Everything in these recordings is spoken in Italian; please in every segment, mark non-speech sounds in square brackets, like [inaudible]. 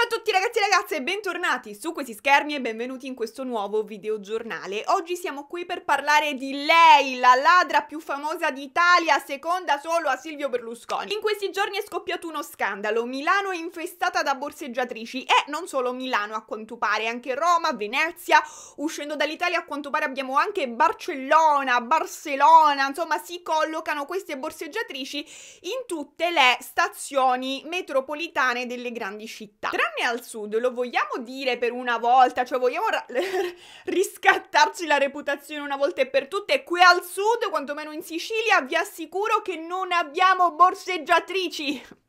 Ciao a tutti ragazzi e ragazze, bentornati su questi schermi e benvenuti in questo nuovo videogiornale. Oggi siamo qui per parlare di lei, la ladra più famosa d'Italia, seconda solo a Silvio Berlusconi. In questi giorni è scoppiato uno scandalo, Milano è infestata da borseggiatrici e non solo Milano a quanto pare, anche Roma, Venezia, uscendo dall'Italia a quanto pare abbiamo anche Barcellona, Barcellona, insomma si collocano queste borseggiatrici in tutte le stazioni metropolitane delle grandi città. Tra tranne al sud, lo vogliamo dire per una volta, cioè vogliamo ra- [laughs] riscattarci la reputazione una volta e per tutte, qui al sud, quantomeno in Sicilia, vi assicuro che non abbiamo borseggiatrici. [laughs]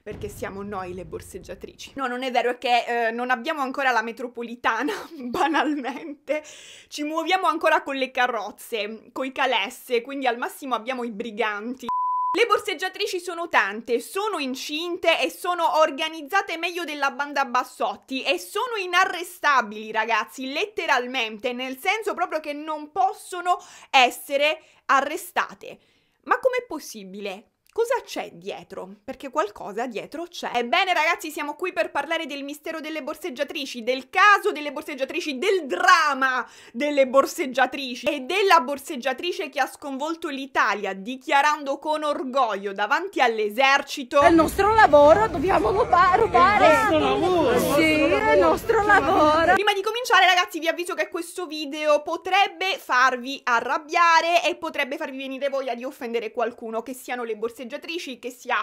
Perché siamo noi le borseggiatrici. No, non è vero, è che eh, non abbiamo ancora la metropolitana, [laughs] banalmente. Ci muoviamo ancora con le carrozze, coi calesse, quindi al massimo abbiamo i briganti. Le borseggiatrici sono tante, sono incinte e sono organizzate meglio della banda Bassotti e sono inarrestabili ragazzi, letteralmente, nel senso proprio che non possono essere arrestate. Ma com'è possibile? Cosa c'è dietro? Perché qualcosa dietro c'è. Ebbene ragazzi, siamo qui per parlare del mistero delle borseggiatrici, del caso delle borseggiatrici, del dramma delle borseggiatrici e della borseggiatrice che ha sconvolto l'Italia dichiarando con orgoglio davanti all'esercito È il nostro lavoro, dobbiamo rubare. È il nostro lavoro. Sì, è il nostro lavoro. Prima di cominciare ragazzi vi avviso che questo video potrebbe farvi arrabbiare e potrebbe farvi venire voglia di offendere qualcuno, che siano le borseggiatrici sceneggiatrici, che sia,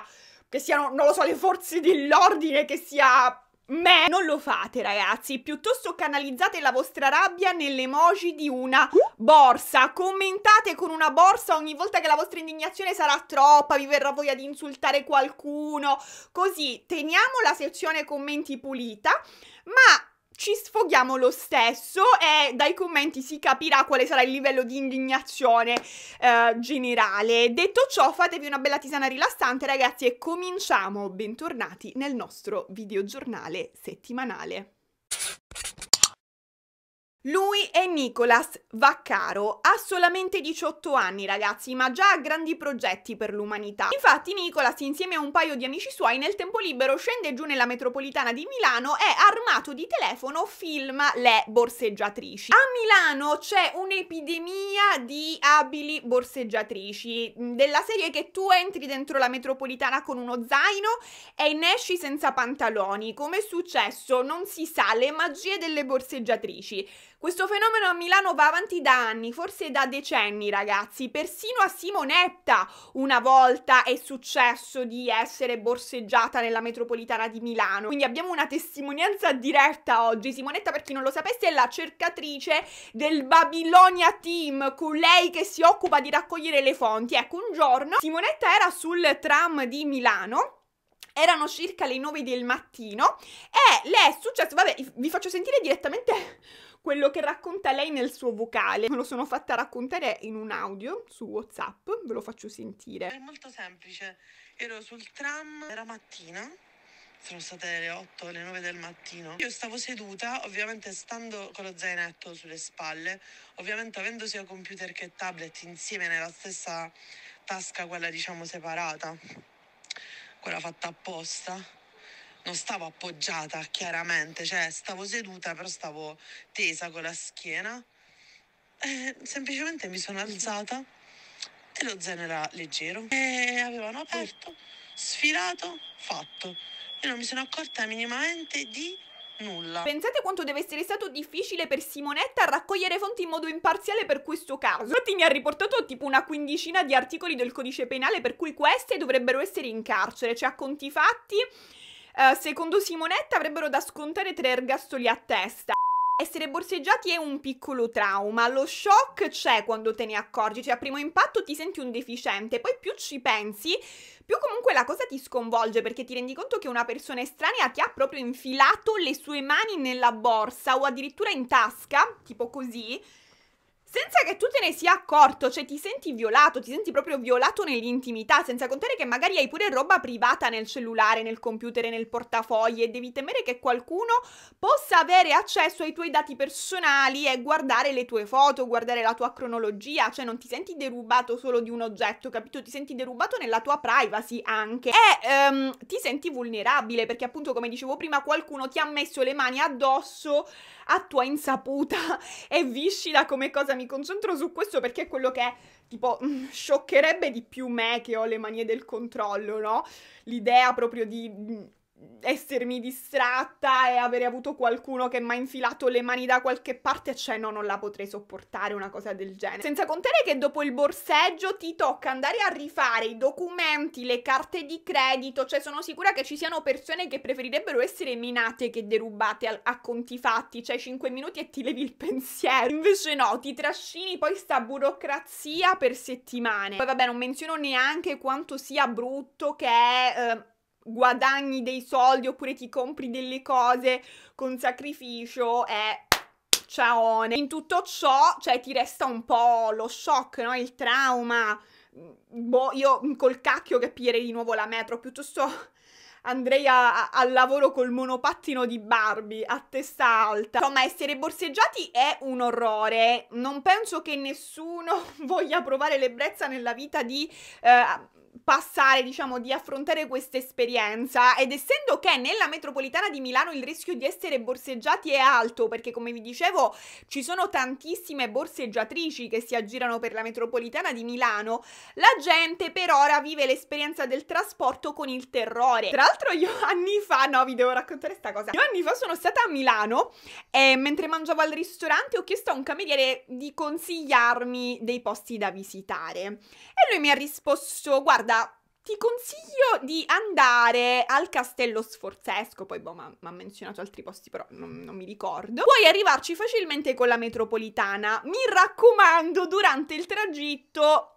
che siano, non lo so, le forze dell'ordine, che sia me. Non lo fate ragazzi, piuttosto canalizzate la vostra rabbia nell'emoji di una borsa. Commentate con una borsa ogni volta che la vostra indignazione sarà troppa, vi verrà voglia di insultare qualcuno. Così teniamo la sezione commenti pulita, ma ci sfoghiamo lo stesso e dai commenti si capirà quale sarà il livello di indignazione eh, generale. Detto ciò, fatevi una bella tisana rilassante ragazzi e cominciamo. Bentornati nel nostro videogiornale settimanale. Lui è Nicolas Vaccaro, ha solamente 18 anni ragazzi, ma già ha grandi progetti per l'umanità. Infatti Nicolas insieme a un paio di amici suoi nel tempo libero scende giù nella metropolitana di Milano e armato di telefono filma le borseggiatrici. A Milano c'è un'epidemia di abili borseggiatrici, mm, della serie che tu entri dentro la metropolitana con uno zaino e ne esci senza pantaloni. Come è successo non si sa, le magie delle borseggiatrici. Questo fenomeno a Milano va avanti da anni, forse da decenni ragazzi, persino a Simonetta una volta è successo di essere borseggiata nella metropolitana di Milano, quindi abbiamo una testimonianza diretta oggi. Simonetta per chi non lo sapesse è la cercatrice del Babilonia Team, colei che si occupa di raccogliere le fonti. Ecco, un giorno Simonetta era sul tram di Milano erano circa le 9 del mattino e le è successo, vabbè vi faccio sentire direttamente quello che racconta lei nel suo vocale. Me lo sono fatta raccontare in un audio su WhatsApp, ve lo faccio sentire. È molto semplice. Ero sul tram, era mattina. Sono state le 8, le 9 del mattino. Io stavo seduta, ovviamente stando con lo zainetto sulle spalle, ovviamente avendo sia computer che tablet insieme nella stessa tasca, quella diciamo separata, quella fatta apposta non stavo appoggiata chiaramente, cioè stavo seduta però stavo tesa con la schiena. E eh, semplicemente mi sono alzata e lo zaino era leggero e avevano aperto, sfilato, fatto. Io non mi sono accorta minimamente di nulla. Pensate quanto deve essere stato difficile per Simonetta raccogliere fonti in modo imparziale per questo caso. Infatti mi ha riportato tipo una quindicina di articoli del codice penale per cui queste dovrebbero essere in carcere, cioè a conti fatti eh, secondo Simonetta avrebbero da scontare tre ergastoli a testa. Essere borseggiati è un piccolo trauma, lo shock c'è quando te ne accorgi, cioè a primo impatto ti senti un deficiente, poi più ci pensi, più comunque la cosa ti sconvolge perché ti rendi conto che una persona estranea ti ha proprio infilato le sue mani nella borsa o addirittura in tasca, tipo così, senza che tu te ne sia accorto, cioè ti senti violato, ti senti proprio violato nell'intimità, senza contare che magari hai pure roba privata nel cellulare, nel computer, nel portafoglio e devi temere che qualcuno possa avere accesso ai tuoi dati personali e guardare le tue foto, guardare la tua cronologia, cioè non ti senti derubato solo di un oggetto, capito? Ti senti derubato nella tua privacy anche e um, ti senti vulnerabile perché appunto come dicevo prima qualcuno ti ha messo le mani addosso a tua insaputa [laughs] e viscida come cosa mi mi concentro su questo perché è quello che tipo [laughs] scioccherebbe di più me che ho le manie del controllo, no? L'idea proprio di mm, essermi distratta e avere avuto qualcuno che mi ha infilato le mani da qualche parte, cioè no, non la potrei sopportare una cosa del genere. Senza contare che dopo il borseggio ti tocca andare a rifare i documenti, le carte di credito, cioè sono sicura che ci siano persone che preferirebbero essere minate che derubate a, a conti fatti, cioè 5 minuti e ti levi il pensiero. Invece no, ti trascini poi sta burocrazia per settimane. Poi vabbè, non menziono neanche quanto sia brutto che Eh, guadagni dei soldi oppure ti compri delle cose con sacrificio è ciao. In tutto ciò, cioè, ti resta un po' lo shock, no? Il trauma. Boh, io col cacchio che piglierei di nuovo la metro, piuttosto andrei a, a, al lavoro col monopattino di Barbie a testa alta. Insomma, essere borseggiati è un orrore. Non penso che nessuno [laughs] voglia provare l'ebbrezza nella vita di eh, passare, diciamo, di affrontare questa esperienza ed essendo che nella metropolitana di Milano il rischio di essere borseggiati è alto perché come vi dicevo ci sono tantissime borseggiatrici che si aggirano per la metropolitana di Milano, la gente per ora vive l'esperienza del trasporto con il terrore. Tra l'altro io [laughs] anni fa, no vi devo raccontare questa cosa, io anni fa sono stata a Milano e mentre mangiavo al ristorante ho chiesto a un cameriere di consigliarmi dei posti da visitare e lui mi ha risposto guarda ti consiglio di andare al Castello Sforzesco, poi boh, ma ha menzionato altri posti però non, non, mi ricordo. Puoi arrivarci facilmente con la metropolitana, mi raccomando durante il tragitto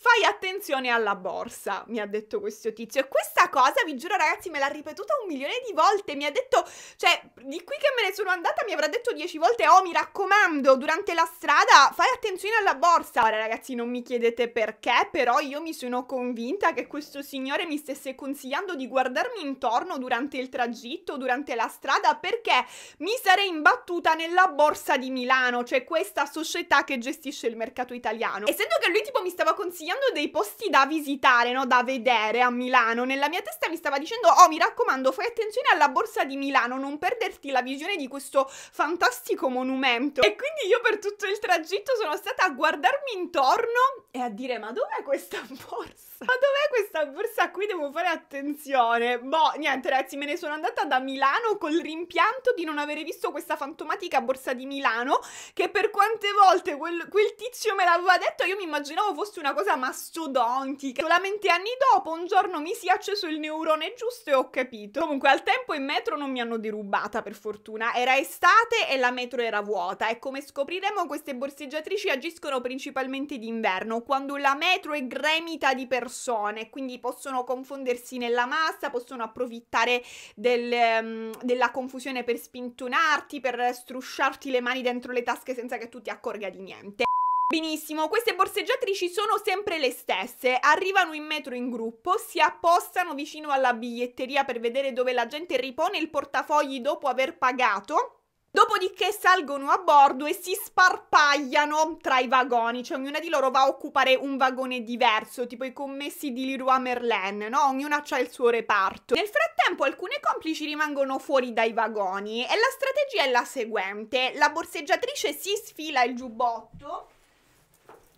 fai attenzione alla borsa, mi ha detto questo tizio. E questa cosa, vi giuro ragazzi, me l'ha ripetuta un milione di volte, mi ha detto, cioè, di qui che me ne sono andata mi avrà detto dieci volte, oh mi raccomando, durante la strada fai attenzione alla borsa. Ora ragazzi, non mi chiedete perché, però io mi sono convinta che questo signore mi stesse consigliando di guardarmi intorno durante il tragitto, durante la strada, perché mi sarei imbattuta nella borsa di Milano, cioè questa società che gestisce il mercato italiano. Essendo che lui tipo mi stava consigliando consigliando dei posti da visitare, no? da vedere a Milano, nella mia testa mi stava dicendo, oh mi raccomando, fai attenzione alla borsa di Milano, non perderti la visione di questo fantastico monumento. E quindi io per tutto il tragitto sono stata a guardarmi intorno e a dire, ma dov'è questa [laughs] borsa? borsa. Ma dov'è questa borsa qui? Devo fare attenzione. Boh, niente ragazzi, me ne sono andata da Milano col rimpianto di non avere visto questa fantomatica borsa di Milano che per quante volte quel, quel tizio me l'aveva detto io mi immaginavo fosse una cosa mastodontica. Solamente anni dopo, un giorno mi si è acceso il neurone giusto e ho capito. Comunque al tempo in metro non mi hanno derubata per fortuna. Era estate e la metro era vuota e come scopriremo queste borseggiatrici agiscono principalmente d'inverno quando la metro è gremita di persone persone, quindi possono confondersi nella massa, possono approfittare del, ehm, della confusione per spintonarti, per strusciarti le mani dentro le tasche senza che tu ti accorga di niente. Benissimo, queste borseggiatrici sono sempre le stesse, arrivano in metro in gruppo, si appostano vicino alla biglietteria per vedere dove la gente ripone il portafogli dopo aver pagato Dopodiché salgono a bordo e si sparpagliano tra i vagoni, cioè ognuna di loro va a occupare un vagone diverso, tipo i commessi di Leroy Merlin, no? Ognuna ha il suo reparto. Nel frattempo alcune complici rimangono fuori dai vagoni e la strategia è la seguente. La borseggiatrice si sfila il giubbotto.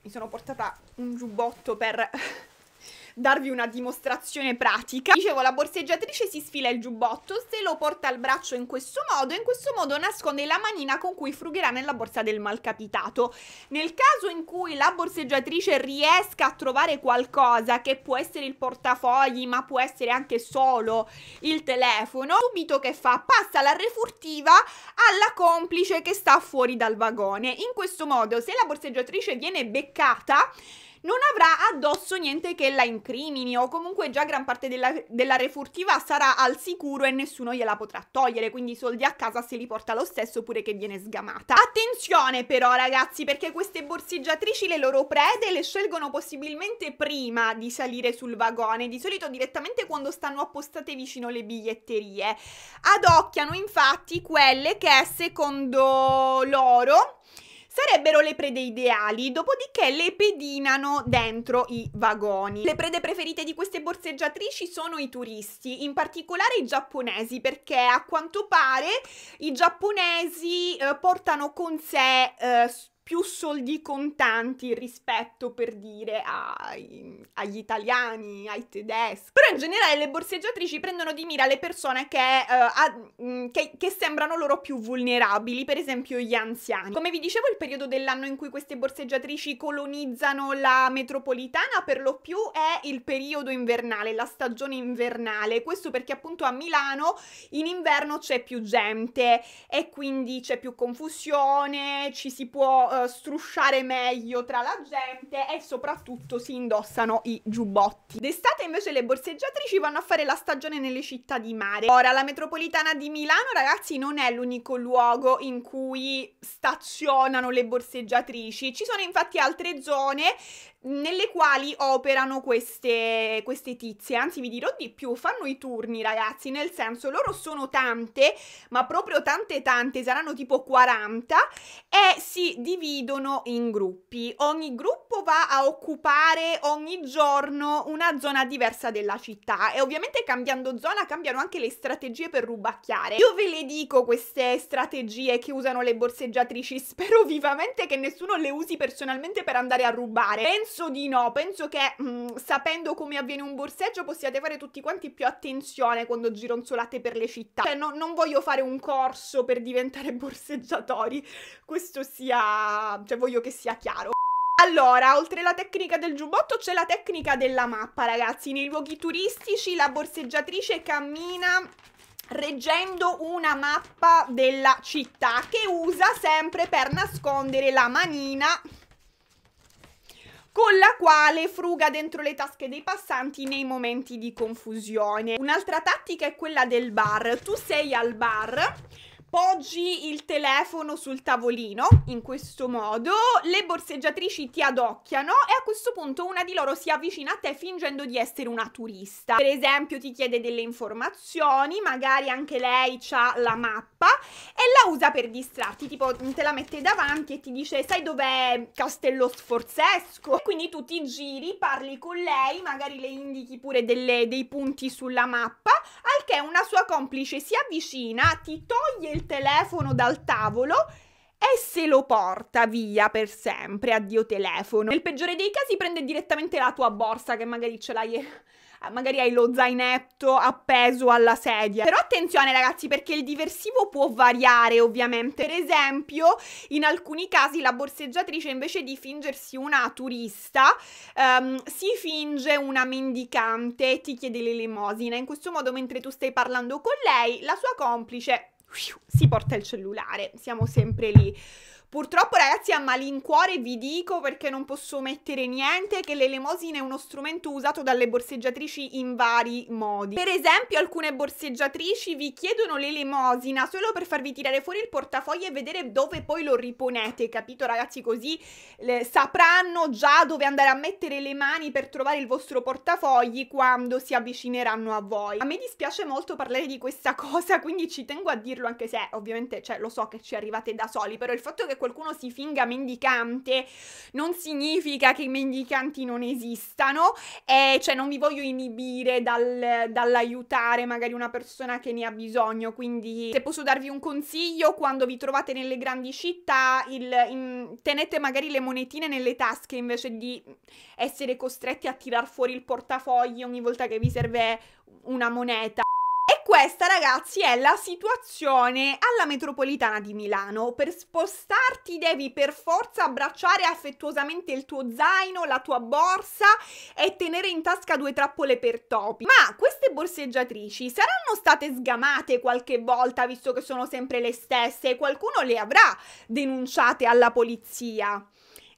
Mi sono portata un giubbotto per darvi una dimostrazione pratica. Dicevo, la borseggiatrice si sfila il giubbotto, se lo porta al braccio in questo modo, in questo modo nasconde la manina con cui frugherà nella borsa del malcapitato. Nel caso in cui la borseggiatrice riesca a trovare qualcosa, che può essere il portafogli, ma può essere anche solo il telefono, subito che fa? Passa la refurtiva alla complice che sta fuori dal vagone. In questo modo, se la borseggiatrice viene beccata, non avrà addosso niente che la incrimini o comunque già gran parte della, della refurtiva sarà al sicuro e nessuno gliela potrà togliere, quindi i soldi a casa se li porta lo stesso pure che viene sgamata. Attenzione però ragazzi perché queste borseggiatrici le loro prede le scelgono possibilmente prima di salire sul vagone, di solito direttamente quando stanno appostate vicino le biglietterie. Adocchiano infatti quelle che secondo loro sarebbero le prede ideali, dopodiché le pedinano dentro i vagoni. Le prede preferite di queste borseggiatrici sono i turisti, in particolare i giapponesi, perché a quanto pare i giapponesi eh, portano con sé eh, più soldi contanti rispetto per dire ai, agli italiani, ai tedeschi. Però in generale le borseggiatrici prendono di mira le persone che, uh, ad, mm, che, che sembrano loro più vulnerabili, per esempio gli anziani. Come vi dicevo, il periodo dell'anno in cui queste borseggiatrici colonizzano la metropolitana per lo più è il periodo invernale, la stagione invernale. Questo perché appunto a Milano in inverno c'è più gente e quindi c'è più confusione, ci si può... Uh, uh, strusciare meglio tra la gente e soprattutto si indossano i giubbotti. D'estate invece le borseggiatrici vanno a fare la stagione nelle città di mare. Ora la metropolitana di Milano ragazzi non è l'unico luogo in cui stazionano le borseggiatrici, ci sono infatti altre zone nelle quali operano queste, queste, tizie, anzi vi dirò di più, fanno i turni ragazzi, nel senso loro sono tante, ma proprio tante tante, saranno tipo 40 e si dividono in gruppi, ogni gruppo va a occupare ogni giorno una zona diversa della città e ovviamente cambiando zona cambiano anche le strategie per rubacchiare, io ve le dico queste strategie che usano le borseggiatrici, [laughs] spero vivamente che nessuno le usi personalmente per andare a rubare, penso Penso di no, penso che mh, mm, sapendo come avviene un borseggio possiate fare tutti quanti più attenzione quando gironzolate per le città. Cioè, no, non voglio fare un corso per diventare [laughs] borseggiatori, questo sia... cioè voglio che sia chiaro. Allora, oltre alla tecnica del giubbotto c'è la tecnica della mappa, ragazzi. Nei luoghi turistici la borseggiatrice cammina reggendo una mappa della città che usa sempre per nascondere la manina con la quale fruga dentro le tasche dei passanti nei momenti di confusione. Un'altra tattica è quella del bar. Tu sei al bar appoggi il telefono sul tavolino in questo modo, le borseggiatrici ti adocchiano e a questo punto una di loro si avvicina a te fingendo di essere una turista. Per esempio ti chiede delle informazioni, magari anche lei ha la mappa e la usa per distrarti, tipo te la mette davanti e ti dice sai dov'è Castello Sforzesco? quindi tu ti giri, parli con lei, magari le indichi pure delle, dei punti sulla mappa, al che una sua complice si avvicina, ti toglie il telefono dal tavolo e se lo porta via per sempre, addio telefono. Nel peggiore dei casi prende direttamente la tua borsa che magari ce l'hai eh, magari hai lo zainetto appeso alla sedia. Però attenzione ragazzi perché il diversivo può variare ovviamente. Per esempio in alcuni casi la borseggiatrice invece di fingersi una turista um, si finge una mendicante e ti chiede l'elemosina. In questo modo mentre tu stai parlando con lei la sua complice si porta il cellulare, siamo sempre lì. Purtroppo ragazzi a malincuore vi dico perché non posso mettere niente che l'elemosina è uno strumento usato dalle borseggiatrici in vari modi. Per esempio alcune borseggiatrici vi chiedono l'elemosina solo per farvi tirare fuori il portafoglio e vedere dove poi lo riponete, capito ragazzi? Così le, sapranno già dove andare a mettere le mani per trovare il vostro portafogli quando si avvicineranno a voi. A me dispiace molto parlare di questa [laughs] cosa, quindi ci tengo a dirlo anche se ovviamente cioè, lo so che ci arrivate da soli, però il fatto che qualcuno si finga mendicante non significa che i mendicanti non esistano, e cioè non vi voglio inibire dal, dall'aiutare magari una persona che ne ha bisogno, quindi se posso darvi un consiglio, quando vi trovate nelle grandi città, il, in, tenete magari le monetine nelle tasche invece di essere costretti a tirar fuori il portafoglio ogni volta che vi serve una moneta. E questa, ragazzi, è la situazione alla metropolitana di Milano. Per spostarti devi per forza abbracciare affettuosamente il tuo zaino, la tua borsa e tenere in tasca due trappole per topi. Ma queste borseggiatrici saranno state sgamate qualche volta, visto che sono sempre le stesse, e qualcuno le avrà denunciate alla polizia.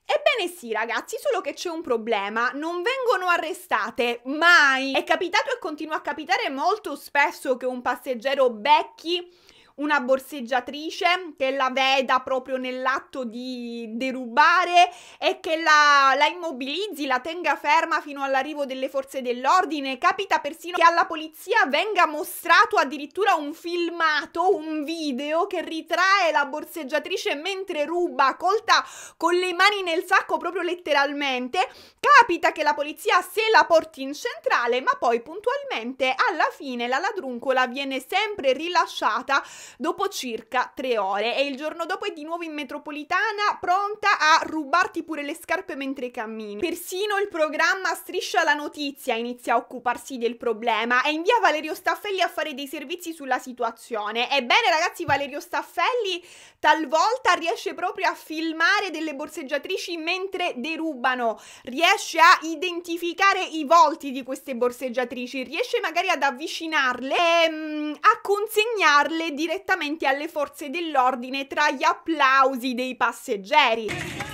Ebbene sì, ragazzi, solo che c'è un problema. Non vengono arrestate mai. È capitato e continua a capitare molto spesso che un passeggero becchi una borseggiatrice che la veda proprio nell'atto di derubare e che la, la immobilizzi, la tenga ferma fino all'arrivo delle forze dell'ordine. Capita persino che alla polizia venga mostrato addirittura un filmato, un video che ritrae la borseggiatrice mentre ruba, colta con le mani nel sacco proprio letteralmente. Capita che la polizia se la porti in centrale, ma poi puntualmente alla fine la ladruncola viene sempre rilasciata dopo circa tre ore e il giorno dopo è di nuovo in metropolitana pronta a rubarti pure le scarpe mentre cammini. Persino il programma Striscia la notizia inizia a occuparsi del problema e invia Valerio Staffelli a fare dei servizi sulla situazione. Ebbene ragazzi Valerio Staffelli talvolta riesce proprio a filmare delle borseggiatrici mentre derubano, riesce a identificare i volti di queste borseggiatrici, riesce magari ad avvicinarle e mm, a consegnarle direttamente direttamente alle forze dell'ordine tra gli applausi dei passeggeri.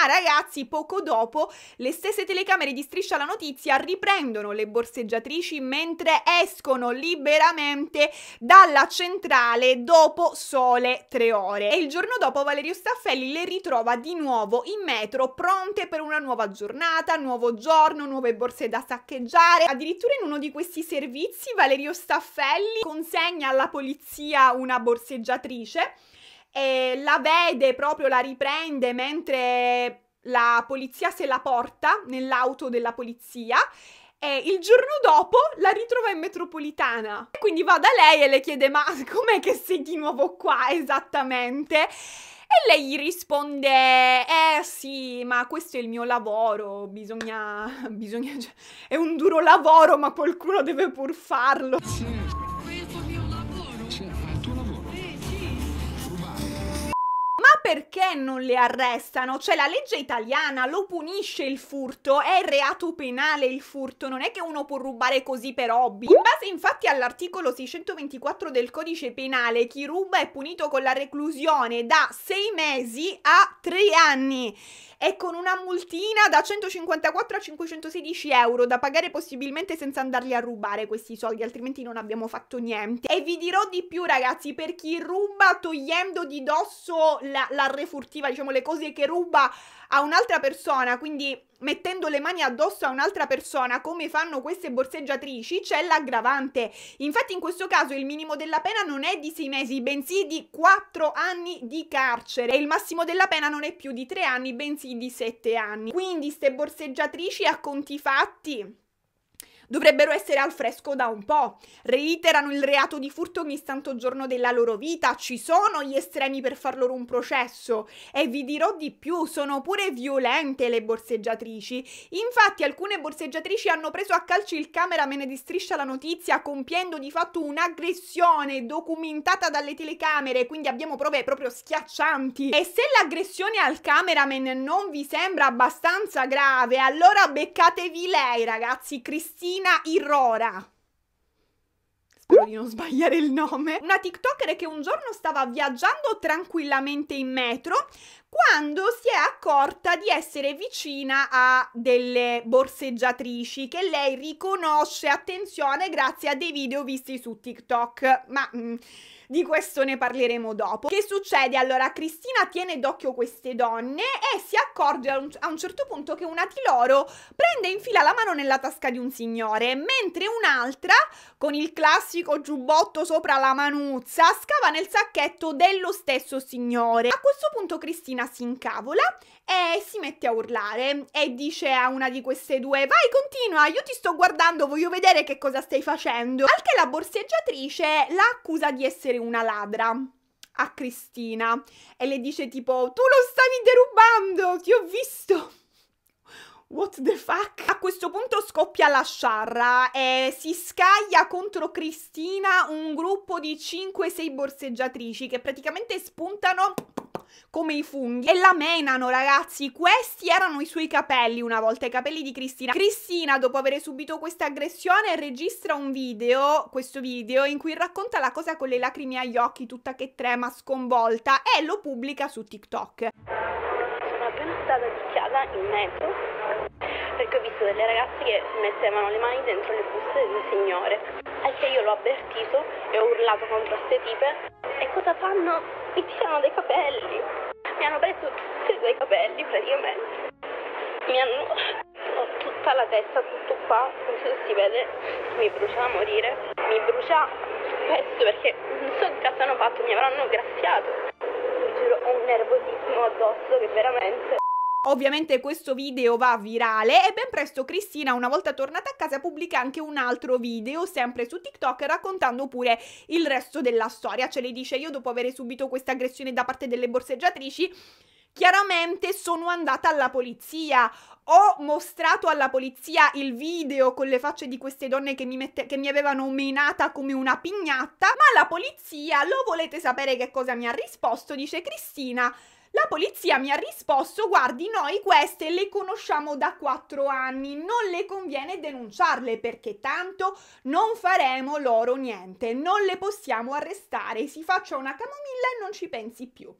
Ma ragazzi, poco dopo le stesse telecamere di Striscia la Notizia riprendono le borseggiatrici mentre escono liberamente dalla centrale dopo sole tre ore. E il giorno dopo Valerio Staffelli le ritrova di nuovo in metro pronte per una nuova giornata, nuovo giorno, nuove borse da saccheggiare. Addirittura in uno di questi servizi Valerio Staffelli consegna alla polizia una borseggiatrice eh, la vede proprio, la riprende mentre la polizia se la porta nell'auto della polizia e il giorno dopo la ritrova in metropolitana. E quindi va da lei e le chiede: Ma com'è che sei di nuovo qua esattamente? E lei gli risponde: Eh sì, ma questo è il mio lavoro, bisogna. [laughs] bisogna. Cioè, è un duro lavoro, ma qualcuno deve pur farlo. Sì. perché non le arrestano? Cioè la legge italiana lo punisce il furto, è reato penale il furto, non è che uno può rubare così per hobby. In base infatti all'articolo 624 del codice penale, chi ruba è punito con la reclusione da 6 mesi a 3 anni e con una multina da 154 a 516 euro da pagare possibilmente senza andarli a rubare questi soldi, altrimenti non abbiamo fatto niente. E vi dirò di più ragazzi, per chi ruba togliendo di dosso la, la refurtiva, diciamo le cose che ruba a un'altra persona, quindi mettendo le mani addosso a un'altra persona, come fanno queste borseggiatrici, c'è l'aggravante. Infatti in questo caso il minimo della pena non è di 6 mesi, bensì di 4 anni di carcere e il massimo della pena non è più di 3 anni, bensì di 7 anni. Quindi ste borseggiatrici a conti fatti Dovrebbero essere al fresco da un po'. Reiterano il reato di furto ogni santo giorno della loro vita. Ci sono gli estremi per far loro un processo. E vi dirò di più, sono pure violente le borseggiatrici. Infatti alcune borseggiatrici hanno preso a calci il cameraman di Striscia la Notizia compiendo di fatto un'aggressione documentata dalle telecamere, quindi abbiamo prove proprio schiaccianti. E se l'aggressione al cameraman non vi sembra abbastanza grave, allora beccatevi lei ragazzi, Cristina Marina Irrora spero di non sbagliare il nome, una TikToker che un giorno stava viaggiando tranquillamente in metro quando si è accorta di essere vicina a delle borseggiatrici che lei riconosce, attenzione, grazie a dei video visti su TikTok. Ma... Mh, mm, di questo ne parleremo dopo. Che succede? Allora, Cristina tiene d'occhio queste donne e si accorge a un, a un certo punto che una di loro prende e infila la mano nella tasca di un signore, mentre un'altra, con il classico giubbotto sopra la manuzza, scava nel sacchetto dello stesso signore. A questo punto Cristina si incavola e si mette a urlare e dice a una di queste due vai continua io ti sto guardando voglio vedere che cosa stai facendo al che la borseggiatrice la accusa di essere una ladra a Cristina e le dice tipo tu lo stavi derubando ti ho visto What the fuck? A questo punto scoppia la sciarra e si scaglia contro Cristina un gruppo di 5-6 borseggiatrici che praticamente spuntano come i funghi e la menano ragazzi questi erano i suoi capelli una volta i capelli di Cristina Cristina dopo aver subito questa aggressione registra un video questo video in cui racconta la cosa con le lacrime agli occhi tutta che trema sconvolta e lo pubblica su TikTok sono appena stata picchiata in mezzo perché ho visto delle ragazze che mettevano le mani dentro le buste delle signore. Al che io l'ho avvertito e ho urlato contro queste tipe. E cosa fanno? Mi tirano dei capelli. Mi hanno preso tutti e due i capelli praticamente. Mi hanno ho tutta la testa, tutto qua, come se si vede, mi brucia da morire. Mi brucia questo perché non so che cazzo hanno fatto, mi avranno graffiato. Vi giuro, ho un nervosismo addosso che veramente... Ovviamente questo video va virale e ben presto Cristina, una volta tornata a casa, pubblica anche un altro video, sempre su TikTok, raccontando pure il resto della storia. Ce le dice io dopo aver subito questa aggressione da parte delle borseggiatrici. Chiaramente sono andata alla polizia, ho mostrato alla polizia il video con le facce di queste donne che mi, mette, che mi, avevano menata come una pignatta, ma la polizia, lo volete sapere che cosa mi ha risposto? Dice Cristina, la polizia mi ha risposto, guardi, noi queste le conosciamo da quattro anni, non le conviene denunciarle perché tanto non faremo loro niente, non le possiamo arrestare, si faccia una camomilla e non ci pensi più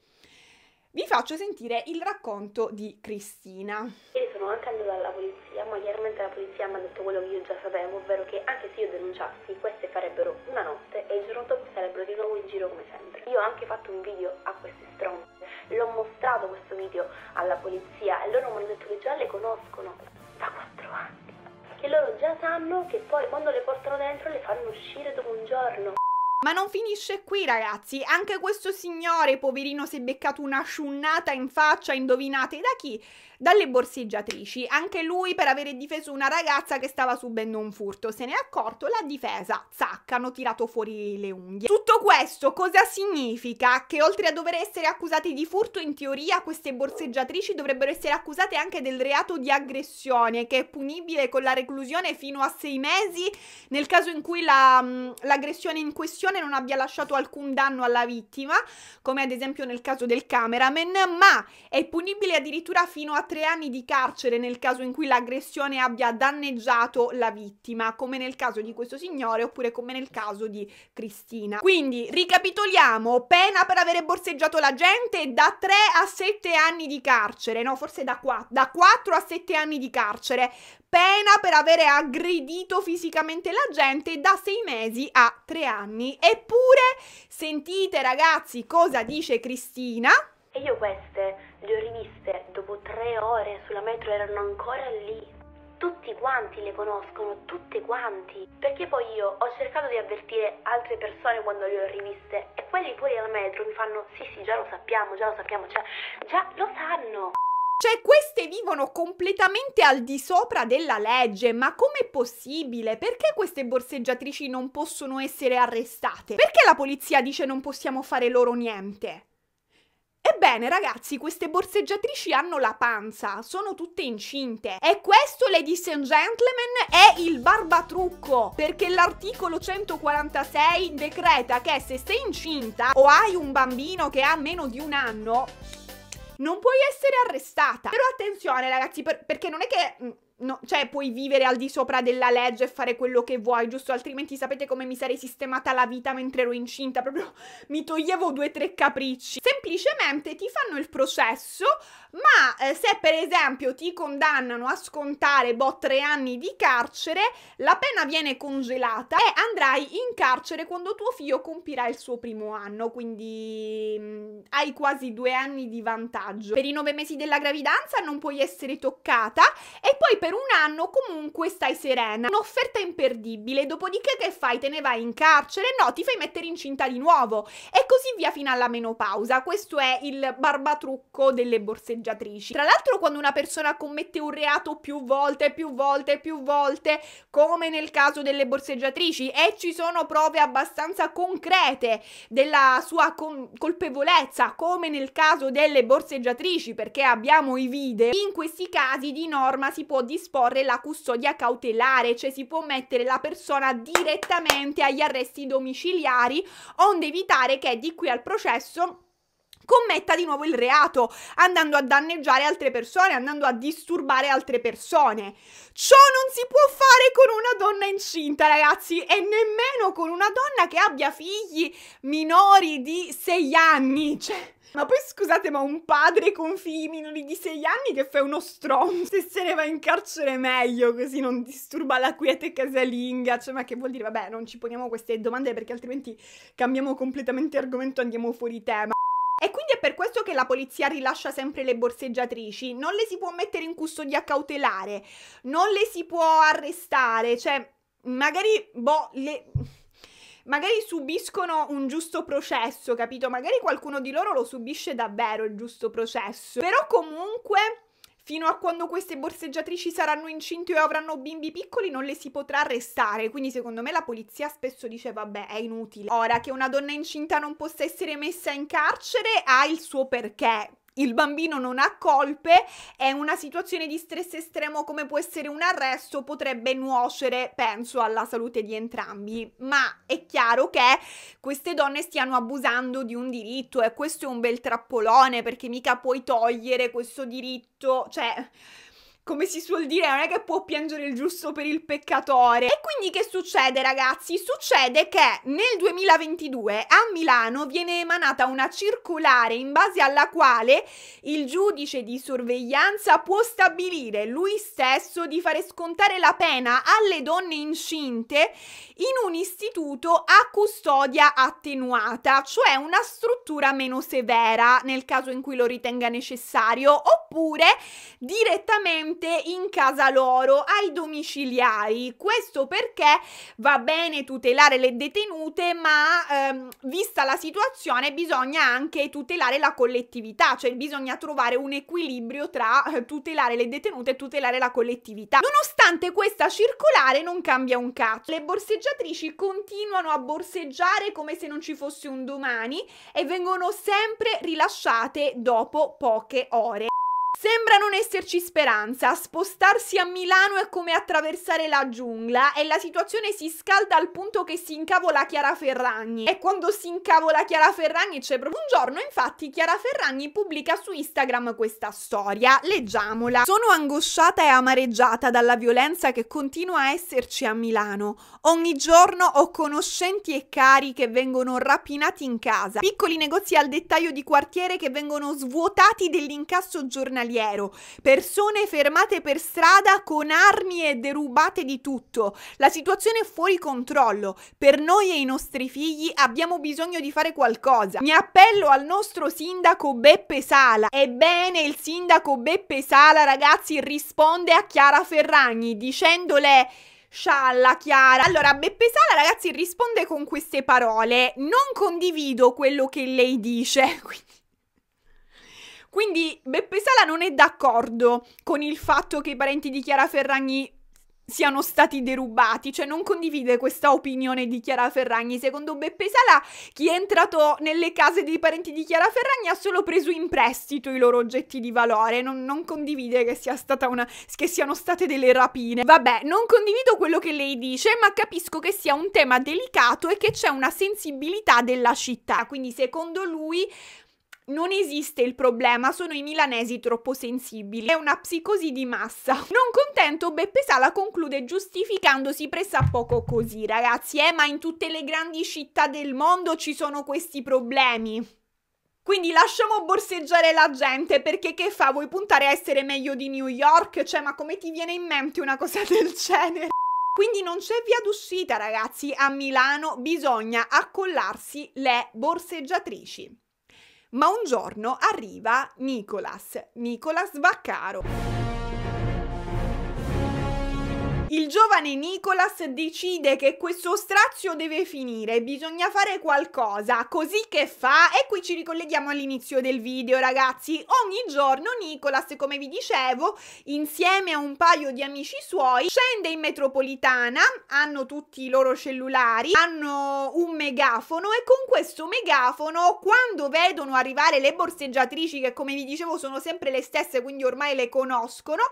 vi faccio sentire il racconto di Cristina. Ieri sono anche andata alla polizia, ma chiaramente la polizia mi ha detto quello che io già sapevo, ovvero che anche se io denunciassi, queste farebbero una notte e il giorno dopo sarebbero di nuovo in giro come sempre. Io ho anche fatto un video a queste stronze, l'ho mostrato questo video alla polizia e loro mi hanno detto che già le conoscono da 4 anni, che loro già sanno che poi quando le portano dentro le fanno uscire dopo un giorno. Ma non finisce qui, ragazzi. Anche questo signore, poverino, si è beccato una sciunnata in faccia, indovinate da chi? Dalle borseggiatrici. Anche lui per avere difeso una ragazza che stava subendo un furto. Se ne è accorto, l'ha difesa. zacca, hanno tirato fuori le unghie. Tutto questo cosa significa? Che oltre a dover essere accusati di furto, in teoria queste borseggiatrici dovrebbero essere accusate anche del reato di aggressione, che è punibile con la reclusione fino a sei mesi nel caso in cui l'aggressione in questione situazione non abbia lasciato alcun danno alla vittima, come ad esempio nel caso del cameraman, ma è punibile addirittura fino a tre anni di carcere nel caso in cui l'aggressione abbia danneggiato la vittima, come nel caso di questo signore oppure come nel caso di Cristina. Quindi ricapitoliamo, pena per avere borseggiato la gente da 3 a 7 anni di carcere, no forse da 4, da 4 a 7 anni di carcere, pena per avere aggredito fisicamente la gente da sei mesi a tre anni. Eppure, sentite ragazzi cosa dice Cristina. E io queste le ho riviste dopo tre ore sulla metro, erano ancora lì. Tutti quanti le conoscono, tutte quanti. Perché poi io ho cercato di avvertire altre persone quando le ho riviste e quelli fuori alla metro mi fanno sì sì già lo sappiamo, già lo sappiamo, cioè già lo sanno. Cioè, queste vivono completamente al di sopra della legge, ma com'è possibile? Perché queste borseggiatrici non possono essere arrestate? Perché la polizia dice non possiamo fare loro niente? Ebbene ragazzi, queste borseggiatrici hanno la panza, sono tutte incinte. E questo, ladies and gentlemen, è il barbatrucco, perché l'articolo 146 decreta che se sei incinta o hai un bambino che ha meno di un anno, non puoi essere arrestata. Però attenzione ragazzi, per, perché non è che mm, No, cioè puoi vivere al di sopra della legge e fare quello che vuoi, giusto? Altrimenti sapete come mi sarei sistemata la vita mentre ero incinta, proprio [laughs] mi toglievo due o tre capricci. Semplicemente ti fanno il processo, ma eh, se per esempio ti condannano a scontare boh tre anni di carcere, la pena viene congelata e andrai in carcere quando tuo figlio compirà il suo primo anno, quindi mh, mm, hai quasi due anni di vantaggio. Per i nove mesi della gravidanza non puoi essere toccata e poi per per un anno comunque stai serena. Un'offerta imperdibile, dopodiché che fai? Te ne vai in carcere? No, ti fai mettere incinta di nuovo e così via fino alla menopausa. Questo è il barbatrucco delle borseggiatrici. Tra l'altro quando una persona commette un reato più volte, più volte, più volte, come nel caso delle borseggiatrici, e ci sono prove abbastanza concrete della sua colpevolezza, come nel caso delle borseggiatrici, perché abbiamo i video, in questi casi di norma si può discutere disporre la custodia cautelare, cioè si può mettere la persona direttamente agli arresti domiciliari, onde evitare che di qui al processo commetta di nuovo il reato, andando a danneggiare altre persone, andando a disturbare altre persone. Ciò non si può fare con una donna incinta, ragazzi, e nemmeno con una donna che abbia figli minori di 6 anni. Cioè, ma poi scusate, ma un padre con figli minori di 6 anni che fa uno stronzo, e se ne va in carcere meglio, così non disturba la quiete casalinga, cioè ma che vuol dire? Vabbè, non ci poniamo queste domande perché altrimenti cambiamo completamente argomento, e andiamo fuori tema. E quindi è per questo che la polizia rilascia sempre le borseggiatrici, non le si può mettere in custodia cautelare, non le si può arrestare, cioè magari, boh, le... magari subiscono un giusto processo, capito? Magari qualcuno di loro lo subisce davvero il giusto processo, però comunque Fino a quando queste borseggiatrici saranno incinte o avranno bimbi piccoli non le si potrà arrestare, quindi secondo me la polizia spesso dice vabbè è inutile. Ora che una donna incinta non possa essere messa in carcere ha il suo perché, il bambino non ha colpe è una situazione di stress estremo come può essere un arresto potrebbe nuocere, penso, alla salute di entrambi. Ma è chiaro che queste donne stiano abusando di un diritto e questo è un bel trappolone perché mica puoi togliere questo diritto, cioè come si suol dire, non è che può piangere il giusto per il peccatore. E quindi che succede ragazzi? Succede che nel 2022 a Milano viene emanata una circolare in base alla quale il giudice di sorveglianza può stabilire lui stesso di fare scontare la pena alle donne incinte in un istituto a custodia attenuata, cioè una struttura meno severa nel caso in cui lo ritenga necessario, oppure direttamente direttamente in casa loro, ai domiciliari. Questo perché va bene tutelare le detenute, ma ehm, vista la situazione bisogna anche tutelare la collettività, cioè bisogna trovare un equilibrio tra eh, tutelare le detenute e tutelare la collettività. Nonostante questa circolare non cambia un cazzo, le borseggiatrici continuano a borseggiare come se non ci fosse un domani e vengono sempre rilasciate dopo poche ore. Sembra non esserci speranza, spostarsi a Milano è come attraversare la giungla e la situazione si scalda al punto che si incavola Chiara Ferragni. E quando si incavola Chiara Ferragni c'è proprio un giorno, infatti Chiara Ferragni pubblica su Instagram questa storia, leggiamola. Sono angosciata e amareggiata dalla violenza che continua a esserci a Milano. Ogni giorno ho conoscenti e cari che vengono rapinati in casa, piccoli negozi al dettaglio di quartiere che vengono svuotati dell'incasso giornaliero giornaliero, persone fermate per strada con armi e derubate di tutto, la situazione è fuori controllo, per noi e i nostri figli abbiamo bisogno di fare qualcosa. Mi appello al nostro sindaco Beppe Sala, ebbene il sindaco Beppe Sala ragazzi risponde a Chiara Ferragni dicendole... Scialla Chiara. Allora, Beppe Sala, ragazzi, risponde con queste parole. Non condivido quello che lei dice. [laughs] Quindi quindi Beppe Sala non è d'accordo con il fatto che i parenti di Chiara Ferragni siano stati derubati, cioè non condivide questa opinione di Chiara Ferragni. Secondo Beppe Sala, chi è entrato nelle case dei parenti di Chiara Ferragni ha solo preso in prestito i loro oggetti di valore, non, non condivide che, sia una, che siano state delle rapine. Vabbè, non condivido quello che lei dice, ma capisco che sia un tema delicato e che c'è una sensibilità della città, quindi secondo lui non esiste il problema, sono i milanesi troppo sensibili. È una psicosi di massa. [laughs] Non contento, Beppe Sala conclude giustificandosi pressappoco così, ragazzi, eh, ma in tutte le grandi città del mondo ci sono questi problemi. Quindi lasciamo borseggiare la gente perché che fa? Vuoi puntare a essere meglio di New York? Cioè, ma come ti viene in mente una cosa [laughs] del genere? Quindi non c'è via d'uscita, ragazzi. A Milano bisogna accollarsi le borseggiatrici. Ma un giorno arriva Nicolas, Nicolas Vaccaro. Il giovane Nicolas decide che questo strazio deve finire, bisogna fare qualcosa, così che fa? E qui ci ricolleghiamo all'inizio del video ragazzi, ogni giorno Nicolas come vi dicevo insieme a un paio di amici suoi scende in metropolitana, hanno tutti i loro cellulari, hanno un megafono e con questo megafono quando vedono arrivare le borseggiatrici che come vi dicevo sono sempre le stesse quindi ormai le conoscono,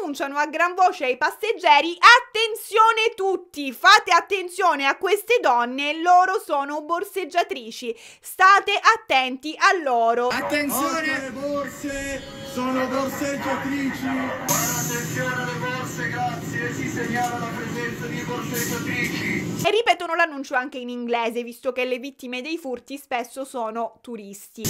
annunciano a gran voce ai passeggeri ieri. Attenzione tutti, fate attenzione a queste donne, loro sono borseggiatrici. State attenti a loro. Attenzione! Le borse sono borseggiatrici. Attenzione alle borse, grazie, si segnala la presenza di borseggiatrici. E ripetono l'annuncio anche in inglese, visto che le vittime dei furti spesso sono turisti.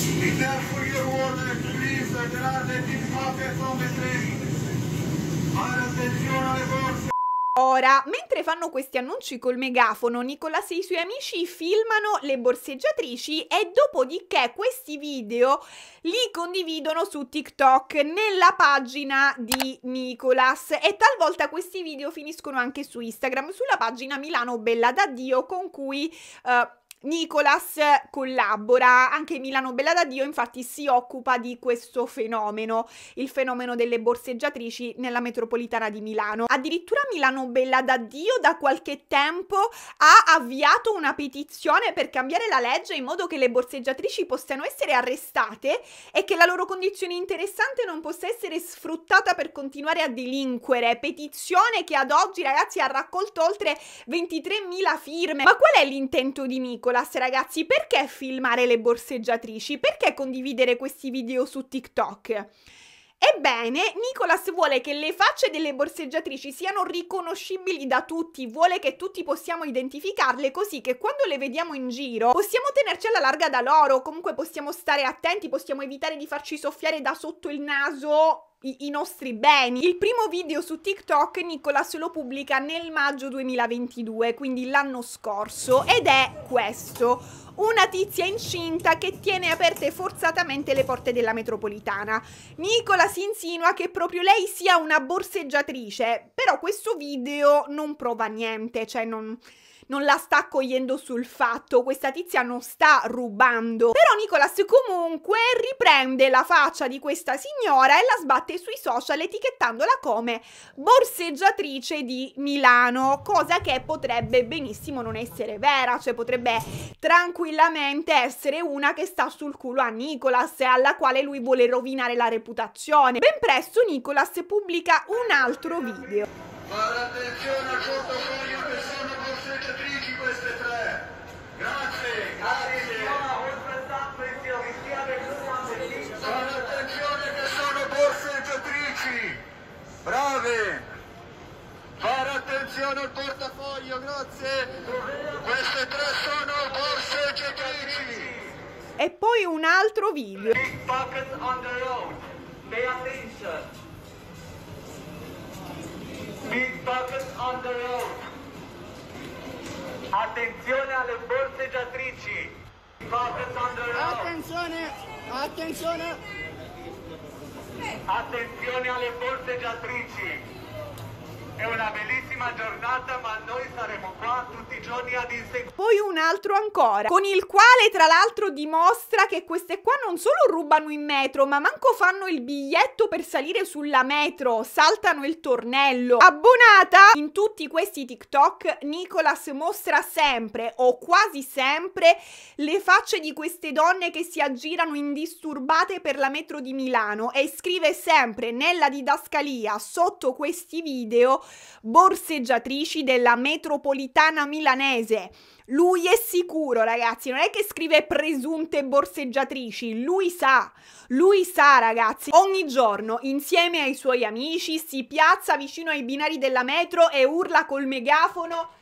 Ora, mentre fanno questi annunci col megafono, Nicolas e i suoi amici filmano le borseggiatrici e dopodiché questi video li condividono su TikTok nella pagina di Nicolas e talvolta questi video finiscono anche su Instagram, sulla pagina Milano Bella d'Addio con cui... Uh, Nicolas collabora, anche Milano Bella d'Addio infatti si occupa di questo fenomeno, il fenomeno delle borseggiatrici nella metropolitana di Milano. Addirittura Milano Bella d'Addio da qualche tempo ha avviato una petizione per cambiare la legge in modo che le borseggiatrici possano essere arrestate e che la loro condizione interessante non possa essere sfruttata per continuare a delinquere. Petizione che ad oggi ragazzi ha raccolto oltre 23.000 firme. Ma qual è l'intento di Nicolas? Nicolas, ragazzi, perché filmare le borseggiatrici? Perché condividere questi video su TikTok? Ebbene, Nicolas vuole che le facce delle borseggiatrici siano riconoscibili da tutti, vuole che tutti possiamo identificarle così che quando le vediamo in giro possiamo tenerci alla larga da loro, comunque possiamo stare attenti, possiamo evitare di farci soffiare da sotto il naso i, i nostri beni. Il primo video su TikTok Nicolas lo pubblica nel maggio 2022, quindi l'anno scorso, ed è questo una tizia incinta che tiene aperte forzatamente le porte della metropolitana. Nicola si insinua che proprio lei sia una borseggiatrice, però questo video non prova niente, cioè non non la sta accogliendo sul fatto, questa tizia non sta rubando. Però Nicolas comunque riprende la faccia di questa signora e la sbatte sui social etichettandola come borseggiatrice di Milano, cosa che potrebbe benissimo non essere vera, cioè potrebbe tranquillamente essere una che sta sul culo a Nicolas e alla quale lui vuole rovinare la reputazione. Ben presto Nicolas pubblica un altro video. che attenzione al portafoglio, grazie. Queste tre sono borse cicatrici. E poi un altro video. Focus on the road. Pay attention. Pickpockets on the road. Attenzione alle borseggiatrici. Pickpockets on the road. Attenzione, attenzione. Attenzione alle borse borseggiatrici. È una bellissima giornata, ma noi saremo qua tutti i giorni ad inseguire. Poi un altro ancora, con il quale tra l'altro dimostra che queste qua non solo rubano in metro, ma manco fanno il biglietto per salire sulla metro, saltano il tornello. Abbonata in tutti questi TikTok, Nicolas mostra sempre o quasi sempre le facce di queste donne che si aggirano indisturbate per la metro di Milano e scrive sempre nella didascalia sotto questi video borseggiatrici della metropolitana milanese. Lui è sicuro, ragazzi, non è che scrive presunte borseggiatrici, lui sa, lui sa, ragazzi. Ogni giorno, insieme ai suoi amici, si piazza vicino ai binari della metro e urla col megafono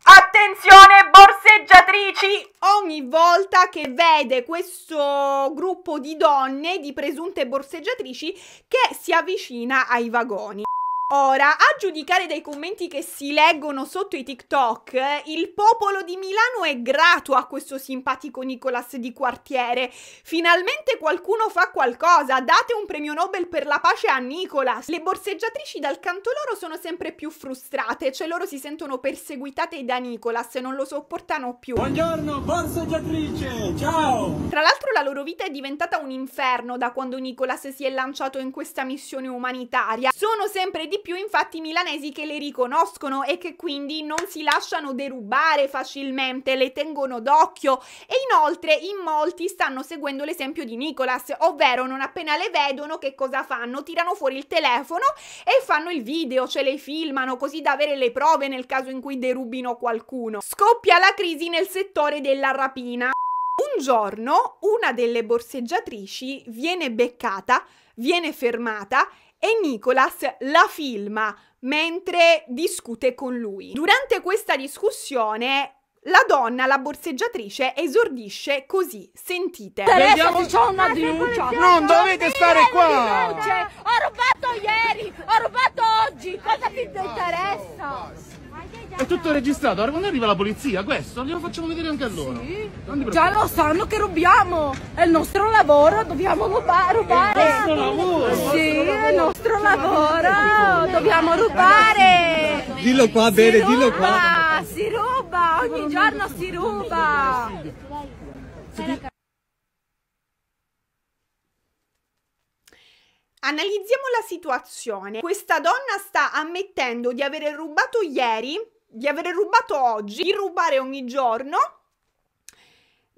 Attenzione borseggiatrici! Ogni volta che vede questo gruppo di donne, di presunte borseggiatrici, che si avvicina ai vagoni. Ora, a giudicare dai commenti che si leggono sotto i TikTok, il popolo di Milano è grato a questo simpatico Nicolas di quartiere. Finalmente qualcuno fa qualcosa, date un premio Nobel per la pace a Nicolas. Le borseggiatrici dal canto loro sono sempre più frustrate, cioè loro si sentono perseguitate da Nicolas e non lo sopportano più. Buongiorno, borseggiatrice, ciao! Tra l'altro la loro vita è diventata un inferno da quando Nicolas si è lanciato in questa missione umanitaria. Sono sempre di più infatti i milanesi che le riconoscono e che quindi non si lasciano derubare facilmente, le tengono d'occhio e inoltre in molti stanno seguendo l'esempio di Nicolas, ovvero non appena le vedono che cosa fanno? Tirano fuori il telefono e fanno il video, ce le filmano così da avere le prove nel caso in cui derubino qualcuno. Scoppia la crisi nel settore della rapina. Un giorno una delle borseggiatrici viene beccata, viene fermata e Nicholas la filma mentre discute con lui. Durante questa discussione la donna, la borseggiatrice, esordisce così, sentite. Vediamo c'è una denuncia. Non dovete stare qua. Ho rubato ieri, ho rubato oggi, cosa ti interessa? È tutto registrato, ora quando arriva la polizia questo glielo facciamo vedere anche a loro. Sì. Già lo sanno che rubiamo, è il nostro lavoro, dobbiamo ruba rubare. È il nostro lavoro. Sì, è il nostro lavoro, dobbiamo rubare. Dillo qua bene, dillo qua. Si ruba, ogni giorno si ruba. Analizziamo la situazione. Questa donna sta ammettendo di avere rubato ieri, di avere rubato oggi, di rubare ogni giorno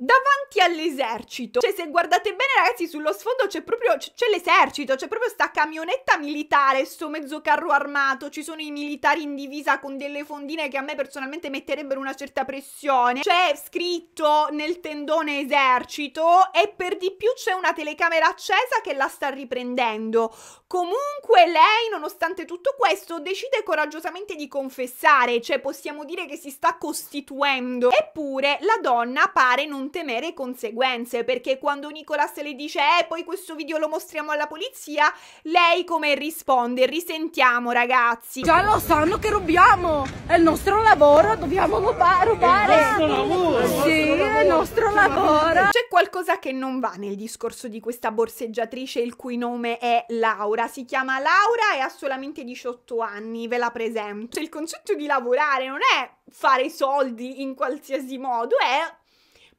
davanti all'esercito. Cioè, se guardate bene, ragazzi, sullo sfondo c'è proprio c'è l'esercito, c'è proprio sta camionetta militare, sto mezzo carro armato, ci sono i militari in divisa con delle fondine che a me personalmente metterebbero una certa pressione. C'è scritto nel tendone esercito e per di più c'è una telecamera accesa che la sta riprendendo. Comunque lei, nonostante tutto questo, decide coraggiosamente di confessare, cioè possiamo dire che si sta costituendo. Eppure la donna pare non temere conseguenze, perché quando Nicolas le dice "Eh, poi questo video lo mostriamo alla polizia", lei come risponde "Risentiamo, ragazzi". Già lo sanno che rubiamo. È il nostro lavoro, dobbiamo ruba rubare. È il nostro lavoro. Sì, è il nostro lavoro. C'è qualcosa che non va nel discorso di questa borseggiatrice il cui nome è Laura Laura, si chiama Laura e ha solamente 18 anni, ve la presento. Il concetto di lavorare non è fare soldi in qualsiasi modo, è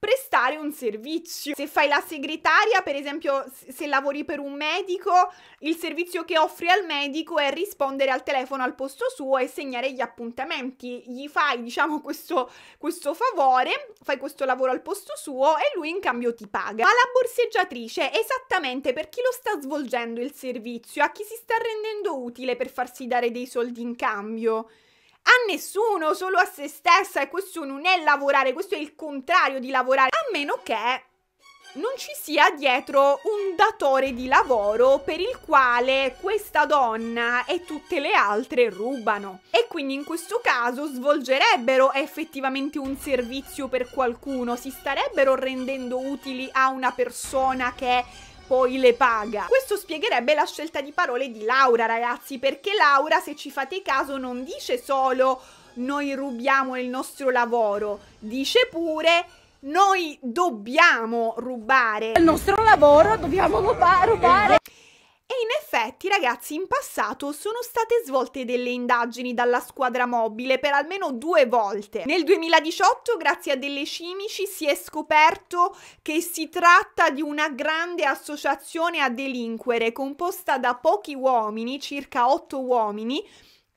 prestare un servizio. Se fai la segretaria, per esempio, se lavori per un medico, il servizio che offri al medico è rispondere al telefono al posto suo e segnare gli appuntamenti. Gli fai, diciamo, questo, questo favore, fai questo lavoro al posto suo e lui in cambio ti paga. Ma la borseggiatrice, esattamente per chi lo sta svolgendo il servizio, a chi si sta rendendo utile per farsi dare dei soldi in cambio a nessuno, solo a se stessa e questo non è lavorare, questo è il contrario di lavorare, a meno che non ci sia dietro un datore di lavoro per il quale questa donna e tutte le altre rubano e quindi in questo caso svolgerebbero effettivamente un servizio per qualcuno, si starebbero rendendo utili a una persona che poi le paga. Questo spiegherebbe la scelta di parole di Laura, ragazzi, perché Laura, se ci fate caso, non dice solo noi rubiamo il nostro lavoro, dice pure noi dobbiamo rubare. Il nostro lavoro dobbiamo rubare. E in effetti, ragazzi, in passato sono state svolte delle indagini dalla squadra mobile per almeno due volte. Nel 2018, grazie a delle cimici, si è scoperto che si tratta di una grande associazione a delinquere composta da pochi uomini, circa otto uomini,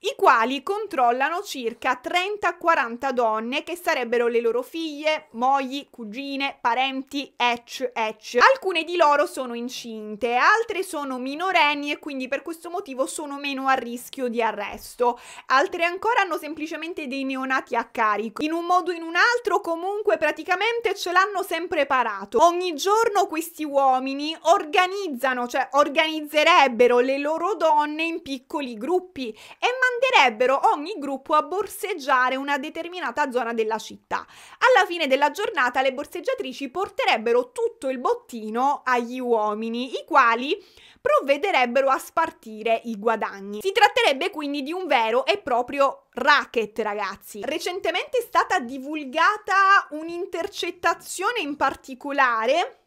i quali controllano circa 30-40 donne che sarebbero le loro figlie, mogli, cugine, parenti, etc. etc. Alcune di loro sono incinte, altre sono minorenni e quindi per questo motivo sono meno a rischio di arresto. Altre ancora hanno semplicemente dei neonati a carico. In un modo o in un altro comunque praticamente ce l'hanno sempre parato. Ogni giorno questi uomini organizzano, cioè organizzerebbero le loro donne in piccoli gruppi e mandano manderebbero ogni gruppo a borseggiare una determinata zona della città. Alla fine della giornata le borseggiatrici porterebbero tutto il bottino agli uomini, i quali provvederebbero a spartire i guadagni. Si tratterebbe quindi di un vero e proprio racket, ragazzi. Recentemente è stata divulgata un'intercettazione in particolare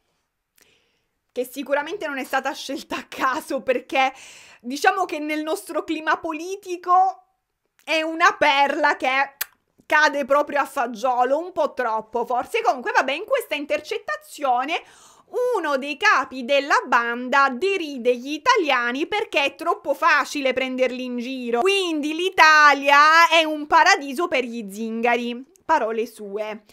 che sicuramente non è stata scelta a caso perché diciamo che nel nostro clima politico è una perla che cade proprio a fagiolo, un po' troppo forse. Comunque vabbè, in questa intercettazione uno dei capi della banda deride gli italiani perché è troppo facile prenderli in giro. Quindi l'Italia è un paradiso per gli zingari. Parole sue.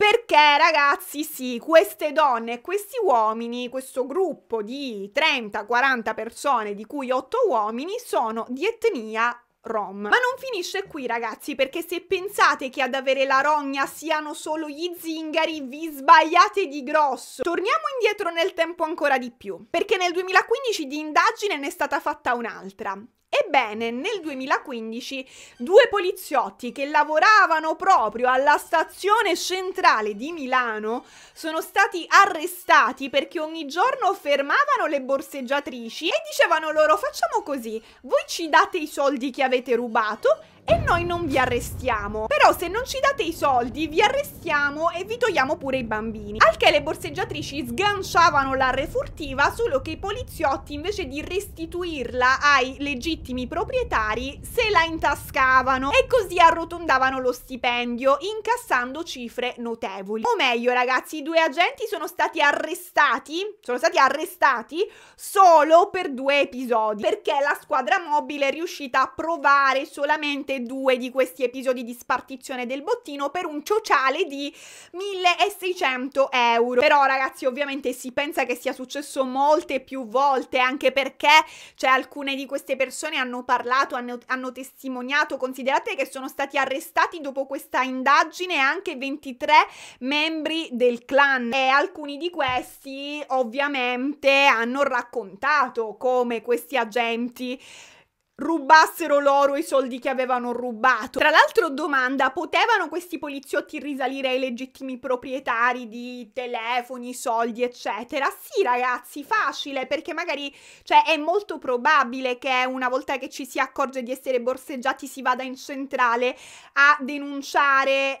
Perché ragazzi, sì, queste donne e questi uomini, questo gruppo di 30-40 persone, di cui 8 uomini, sono di etnia Rom. Ma non finisce qui ragazzi perché se pensate che ad avere la rogna siano solo gli zingari vi sbagliate di grosso. Torniamo indietro nel tempo ancora di più perché nel 2015 di indagine ne è stata fatta un'altra Ebbene, nel 2015 due poliziotti che lavoravano proprio alla stazione centrale di Milano sono stati arrestati perché ogni giorno fermavano le borseggiatrici e dicevano loro facciamo così, voi ci date i soldi che avete rubato e noi non vi arrestiamo. Però se non ci date i soldi vi arrestiamo e vi togliamo pure i bambini. Al che le borseggiatrici sganciavano la refurtiva, solo che i poliziotti invece di restituirla ai legittimi proprietari se la intascavano e così arrotondavano lo stipendio, incassando cifre notevoli. O meglio ragazzi, i due agenti sono stati arrestati, sono stati arrestati solo per due episodi, perché la squadra mobile è riuscita a provare solamente due di questi episodi di spartizione del bottino per un sociale di 1600 euro. Però ragazzi ovviamente si pensa che sia successo molte più volte anche perché cioè, alcune di queste persone hanno parlato, hanno, hanno testimoniato, considerate che sono stati arrestati dopo questa indagine anche 23 membri del clan e alcuni di questi ovviamente hanno raccontato come questi agenti rubassero loro i soldi che avevano rubato. Tra l'altro domanda, potevano questi poliziotti risalire ai legittimi proprietari di telefoni, soldi, eccetera? Sì ragazzi, facile, perché magari cioè, è molto probabile che una volta che ci si accorge di essere borseggiati si vada in centrale a denunciare eh,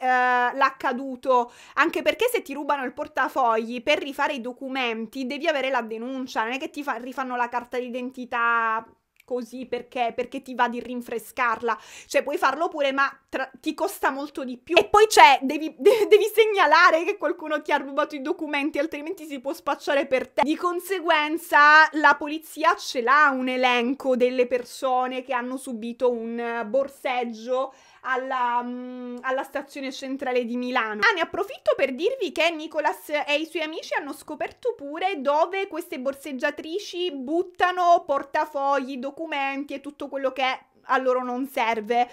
l'accaduto, anche perché se ti rubano il portafogli per rifare i documenti devi avere la denuncia, non è che ti rifanno la carta d'identità così perché, perché ti va di rinfrescarla, cioè puoi farlo pure ma tra- ti costa molto di più. E poi c'è, devi, [laughs] de- devi segnalare che qualcuno ti ha rubato i documenti, altrimenti si può spacciare per te. Di conseguenza la polizia ce l'ha un elenco delle persone che hanno subito un borseggio alla, mm, alla stazione centrale di Milano. Ah, ne approfitto per dirvi che Nicolas e i suoi amici hanno scoperto pure dove queste borseggiatrici buttano portafogli, documenti e tutto quello che a loro non serve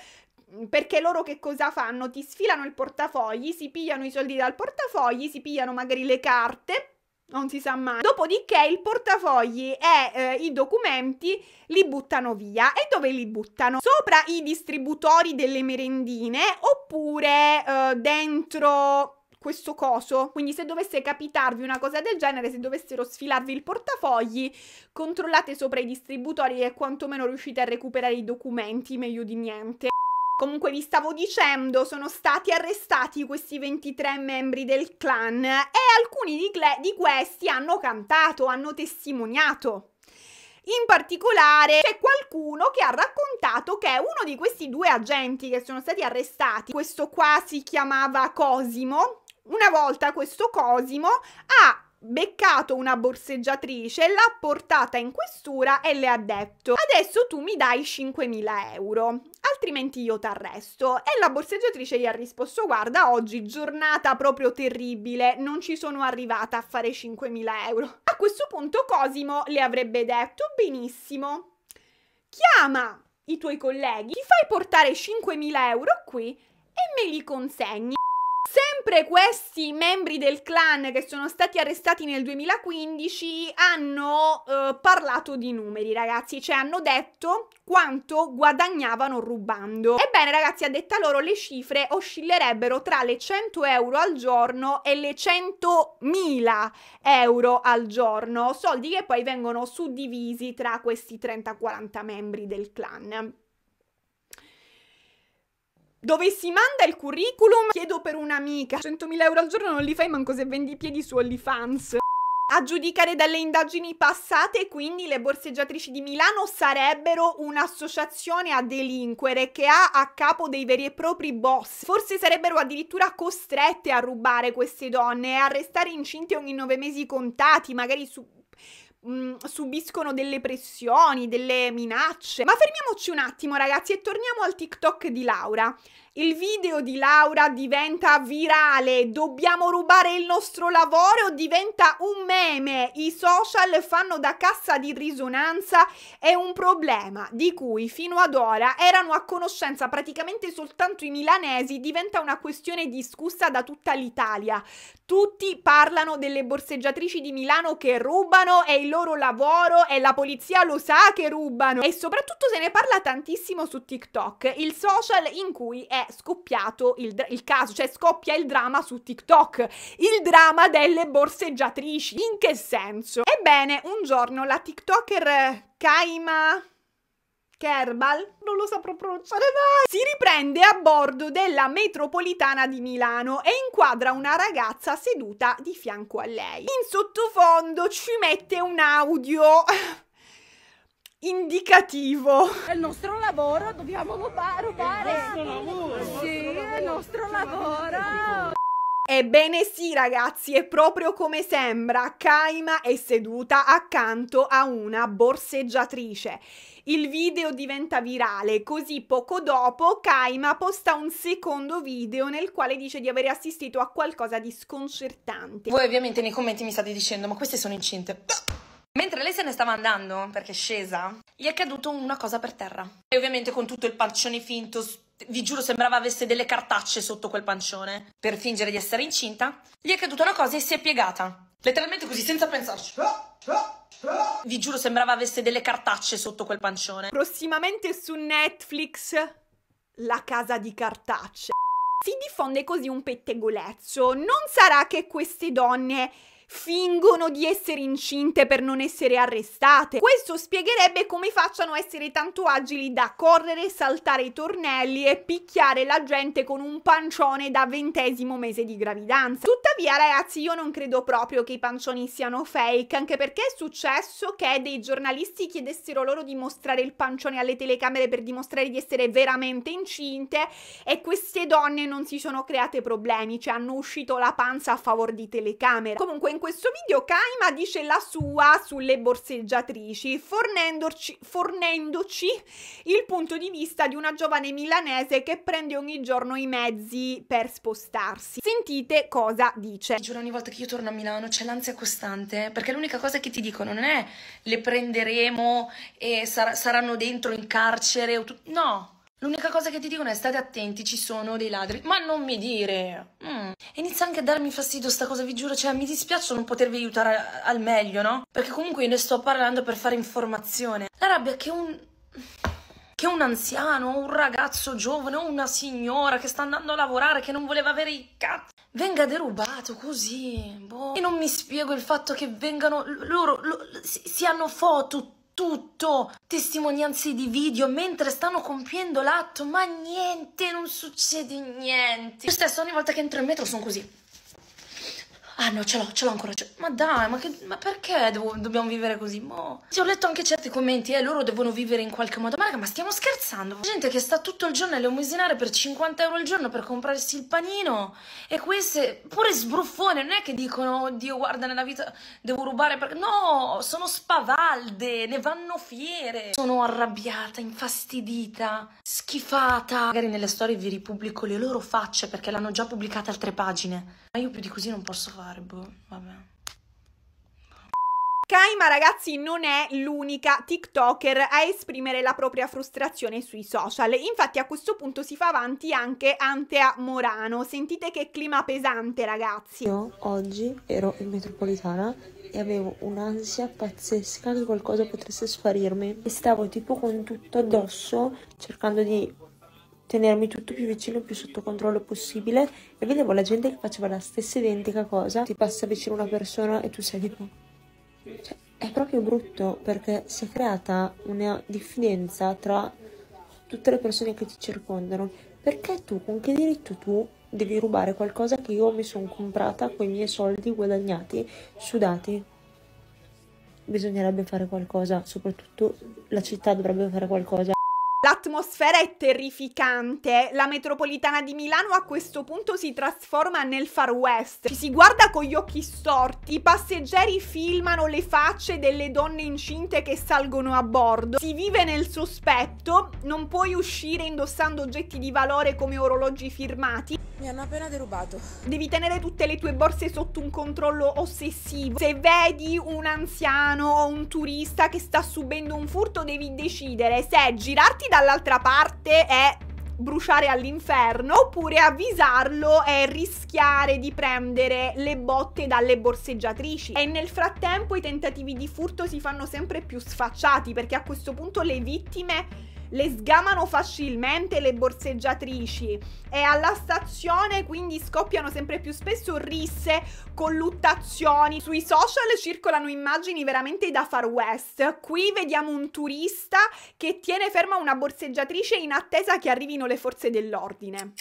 perché loro che cosa fanno? Ti sfilano il portafogli, si pigliano i soldi dal portafogli, si pigliano magari le carte non si sa mai. Dopodiché il portafogli e eh, i documenti li buttano via. E dove li buttano? Sopra i distributori delle merendine oppure eh, dentro questo coso. Quindi se dovesse capitarvi una cosa del genere, se dovessero sfilarvi il portafogli, controllate sopra i distributori e quantomeno riuscite a recuperare i documenti, meglio di niente. Comunque vi stavo dicendo, sono stati arrestati questi 23 membri del clan e alcuni di, di questi hanno cantato, hanno testimoniato. In particolare c'è qualcuno che ha raccontato che uno di questi due agenti che sono stati arrestati, questo qua si chiamava Cosimo, una volta questo Cosimo ha beccato una borseggiatrice, l'ha portata in questura e le ha detto adesso tu mi dai 5.000 euro, altrimenti io t'arresto. E la borseggiatrice gli ha risposto guarda oggi giornata proprio terribile, non ci sono arrivata a fare 5.000 euro. A questo punto Cosimo le avrebbe detto benissimo, chiama i tuoi colleghi, ti fai portare 5.000 euro qui e me li consegni sempre questi membri del clan che sono stati arrestati nel 2015 hanno eh, parlato di numeri, ragazzi, cioè hanno detto quanto guadagnavano rubando. Ebbene, ragazzi, a detta loro le cifre oscillerebbero tra le 100 euro al giorno e le 100.000 euro al giorno, soldi che poi vengono suddivisi tra questi 30-40 membri del clan dove si manda il curriculum, chiedo per un'amica. 100.000 euro al giorno non li fai manco se vendi i piedi su OnlyFans. A giudicare dalle indagini passate, quindi le borseggiatrici di Milano sarebbero un'associazione a delinquere che ha a capo dei veri e propri boss. Forse sarebbero addirittura costrette a rubare queste donne e a restare incinte ogni nove mesi contati, magari su Mm, subiscono delle pressioni, delle minacce. Ma fermiamoci un attimo ragazzi e torniamo al TikTok di Laura. Il video di Laura diventa virale, dobbiamo rubare il nostro lavoro, diventa un meme, i social fanno da cassa di risonanza, è un problema di cui fino ad ora erano a conoscenza praticamente soltanto i milanesi, diventa una questione discussa da tutta l'Italia. Tutti parlano delle borseggiatrici di Milano che rubano, è il loro lavoro e la polizia lo sa che rubano. E soprattutto se ne parla tantissimo su TikTok, il social in cui è scoppiato il, il caso, cioè scoppia il dramma su TikTok, il dramma delle borseggiatrici. In che senso? Ebbene, un giorno la TikToker eh, Kaima Kerbal, non lo saprò pronunciare mai, si riprende a bordo della metropolitana di Milano e inquadra una ragazza seduta di fianco a lei. In sottofondo ci mette un audio [laughs] indicativo. È il nostro lavoro, dobbiamo rubare. rubare. È il nostro lavoro. Sì, è il nostro lavoro. Ebbene sì ragazzi, è proprio come sembra, Kaima è seduta accanto a una borseggiatrice. Il video diventa virale, così poco dopo Kaima posta un secondo video nel quale dice di aver assistito a qualcosa di sconcertante. Voi ovviamente nei commenti mi state dicendo ma queste sono incinte. Mentre lei se ne stava andando, perché è scesa, gli è caduto una cosa per terra. E ovviamente con tutto il pancione finto, vi giuro sembrava avesse delle cartacce sotto quel pancione per fingere di essere incinta, gli è caduta una cosa e si è piegata. Letteralmente così, senza pensarci. Vi giuro sembrava avesse delle cartacce sotto quel pancione. Prossimamente su Netflix, La casa di cartacce. Si diffonde così un pettegolezzo. Non sarà che queste donne fingono di essere incinte per non essere arrestate. Questo spiegherebbe come facciano essere tanto agili da correre, saltare i tornelli e picchiare la gente con un pancione da ventesimo mese di gravidanza. Tuttavia ragazzi io non credo proprio che i pancioni siano fake, anche perché è successo che dei giornalisti chiedessero loro di mostrare il pancione alle telecamere per dimostrare di essere veramente incinte e queste donne non si sono create problemi, cioè hanno uscito la panza a favore di telecamere. Comunque in questo video Kaima dice la sua sulle borseggiatrici, fornendoci il punto di vista di una giovane milanese che prende ogni giorno i mezzi per spostarsi. Sentite cosa dice. Giuro ogni volta che io torno a Milano c'è l'ansia costante, perché l'unica cosa che ti dicono non è le prenderemo e sar saranno dentro in carcere, o no, L'unica cosa che ti dicono è state attenti, ci sono dei ladri. Ma non mi dire! Mm. Inizia anche a darmi fastidio sta cosa, vi giuro, cioè mi dispiace non potervi aiutare al meglio, no? Perché comunque io ne sto parlando per fare informazione. La rabbia è che un... Che un anziano, un ragazzo giovane o una signora che sta andando a lavorare, che non voleva avere i cazzi, venga derubato così, boh. E non mi spiego il fatto che vengano, loro, loro si, si hanno foto tutto, testimonianze di video mentre stanno compiendo l'atto, ma niente, non succede niente. Io stesso ogni volta che entro in metro sono così. Ah no, ce l'ho, ce l'ho ancora. Ce ma dai, ma, che, ma perché devo, dobbiamo vivere così? Mo? Sì, ho letto anche certi commenti, eh, loro devono vivere in qualche modo. Ma raga, ma stiamo scherzando? gente che sta tutto il giorno a leomesinare per 50 euro al giorno per comprarsi il panino. E queste, pure sbruffone, non è che dicono, oddio, guarda, nella vita devo rubare Per... No, sono spavalde, ne vanno fiere. Sono arrabbiata, infastidita, schifata. Magari nelle storie vi ripubblico le loro facce perché l'hanno già pubblicate altre pagine. Ma io più di così non posso fare garbo, vabbè. Kaima ragazzi non è l'unica TikToker a esprimere la propria frustrazione sui social, infatti a questo punto si fa avanti anche Antea Morano, sentite che clima pesante ragazzi. Io oggi ero in metropolitana e avevo un'ansia pazzesca che qualcosa potesse sparirmi e stavo tipo con tutto addosso cercando di tenermi tutto più vicino, più sotto controllo possibile e vedevo la gente che faceva la stessa identica cosa, ti passa vicino una persona e tu sei tipo... Cioè, è proprio brutto perché si è creata una diffidenza tra tutte le persone che ti circondano. Perché tu, con che diritto tu devi rubare qualcosa che io mi sono comprata con i miei soldi guadagnati, sudati? Bisognerebbe fare qualcosa, soprattutto la città dovrebbe fare qualcosa L'atmosfera è terrificante, la metropolitana di Milano a questo punto si trasforma nel far west, ci si guarda con gli occhi storti, i passeggeri filmano le facce delle donne incinte che salgono a bordo, si vive nel sospetto, non puoi uscire indossando oggetti di valore come orologi firmati. Mi hanno appena derubato. Devi tenere tutte le tue borse sotto un controllo ossessivo. Se vedi un anziano o un turista che sta subendo un furto devi decidere se girarti da dall'altra parte è bruciare all'inferno oppure avvisarlo e rischiare di prendere le botte dalle borseggiatrici e nel frattempo i tentativi di furto si fanno sempre più sfacciati perché a questo punto le vittime le sgamano facilmente le borseggiatrici e alla stazione quindi scoppiano sempre più spesso risse, colluttazioni. Sui social circolano immagini veramente da far west. Qui vediamo un turista che tiene ferma una borseggiatrice in attesa che arrivino le forze dell'ordine.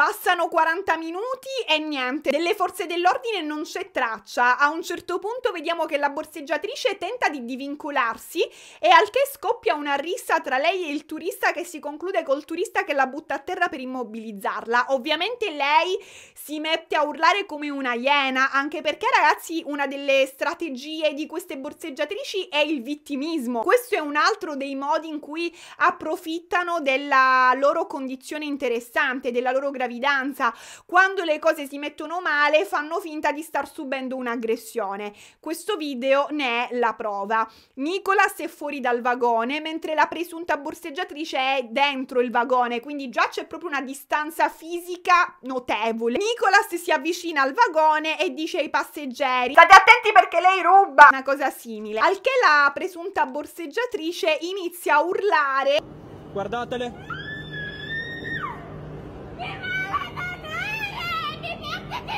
Passano 40 minuti e niente, delle forze dell'ordine non c'è traccia. A un certo punto vediamo che la borseggiatrice tenta di divincolarsi e al che scoppia una rissa tra lei e il turista che si conclude col turista che la butta a terra per immobilizzarla. Ovviamente lei si mette a urlare come una iena, anche perché ragazzi una delle strategie di queste borseggiatrici è il vittimismo. Questo è un altro dei modi in cui approfittano della loro condizione interessante, della loro gravità gravidanza, quando le cose si mettono male fanno finta di star subendo un'aggressione. Questo video ne è la prova. Nicolas è fuori dal vagone mentre la presunta borseggiatrice è dentro il vagone, quindi già c'è proprio una distanza fisica notevole. Nicolas si avvicina al vagone e dice ai passeggeri state attenti perché lei ruba, una cosa simile. Al che la presunta borseggiatrice inizia a urlare guardatele.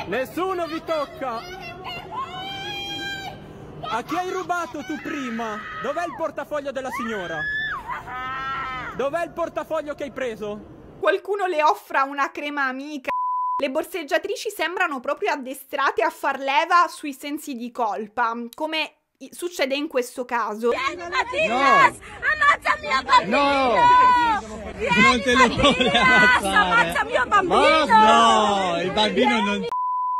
Nessuno vi tocca! A chi hai rubato tu prima? Dov'è il portafoglio della signora? Dov'è il portafoglio che hai preso? Qualcuno le offra una crema amica. Le borseggiatrici sembrano proprio addestrate a far leva sui sensi di colpa, come succede in questo caso. Vieni, Mattias! Ammazza mio bambino! No! Vieni, non te lo Mattias! Ammazzare. Ammazza mio bambino! Ma no, il bambino Vieni. non...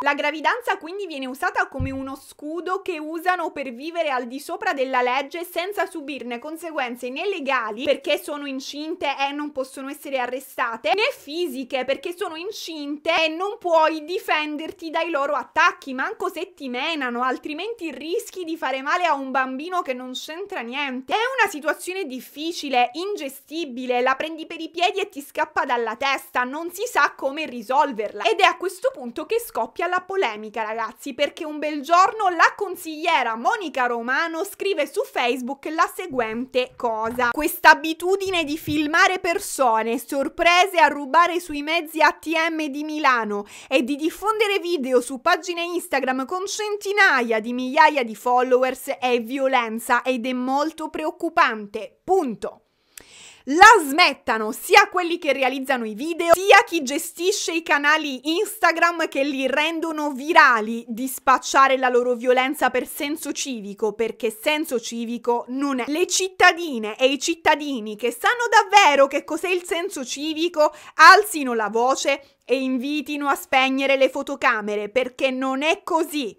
La gravidanza quindi viene usata come uno scudo che usano per vivere al di sopra della legge senza subirne conseguenze né legali perché sono incinte e non possono essere arrestate, né fisiche perché sono incinte e non puoi difenderti dai loro attacchi, manco se ti menano, altrimenti rischi di fare male a un bambino che non c'entra niente. È una situazione difficile, ingestibile, la prendi per i piedi e ti scappa dalla testa, non si sa come risolverla. Ed è a questo punto che scoppia alla polemica, ragazzi, perché un bel giorno la consigliera Monica Romano scrive su Facebook la seguente cosa. Questa abitudine di filmare persone sorprese a rubare sui mezzi ATM di Milano e di diffondere video su pagine Instagram con centinaia di migliaia di followers è violenza ed è molto preoccupante. Punto la smettano sia quelli che realizzano i video, sia chi gestisce i canali Instagram che li rendono virali di spacciare la loro violenza per senso civico, perché senso civico non è. Le cittadine e i cittadini che sanno davvero che cos'è il senso civico alzino la voce e invitino a spegnere le fotocamere, perché non è così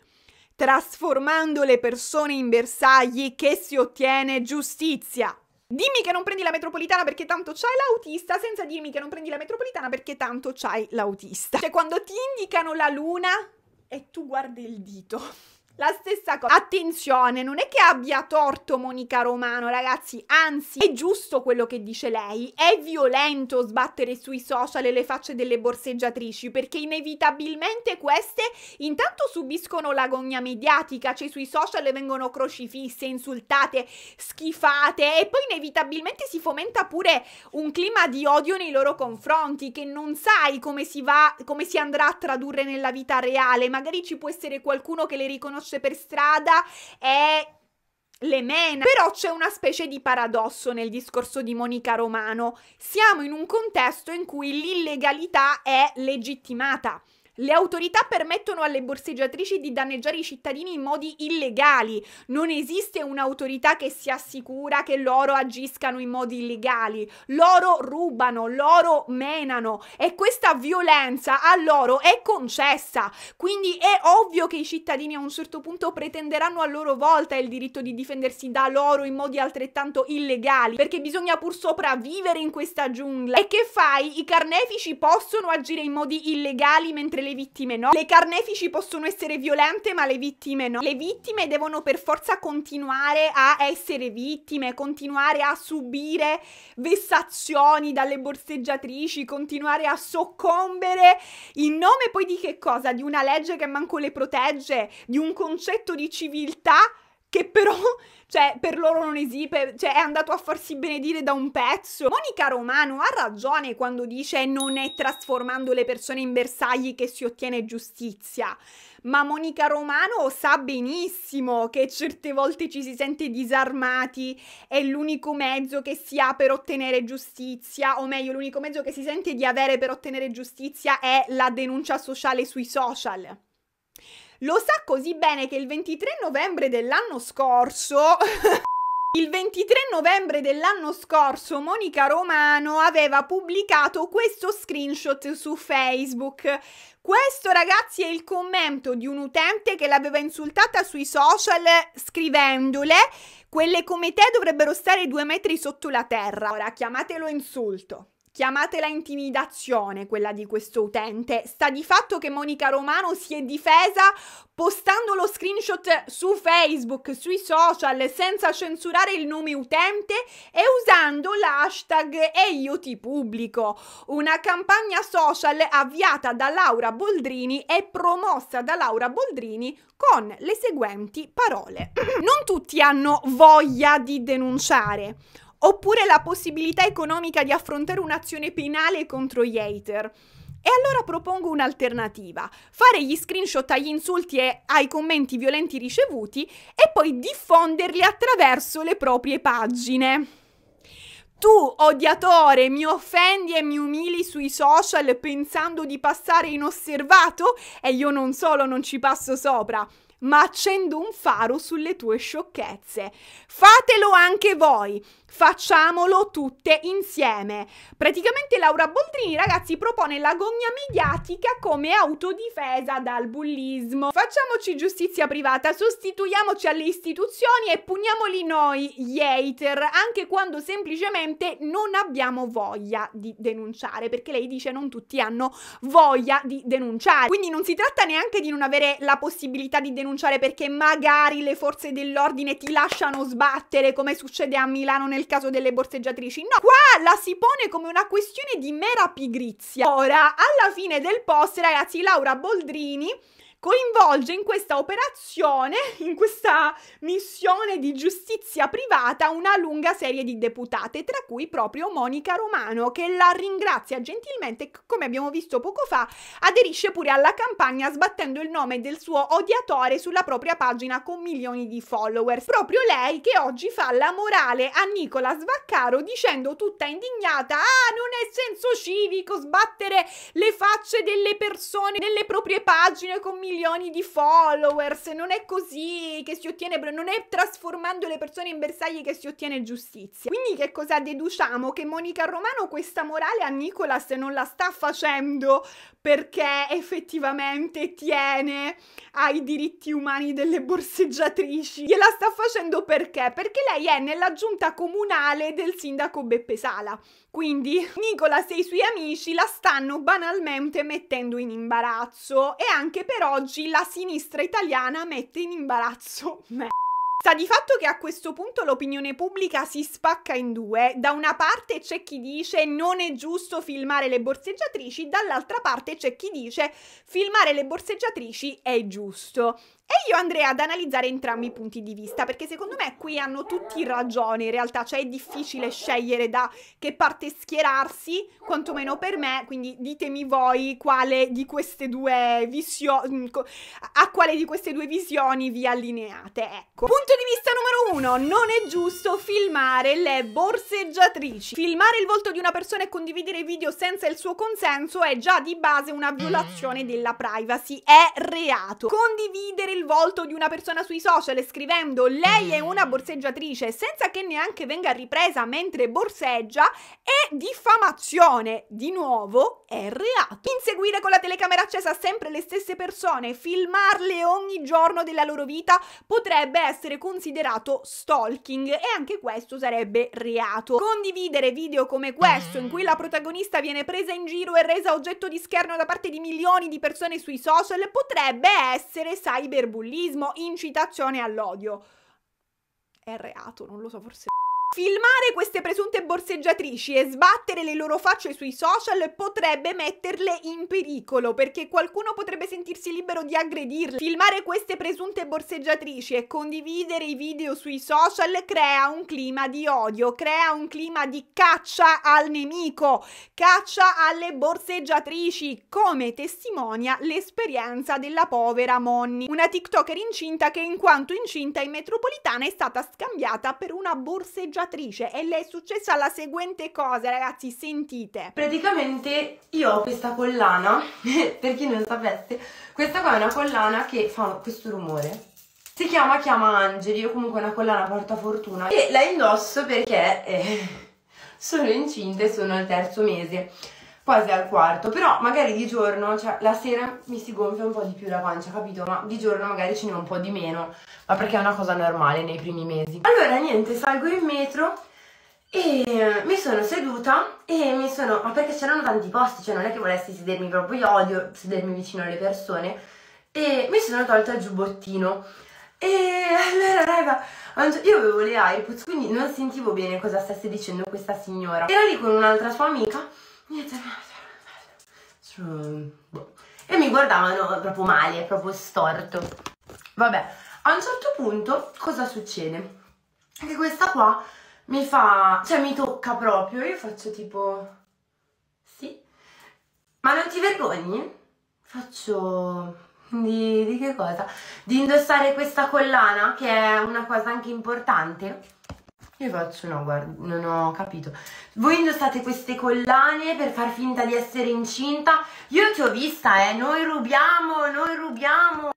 trasformando le persone in bersagli che si ottiene giustizia. Dimmi che non prendi la metropolitana perché tanto c'hai l'autista, senza dirmi che non prendi la metropolitana perché tanto c'hai l'autista. Cioè, quando ti indicano la luna e tu guardi il dito. La stessa cosa. Attenzione, non è che abbia torto Monica Romano, ragazzi, anzi, è giusto quello che dice lei. È violento sbattere sui social le facce delle borseggiatrici perché inevitabilmente queste intanto subiscono l'agonia mediatica, cioè sui social vengono crocifisse, insultate, schifate e poi inevitabilmente si fomenta pure un clima di odio nei loro confronti che non sai come si va come si andrà a tradurre nella vita reale. Magari ci può essere qualcuno che le riconosce rocce per strada è le mena. Però c'è una specie di paradosso nel discorso di Monica Romano. Siamo in un contesto in cui l'illegalità è legittimata. Le autorità permettono alle borseggiatrici di danneggiare i cittadini in modi illegali. Non esiste un'autorità che si assicura che loro agiscano in modi illegali. Loro rubano, loro menano e questa violenza a loro è concessa. Quindi è ovvio che i cittadini a un certo punto pretenderanno a loro volta il diritto di difendersi da loro in modi altrettanto illegali, perché bisogna pur sopravvivere in questa giungla. E che fai? I carnefici possono agire in modi illegali mentre le le vittime no. Le carnefici possono essere violente, ma le vittime no. Le vittime devono per forza continuare a essere vittime, continuare a subire vessazioni dalle borseggiatrici, continuare a soccombere in nome poi di che cosa? Di una legge che manco le protegge, di un concetto di civiltà che però, [laughs] cioè, per loro non esiste, cioè, è andato a farsi benedire da un pezzo. Monica Romano ha ragione quando dice non è trasformando le persone in bersagli che si ottiene giustizia, ma Monica Romano sa benissimo che certe volte ci si sente disarmati, è l'unico mezzo che si ha per ottenere giustizia, o meglio, l'unico mezzo che si sente di avere per ottenere giustizia è la denuncia sociale sui social. Lo sa così bene che il 23 novembre dell'anno scorso... [laughs] Il 23 novembre dell'anno scorso Monica Romano aveva pubblicato questo screenshot su Facebook. Questo ragazzi è il commento di un utente che l'aveva insultata sui social scrivendole quelle come te dovrebbero stare due metri sotto la terra. Ora chiamatelo insulto chiamatela intimidazione quella di questo utente, sta di fatto che Monica Romano si è difesa postando lo screenshot su Facebook, sui social, senza censurare il nome utente e usando l'hashtag e io ti pubblico, una campagna social avviata da Laura Boldrini e promossa da Laura Boldrini con le seguenti parole. [clears throat] non tutti hanno voglia di denunciare, oppure la possibilità economica di affrontare un'azione penale contro gli hater. E allora propongo un'alternativa, fare gli screenshot agli insulti e ai commenti violenti ricevuti e poi diffonderli attraverso le proprie pagine. Tu, odiatore, mi offendi e mi umili sui social pensando di passare inosservato? E io non solo non ci passo sopra, ma accendo un faro sulle tue sciocchezze. Fatelo anche voi, facciamolo tutte insieme. Praticamente Laura Boldrini, ragazzi, propone l'agonia mediatica come autodifesa dal bullismo. Facciamoci giustizia privata, sostituiamoci alle istituzioni e puniamoli noi, gli hater, anche quando semplicemente non abbiamo voglia di denunciare, perché lei dice non tutti hanno voglia di denunciare. Quindi non si tratta neanche di non avere la possibilità di denunciare denunciare perché magari le forze dell'ordine ti lasciano sbattere come succede a Milano nel caso delle borseggiatrici. No, qua la si pone come una questione di mera pigrizia. Ora, alla fine del post, ragazzi, Laura Boldrini coinvolge in questa operazione, in questa missione di giustizia privata, una lunga serie di deputate, tra cui proprio Monica Romano, che la ringrazia gentilmente, come abbiamo visto poco fa, aderisce pure alla campagna sbattendo il nome del suo odiatore sulla propria pagina con milioni di followers. Proprio lei che oggi fa la morale a Nicola Svaccaro dicendo tutta indignata: Ah, non è senso civico sbattere le facce delle persone nelle proprie pagine con milioni milioni di followers, non è così che si ottiene, non è trasformando le persone in bersagli che si ottiene giustizia. Quindi che cosa deduciamo? Che Monica Romano questa morale a Nicolas non la sta facendo perché effettivamente tiene ai diritti umani delle borseggiatrici, gliela sta facendo perché? Perché lei è nella giunta comunale del sindaco Beppe Sala. Quindi Nicolas e i suoi amici la stanno banalmente mettendo in imbarazzo e anche per oggi la sinistra italiana mette in imbarazzo [laughs] me. Sta di fatto che a questo punto l'opinione pubblica si spacca in due. Da una parte c'è chi dice non è giusto filmare le borseggiatrici, dall'altra parte c'è chi dice filmare le borseggiatrici è giusto. E io andrei ad analizzare entrambi i punti di vista, perché secondo me qui hanno tutti ragione in realtà, cioè è difficile scegliere da che parte schierarsi, quantomeno per me, quindi ditemi voi quale di queste due visioni, mm, a quale di queste due visioni vi allineate, ecco. Punto di vista numero uno, non è giusto filmare le borseggiatrici. Filmare il volto di una persona e condividere video senza il suo consenso è già di base una violazione mm. della privacy, è reato. Condividere il il volto di una persona sui social scrivendo lei è mm-hmm. una borseggiatrice senza che neanche venga ripresa mentre borseggia è diffamazione, di nuovo è reato. Inseguire con la telecamera accesa sempre le stesse persone, filmarle ogni giorno della loro vita potrebbe essere considerato stalking e anche questo sarebbe reato. Condividere video come questo in cui la protagonista viene presa in giro e resa oggetto di scherno da parte di milioni di persone sui social potrebbe essere cyberbullying cyberbullismo, incitazione all'odio. È reato, non lo so, forse Filmare queste presunte borseggiatrici e sbattere le loro facce sui social potrebbe metterle in pericolo perché qualcuno potrebbe sentirsi libero di aggredirle. Filmare queste presunte borseggiatrici e condividere i video sui social crea un clima di odio, crea un clima di caccia al nemico, caccia alle borseggiatrici, come testimonia l'esperienza della povera Monny, una TikToker incinta che in quanto incinta in metropolitana è stata scambiata per una borseggiatrice calciatrice e le è successa la seguente cosa, ragazzi, sentite. Praticamente io ho questa collana, [laughs] per chi non sapesse, questa qua è una collana che fa questo rumore. Si chiama Chiama Angeli, o comunque una collana portafortuna, e la indosso perché eh, [laughs] sono incinta e sono al terzo mese quasi al quarto, però magari di giorno, cioè la sera mi si gonfia un po' di più la pancia, capito? Ma di giorno magari ce n'è un po' di meno, ma perché è una cosa normale nei primi mesi. Allora niente, salgo in metro e eh, mi sono seduta e mi sono... ma perché c'erano tanti posti, cioè non è che volessi sedermi proprio, io odio sedermi vicino alle persone e mi sono tolta il giubbottino e allora raga... Io avevo le AirPods, quindi non sentivo bene cosa stesse dicendo questa signora. Era lì con un'altra sua amica niente, boh. e mi guardavano proprio male, proprio storto. Vabbè, a un certo punto cosa succede? Che questa qua mi fa, cioè mi tocca proprio, io faccio tipo, sì, ma non ti vergogni? Faccio, di, di che cosa? Di indossare questa collana, che è una cosa anche importante. Io faccio no, guarda, non ho capito. Voi indossate queste collane per far finta di essere incinta? Io ti ho vista, eh, noi rubiamo, noi rubiamo.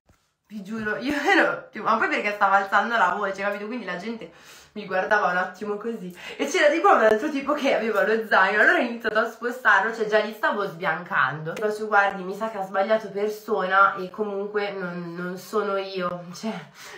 Vi giuro, io [laughs] ero, ma poi perché stava alzando la voce, capito? Quindi la gente mi guardava un attimo così e c'era di qua un altro tipo che aveva lo zaino allora ho iniziato a spostarlo cioè già li stavo sbiancando però su guardi mi sa che ha sbagliato persona e comunque non, non sono io cioè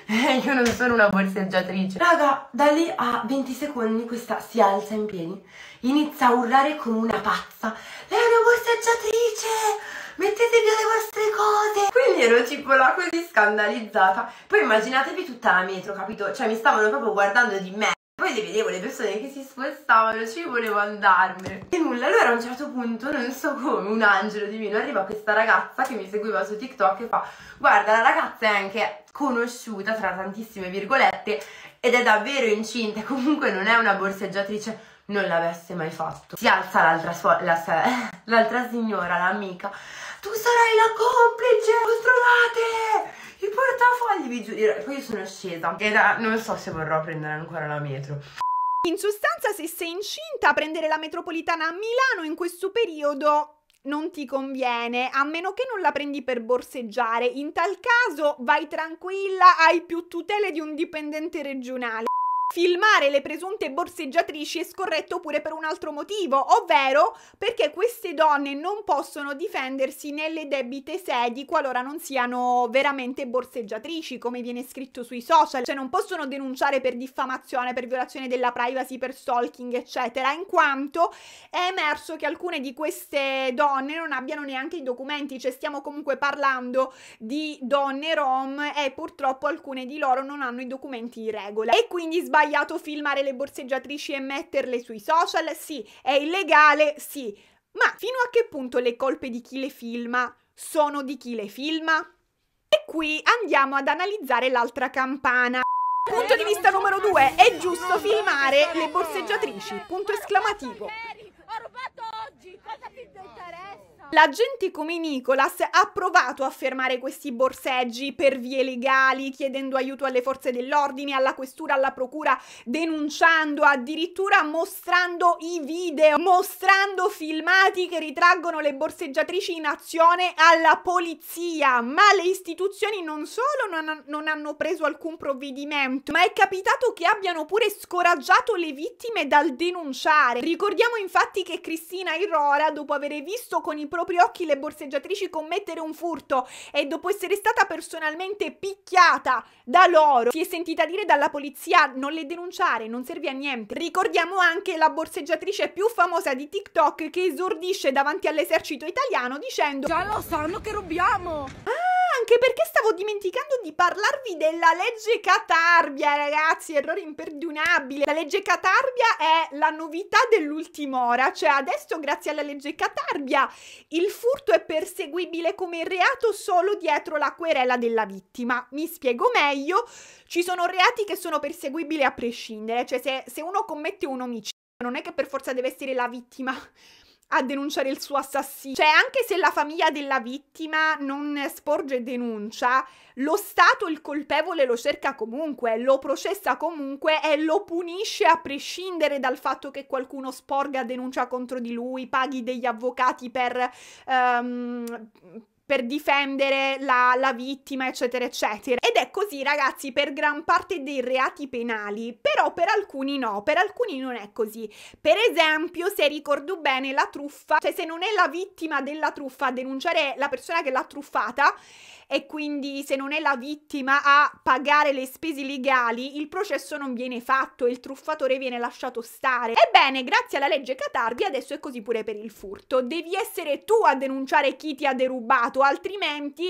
[laughs] io non sono una borseggiatrice raga da lì a 20 secondi questa si alza in piedi inizia a urlare come una pazza lei è una borseggiatrice mettete via le vostre cose quindi ero tipo là così scandalizzata poi immaginatevi tutta la metro capito cioè mi stavano proprio guardando di me poi vedevo le persone che si spostavano, ci volevo andarmene. E nulla, allora a un certo punto, non so come, un angelo divino, arriva questa ragazza che mi seguiva su TikTok e fa Guarda, la ragazza è anche conosciuta, tra tantissime virgolette, ed è davvero incinta, comunque non è una borseggiatrice non l'avesse mai fatto. Si alza l'altra, [laughs] l'altra signora, l'amica, tu sarai la complice, stronate! I portafogli vi giuro, poi sono scesa e da, non so se vorrò prendere ancora la metro. In sostanza, se sei incinta, prendere la metropolitana a Milano in questo periodo non ti conviene, a meno che non la prendi per borseggiare. In tal caso vai tranquilla, hai più tutele di un dipendente regionale. Filmare le presunte borseggiatrici è scorretto pure per un altro motivo, ovvero perché queste donne non possono difendersi nelle debite sedi qualora non siano veramente borseggiatrici, come viene scritto sui social, cioè non possono denunciare per diffamazione, per violazione della privacy, per stalking, eccetera, in quanto è emerso che alcune di queste donne non abbiano neanche i documenti, cioè stiamo comunque parlando di donne rom e purtroppo alcune di loro non hanno i documenti in regola e quindi sbagliano sbagliato filmare le borseggiatrici e metterle sui social? Sì. È illegale? Sì. Ma fino a che punto le colpe di chi le filma sono di chi le filma? E qui andiamo ad analizzare l'altra campana. Punto di vista numero due, è giusto filmare le borseggiatrici, punto esclamativo. Ho rubato oggi, cosa ti interessa? L'agente come Nicolas ha provato a fermare questi borseggi per vie legali, chiedendo aiuto alle forze dell'ordine, alla questura, alla procura, denunciando, addirittura mostrando i video, mostrando filmati che ritraggono le borseggiatrici in azione alla polizia. Ma le istituzioni non solo non, non hanno preso alcun provvedimento, ma è capitato che abbiano pure scoraggiato le vittime dal denunciare. Ricordiamo infatti che Cristina Irora, dopo aver visto con i propri occhi le borseggiatrici commettere un furto e dopo essere stata personalmente picchiata da loro, si è sentita dire dalla polizia non le denunciare, non serve a niente. Ricordiamo anche la borseggiatrice più famosa di TikTok che esordisce davanti all'esercito italiano dicendo Già lo sanno che rubiamo! Ah! anche perché stavo dimenticando di parlarvi della legge Catarbia, ragazzi, errore imperdonabile. La legge Catarbia è la novità dell'ultima ora, cioè adesso grazie alla legge Catarbia il furto è perseguibile come reato solo dietro la querela della vittima. Mi spiego meglio, ci sono reati che sono perseguibili a prescindere, cioè se, se uno commette un omicidio non è che per forza deve essere la vittima a denunciare il suo assassino. Cioè, anche se la famiglia della vittima non sporge denuncia, lo Stato il colpevole lo cerca comunque, lo processa comunque e lo punisce a prescindere dal fatto che qualcuno sporga denuncia contro di lui, paghi degli avvocati per... Um, per difendere la, la, vittima, eccetera, eccetera. Ed è così, ragazzi, per gran parte dei reati penali, però per alcuni no, per alcuni non è così. Per esempio, se ricordo bene, la truffa, cioè se non è la vittima della truffa a denunciare la persona che l'ha truffata, e quindi se non è la vittima a pagare le spese legali, il processo non viene fatto e il truffatore viene lasciato stare. Ebbene, grazie alla legge Catardi adesso è così pure per il furto. Devi essere tu a denunciare chi ti ha derubato, altrimenti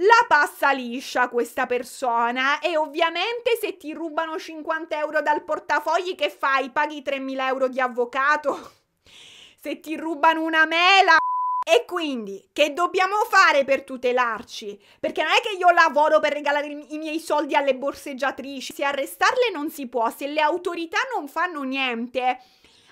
la passa liscia questa persona e ovviamente se ti rubano 50 euro dal portafogli che fai? Paghi 3.000 euro di avvocato? [laughs] Se ti rubano una mela... E quindi che dobbiamo fare per tutelarci? Perché non è che io lavoro per regalare i miei soldi alle borseggiatrici, se arrestarle non si può, se le autorità non fanno niente,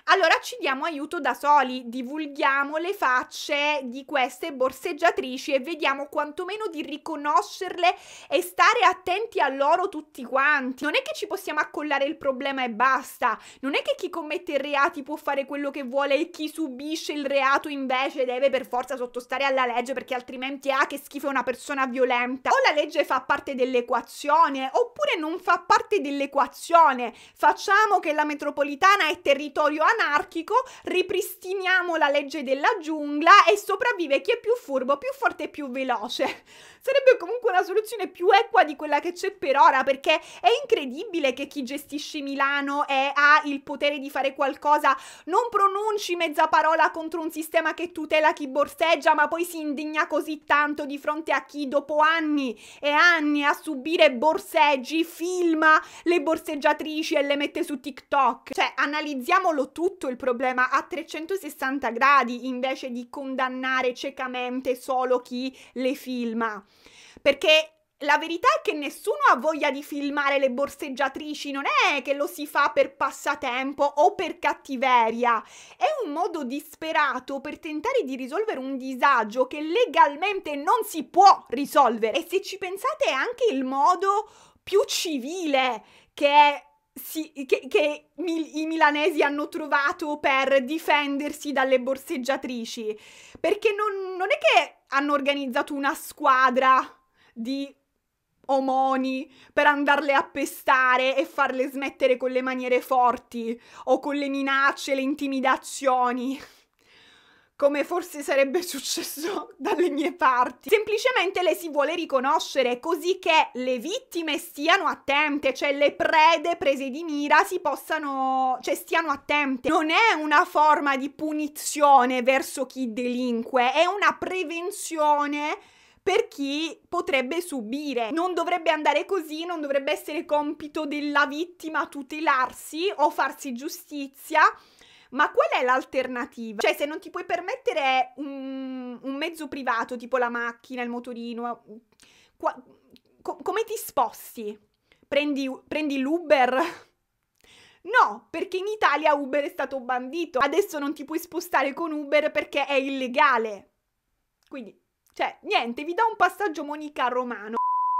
allora ci diamo aiuto da soli, divulghiamo le facce di queste borseggiatrici e vediamo quantomeno di riconoscerle e stare attenti a loro tutti quanti. Non è che ci possiamo accollare il problema e basta, non è che chi commette reati può fare quello che vuole e chi subisce il reato invece deve per forza sottostare alla legge perché altrimenti ah che schifo è una persona violenta. O la legge fa parte dell'equazione oppure non fa parte dell'equazione. Facciamo che la metropolitana è territorio andato anarchico, ripristiniamo la legge della giungla e sopravvive chi è più furbo, più forte e più veloce sarebbe comunque una soluzione più equa di quella che c'è per ora, perché è incredibile che chi gestisce Milano e ha il potere di fare qualcosa, non pronunci mezza parola contro un sistema che tutela chi borseggia, ma poi si indigna così tanto di fronte a chi dopo anni e anni a subire borseggi, filma le borseggiatrici e le mette su TikTok. Cioè, analizziamolo tutto il problema a 360 gradi invece di condannare ciecamente solo chi le filma. Perché la verità è che nessuno ha voglia di filmare le borseggiatrici, non è che lo si fa per passatempo o per cattiveria, è un modo disperato per tentare di risolvere un disagio che legalmente non si può risolvere. E se ci pensate è anche il modo più civile che, si, che, che mil, i milanesi hanno trovato per difendersi dalle borseggiatrici, perché non, non è che hanno organizzato una squadra di omoni per andarle a pestare e farle smettere con le maniere forti o con le minacce, le intimidazioni come forse sarebbe successo [laughs] dalle mie parti. Semplicemente le si vuole riconoscere così che le vittime stiano attente, cioè le prede prese di mira si possano, cioè stiano attente. Non è una forma di punizione verso chi delinque, è una prevenzione per chi potrebbe subire. Non dovrebbe andare così, non dovrebbe essere compito della vittima tutelarsi o farsi giustizia. Ma qual è l'alternativa? Cioè, se non ti puoi permettere un, un mezzo privato, tipo la macchina, il motorino, qua, co- come ti sposti? Prendi, prendi l'Uber? [laughs] No, perché in Italia Uber è stato bandito. Adesso non ti puoi spostare con Uber perché è illegale. Quindi cioè, niente, vi do un passaggio Monica Romano.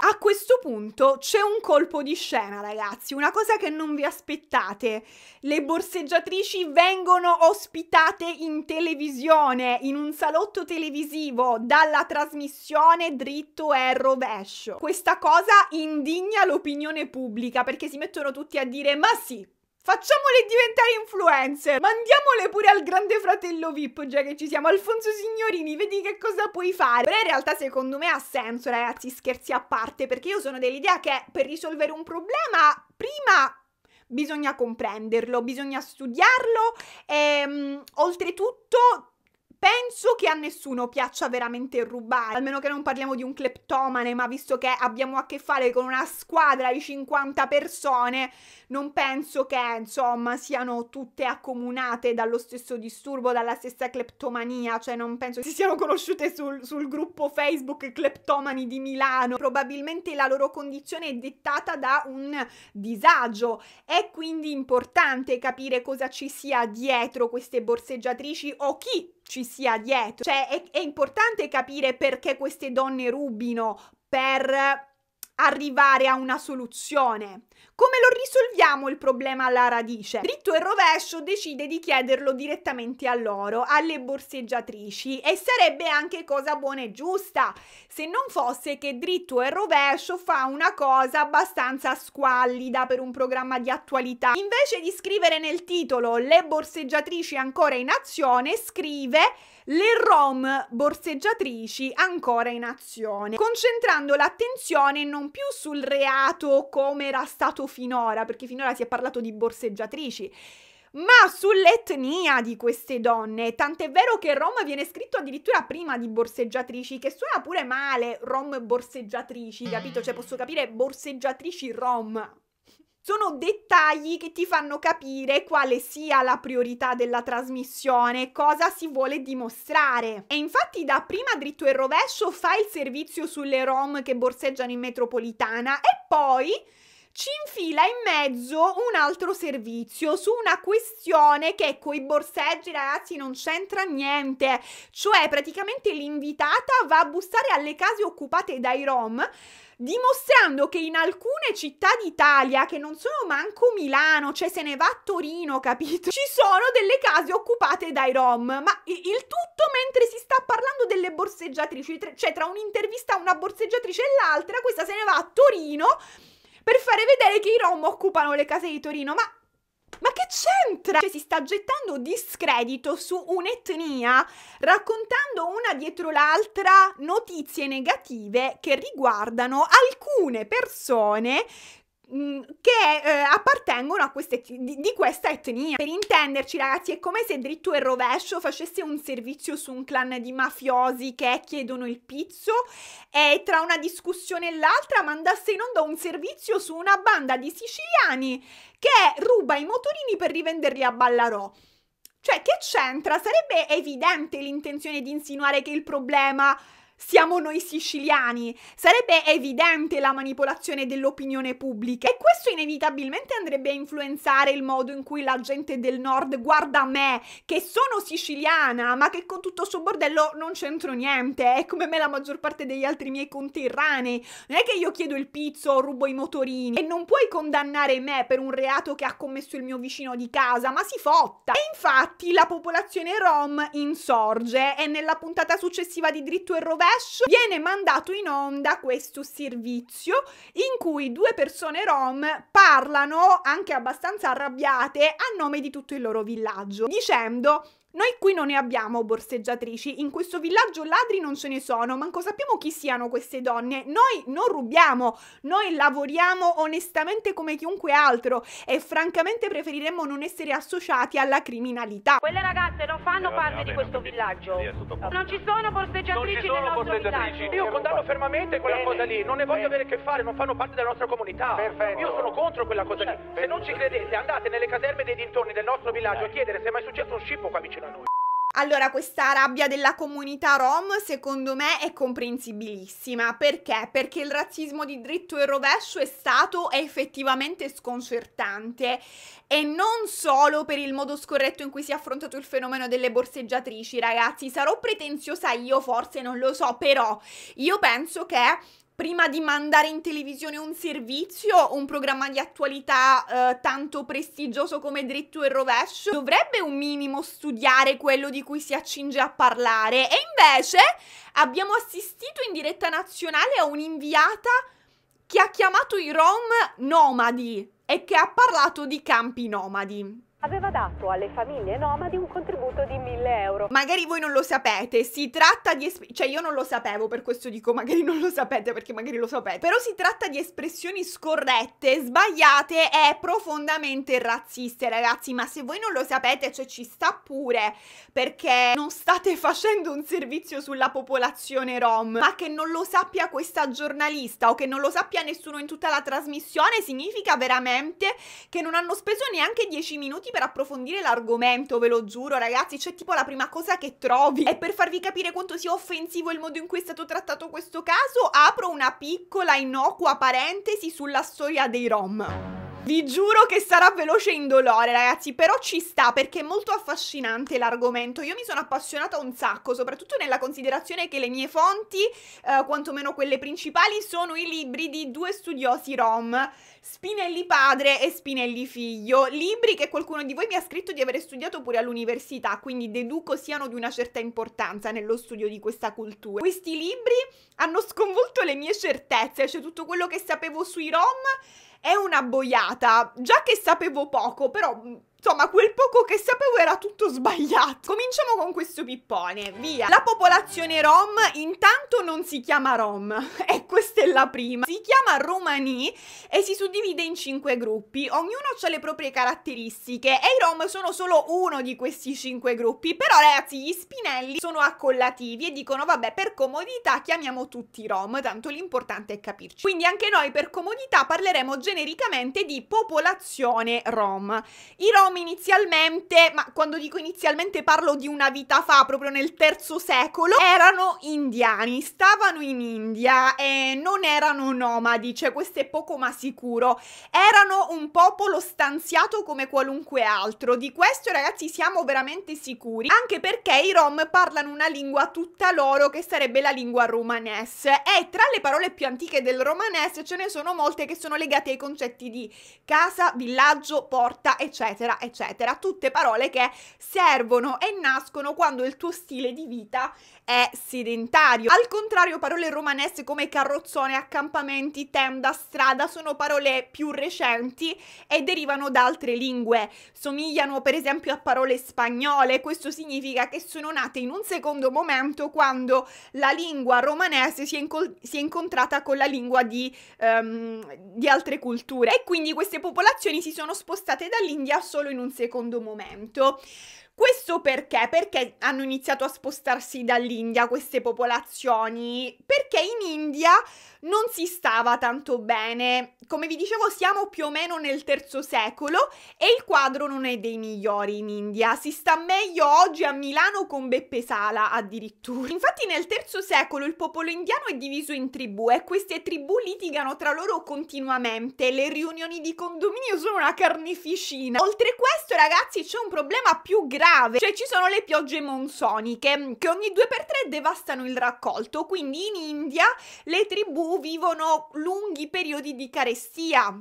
A questo punto c'è un colpo di scena, ragazzi, una cosa che non vi aspettate. Le borseggiatrici vengono ospitate in televisione, in un salotto televisivo, dalla trasmissione dritto e rovescio. Questa cosa indigna l'opinione pubblica perché si mettono tutti a dire: Ma sì, Facciamole diventare influencer. Mandiamole pure al grande fratello VIP, già che ci siamo. Alfonso Signorini, vedi che cosa puoi fare. Però in realtà secondo me ha senso, ragazzi, scherzi a parte, perché io sono dell'idea che per risolvere un problema, prima bisogna comprenderlo, bisogna studiarlo e um, oltretutto Penso che a nessuno piaccia veramente rubare, almeno che non parliamo di un cleptomane, ma visto che abbiamo a che fare con una squadra di 50 persone, non penso che, insomma, siano tutte accomunate dallo stesso disturbo, dalla stessa cleptomania, cioè non penso che si siano conosciute sul, sul gruppo Facebook Cleptomani di Milano. Probabilmente la loro condizione è dettata da un disagio, è quindi importante capire cosa ci sia dietro queste borseggiatrici o chi ci sia dietro. Cioè è, è importante capire perché queste donne rubino per arrivare a una soluzione. Come lo risolviamo il problema alla radice? Dritto e rovescio decide di chiederlo direttamente a loro, alle borseggiatrici, e sarebbe anche cosa buona e giusta, se non fosse che dritto e rovescio fa una cosa abbastanza squallida per un programma di attualità. Invece di scrivere nel titolo le borseggiatrici ancora in azione, scrive le rom borseggiatrici ancora in azione, concentrando l'attenzione non più sul reato come era stato trattato finora, perché finora si è parlato di borseggiatrici ma sull'etnia di queste donne. Tant'è vero che Rom viene scritto addirittura prima di borseggiatrici, che suona pure male Rom borseggiatrici, capito? Cioè posso capire borseggiatrici Rom. Sono dettagli che ti fanno capire quale sia la priorità della trasmissione, cosa si vuole dimostrare. E infatti da prima dritto e rovescio fa il servizio sulle Rom che borseggiano in metropolitana e poi ci infila in mezzo un altro servizio su una questione che con i borseggi ragazzi non c'entra niente, cioè praticamente l'invitata va a bussare alle case occupate dai rom dimostrando che in alcune città d'Italia, che non sono manco Milano, cioè se ne va a Torino, capito? Ci sono delle case occupate dai rom, ma il tutto mentre si sta parlando delle borseggiatrici, cioè tra un'intervista a una borseggiatrice e l'altra, questa se ne va a Torino per fare vedere che i Rom occupano le case di Torino, ma ma che c'entra? Cioè si sta gettando discredito su un'etnia raccontando una dietro l'altra notizie negative che riguardano alcune persone Mm, che eh, appartengono a queste, di, di, questa etnia. Per intenderci ragazzi è come se dritto e rovescio facesse un servizio su un clan di mafiosi che chiedono il pizzo e tra una discussione e l'altra mandasse in onda un servizio su una banda di siciliani che ruba i motorini per rivenderli a Ballarò. Cioè, che c'entra? Sarebbe evidente l'intenzione di insinuare che il problema siamo noi siciliani. Sarebbe evidente la manipolazione dell'opinione pubblica e questo inevitabilmente andrebbe a influenzare il modo in cui la gente del nord guarda me, che sono siciliana, ma che con tutto suo bordello non c'entro niente, è come me la maggior parte degli altri miei conterranei. Non è che io chiedo il pizzo o rubo i motorini e non puoi condannare me per un reato che ha commesso il mio vicino di casa, ma si fotta. E infatti la popolazione rom insorge e nella puntata successiva di Dritto e Rovescio Flash viene mandato in onda questo servizio in cui due persone rom parlano anche abbastanza arrabbiate a nome di tutto il loro villaggio dicendo noi qui non ne abbiamo borseggiatrici, in questo villaggio ladri non ce ne sono, manco sappiamo chi siano queste donne. Noi non rubiamo, noi lavoriamo onestamente come chiunque altro e francamente preferiremmo non essere associati alla criminalità. Quelle ragazze non fanno eh, parte vabbè, di questo villaggio. Sì, non ci sono borseggiatrici non ci sono borseggiatrici. Io condanno fermamente quella bene, cosa lì, non ne voglio bene. avere che fare, non fanno parte della nostra comunità. Perfetto. Io sono contro quella cosa lì. Se non ci credete, andate nelle caserme dei dintorni del nostro villaggio a chiedere se è mai successo un scippo qua vicino da noi. Allora, questa rabbia della comunità rom secondo me è comprensibilissima. Perché? Perché il razzismo di dritto e rovescio è stato effettivamente sconcertante e non solo per il modo scorretto in cui si è affrontato il fenomeno delle borseggiatrici, ragazzi. Sarò pretenziosa io, forse non lo so, però io penso che prima di mandare in televisione un servizio, un programma di attualità eh, tanto prestigioso come Dritto e Rovescio, dovrebbe un minimo studiare quello di cui si accinge a parlare. E invece abbiamo assistito in diretta nazionale a un'inviata che ha chiamato i Rom nomadi e che ha parlato di campi nomadi. Aveva dato alle famiglie nomadi un contributo di 1000 euro. Magari voi non lo sapete, si tratta di... Esp- cioè io non lo sapevo, per questo dico magari non lo sapete, perché magari lo sapete. Però si tratta di espressioni scorrette, sbagliate e profondamente razziste, ragazzi. Ma se voi non lo sapete, cioè ci sta pure, perché non state [laughs] facendo un servizio sulla popolazione rom. Ma che non lo sappia questa giornalista o che non lo sappia nessuno in tutta la trasmissione significa veramente che non hanno speso neanche 10 minuti per approfondire l'argomento, ve lo giuro, ragazzi. C'è cioè, tipo la prima cosa che trovi. E per farvi capire quanto sia offensivo il modo in cui è stato trattato questo caso, apro una piccola innocua parentesi sulla storia dei Rom. Vi giuro che sarà veloce e indolore, ragazzi, però ci sta perché è molto affascinante l'argomento. Io mi sono appassionata un sacco, soprattutto nella considerazione che le mie fonti, eh, quantomeno quelle principali, sono i libri di due studiosi rom, Spinelli padre e Spinelli figlio, libri che qualcuno di voi mi ha scritto di aver studiato pure all'università, quindi deduco siano di una certa importanza nello studio di questa cultura. Questi libri hanno sconvolto le mie certezze, cioè tutto quello che sapevo sui rom è una boiata, già che sapevo poco, però mm, Insomma, quel poco che sapevo era tutto sbagliato. Cominciamo con questo pippone, via. La popolazione rom intanto non si chiama rom, [laughs] e questa è la prima. Si chiama romani e si suddivide in cinque gruppi. Ognuno ha le proprie caratteristiche e i rom sono solo uno di questi cinque gruppi. Però ragazzi, gli spinelli sono accollativi e dicono vabbè, per comodità chiamiamo tutti rom, tanto l'importante è capirci. Quindi anche noi per comodità parleremo genericamente di popolazione rom. I rom Rome inizialmente, ma quando dico inizialmente parlo di una vita fa, proprio nel terzo secolo, erano indiani, stavano in India e non erano nomadi, cioè questo è poco ma sicuro. Erano un popolo stanziato come qualunque altro, di questo ragazzi siamo veramente sicuri, anche perché i Rom parlano una lingua tutta loro che sarebbe la lingua romanes e tra le parole più antiche del romanes ce ne sono molte che sono legate ai concetti di casa, villaggio, porta, eccetera eccetera, Tutte parole che servono e nascono quando il tuo stile di vita è sedentario. Al contrario, parole romanesse come carrozzone, accampamenti, tenda, strada sono parole più recenti e derivano da altre lingue. Somigliano per esempio a parole spagnole, questo significa che sono nate in un secondo momento quando la lingua romanese si è, inco- si è incontrata con la lingua di, um, di altre culture e quindi queste popolazioni si sono spostate dall'India solo in un secondo momento. Questo perché? Perché hanno iniziato a spostarsi dall'India queste popolazioni? Perché in India non si stava tanto bene. Come vi dicevo, siamo più o meno nel terzo secolo e il quadro non è dei migliori in India. Si sta meglio oggi a Milano con Beppe Sala addirittura. Infatti nel terzo secolo il popolo indiano è diviso in tribù e queste tribù litigano tra loro continuamente. Le riunioni di condominio sono una carneficina. Oltre questo, ragazzi, c'è un problema più grave grave, cioè ci sono le piogge monsoniche mm, che ogni 2x3 devastano il raccolto, quindi in India le tribù vivono lunghi periodi di carestia.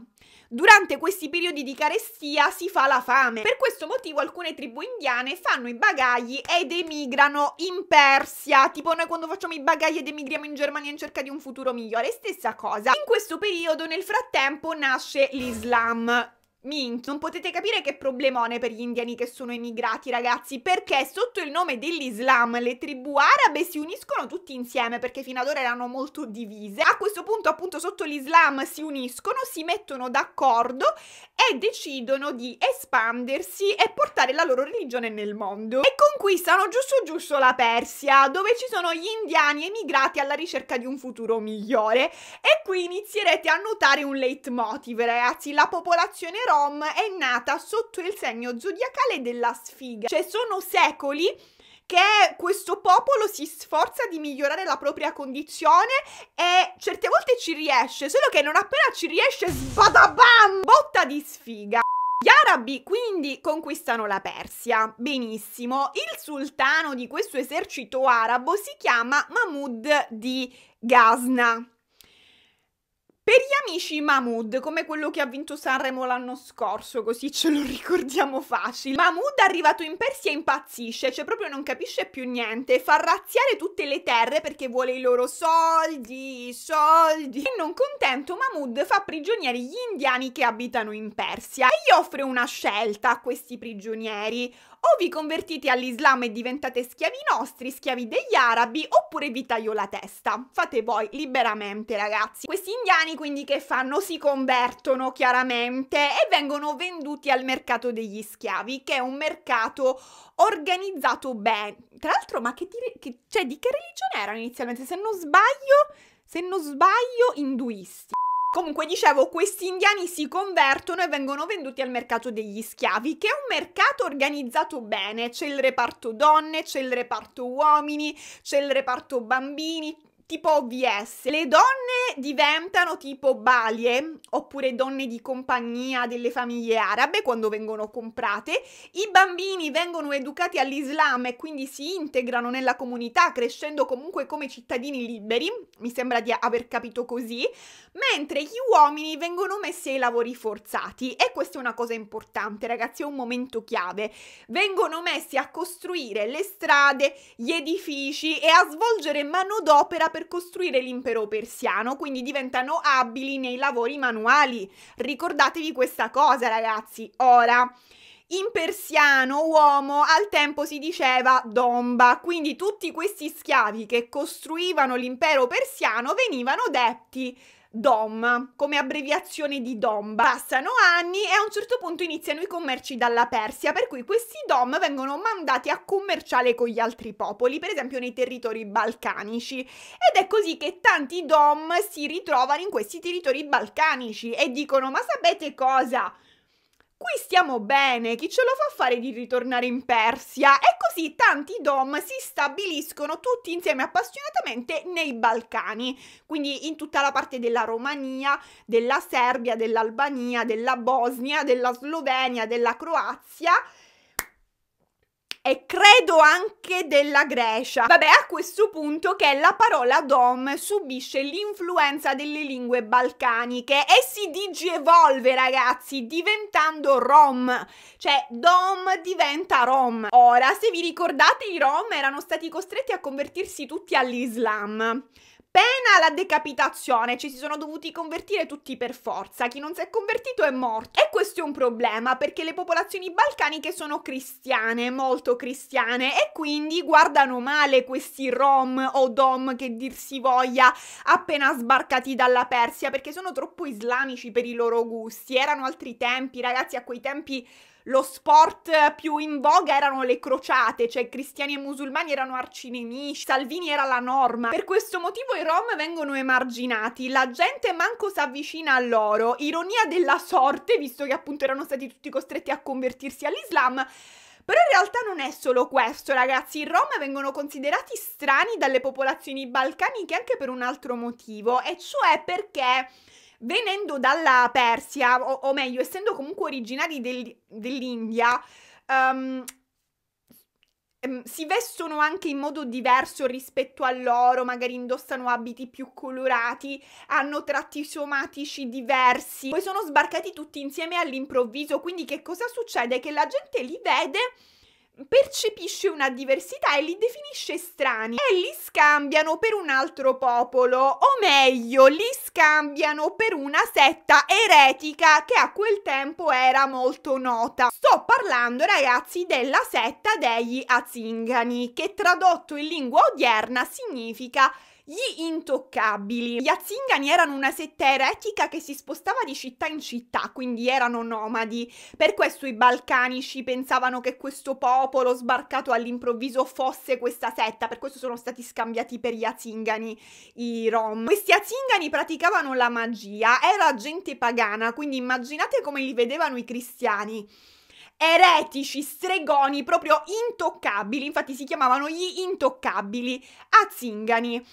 Durante questi periodi di carestia si fa la fame. Per questo motivo alcune tribù indiane fanno i bagagli ed emigrano in Persia. Tipo noi quando facciamo i bagagli ed emigriamo in Germania in cerca di un futuro migliore. Stessa cosa. In questo periodo nel frattempo nasce l'Islam Minchia, non potete capire che problemone per gli indiani che sono emigrati, ragazzi, perché sotto il nome dell'Islam le tribù arabe si uniscono tutti insieme perché fino ad ora erano molto divise. A questo punto, appunto, sotto l'Islam si uniscono, si mettono d'accordo e decidono di espandersi e portare la loro religione nel mondo. E conquistano giusto giusto la Persia, dove ci sono gli indiani emigrati alla ricerca di un futuro migliore. E qui inizierete a notare un leitmotiv, ragazzi, la popolazione rossa Rom è nata sotto il segno zodiacale della sfiga, cioè sono secoli che questo popolo si sforza di migliorare la propria condizione e certe volte ci riesce, solo che non appena ci riesce, sbadabam, botta di sfiga. Gli arabi quindi conquistano la Persia. Benissimo. Il sultano di questo esercito arabo si chiama Mahmud di Ghazna. Per gli amici Mahmood, come quello che ha vinto Sanremo l'anno scorso, così ce lo [laughs] ricordiamo facile. Mahmood arrivato in Persia impazzisce, cioè proprio non capisce più niente, fa razziare tutte le terre perché vuole i loro soldi, i soldi. E non contento Mahmood fa prigionieri gli indiani che abitano in Persia e gli offre una scelta a questi prigionieri o vi convertite all'Islam e diventate schiavi nostri, schiavi degli arabi, oppure vi taglio la testa. Fate voi liberamente, ragazzi. Questi indiani quindi che fanno? Si convertono chiaramente e vengono venduti al mercato degli schiavi, che è un mercato organizzato bene. Tra l'altro, ma che, dire, che cioè, di che religione erano inizialmente? Se non sbaglio, se non sbaglio, induisti. Comunque dicevo, questi indiani si convertono e vengono venduti al mercato degli schiavi, che è un mercato organizzato bene. C'è il reparto donne, c'è il reparto uomini, c'è il reparto bambini, tipo OVS. Le donne diventano tipo balie oppure donne di compagnia delle famiglie arabe quando vengono comprate. I bambini vengono educati all'Islam e quindi si integrano nella comunità crescendo comunque come cittadini liberi, mi sembra di aver capito così, mentre gli uomini vengono messi ai lavori forzati e questa è una cosa importante ragazzi, è un momento chiave. Vengono messi a costruire le strade, gli edifici e a svolgere manodopera per costruire l'impero persiano, quindi diventano abili nei lavori manuali. Ricordatevi questa cosa, ragazzi. Ora, in persiano uomo al tempo si diceva domba, quindi tutti questi schiavi che costruivano l'impero persiano venivano detti DOM, come abbreviazione di DOM. Passano anni e a un certo punto iniziano i commerci dalla Persia, per cui questi DOM vengono mandati a commerciare con gli altri popoli, per esempio nei territori balcanici. Ed è così che tanti DOM si ritrovano in questi territori balcanici e dicono: Ma sapete cosa? qui stiamo bene, chi ce lo fa fare di ritornare in Persia? E così tanti Dom si stabiliscono tutti insieme appassionatamente nei Balcani, quindi in tutta la parte della Romania, della Serbia, dell'Albania, della Bosnia, della Slovenia, della Croazia e credo anche della Grecia. Vabbè, a questo punto che la parola dom subisce l'influenza delle lingue balcaniche e si digievolve, ragazzi, diventando rom. Cioè, dom diventa rom. Ora, se vi ricordate, i rom erano stati costretti a convertirsi tutti all'Islam pena la decapitazione, ci si sono dovuti convertire tutti per forza, chi non si è convertito è morto. E questo è un problema perché le popolazioni balcaniche sono cristiane, molto cristiane, e quindi guardano male questi rom o dom che dir si voglia appena sbarcati dalla Persia perché sono troppo islamici per i loro gusti, erano altri tempi, ragazzi, a quei tempi lo sport più in voga erano le crociate, cioè cristiani e musulmani erano arcinemici, Salvini era la norma. Per questo motivo i rom vengono emarginati, la gente manco si avvicina a loro. Ironia della sorte, visto che appunto erano stati tutti costretti a convertirsi all'Islam. Però in realtà non è solo questo, ragazzi. I Rom vengono considerati strani dalle popolazioni balcaniche anche per un altro motivo, e cioè perché venendo dalla Persia, o, o meglio, essendo comunque originari del, dell'India, um, si vestono anche in modo diverso rispetto a loro, magari indossano abiti più colorati, hanno tratti somatici diversi, poi sono sbarcati tutti insieme all'improvviso, quindi che cosa succede? Che la gente li vede percepisce una diversità e li definisce strani e li scambiano per un altro popolo, o meglio, li scambiano per una setta eretica che a quel tempo era molto nota. Sto parlando, ragazzi, della setta degli Azingani, che tradotto in lingua odierna significa gli intoccabili. Gli Azingani erano una setta eretica che si spostava di città in città, quindi erano nomadi. Per questo i balcanici pensavano che questo popolo sbarcato all'improvviso fosse questa setta, per questo sono stati scambiati per gli Azingani i Rom. Questi Azingani praticavano la magia, era gente pagana, quindi immaginate come li vedevano i cristiani eretici, stregoni, proprio intoccabili, infatti si chiamavano gli intoccabili, azingani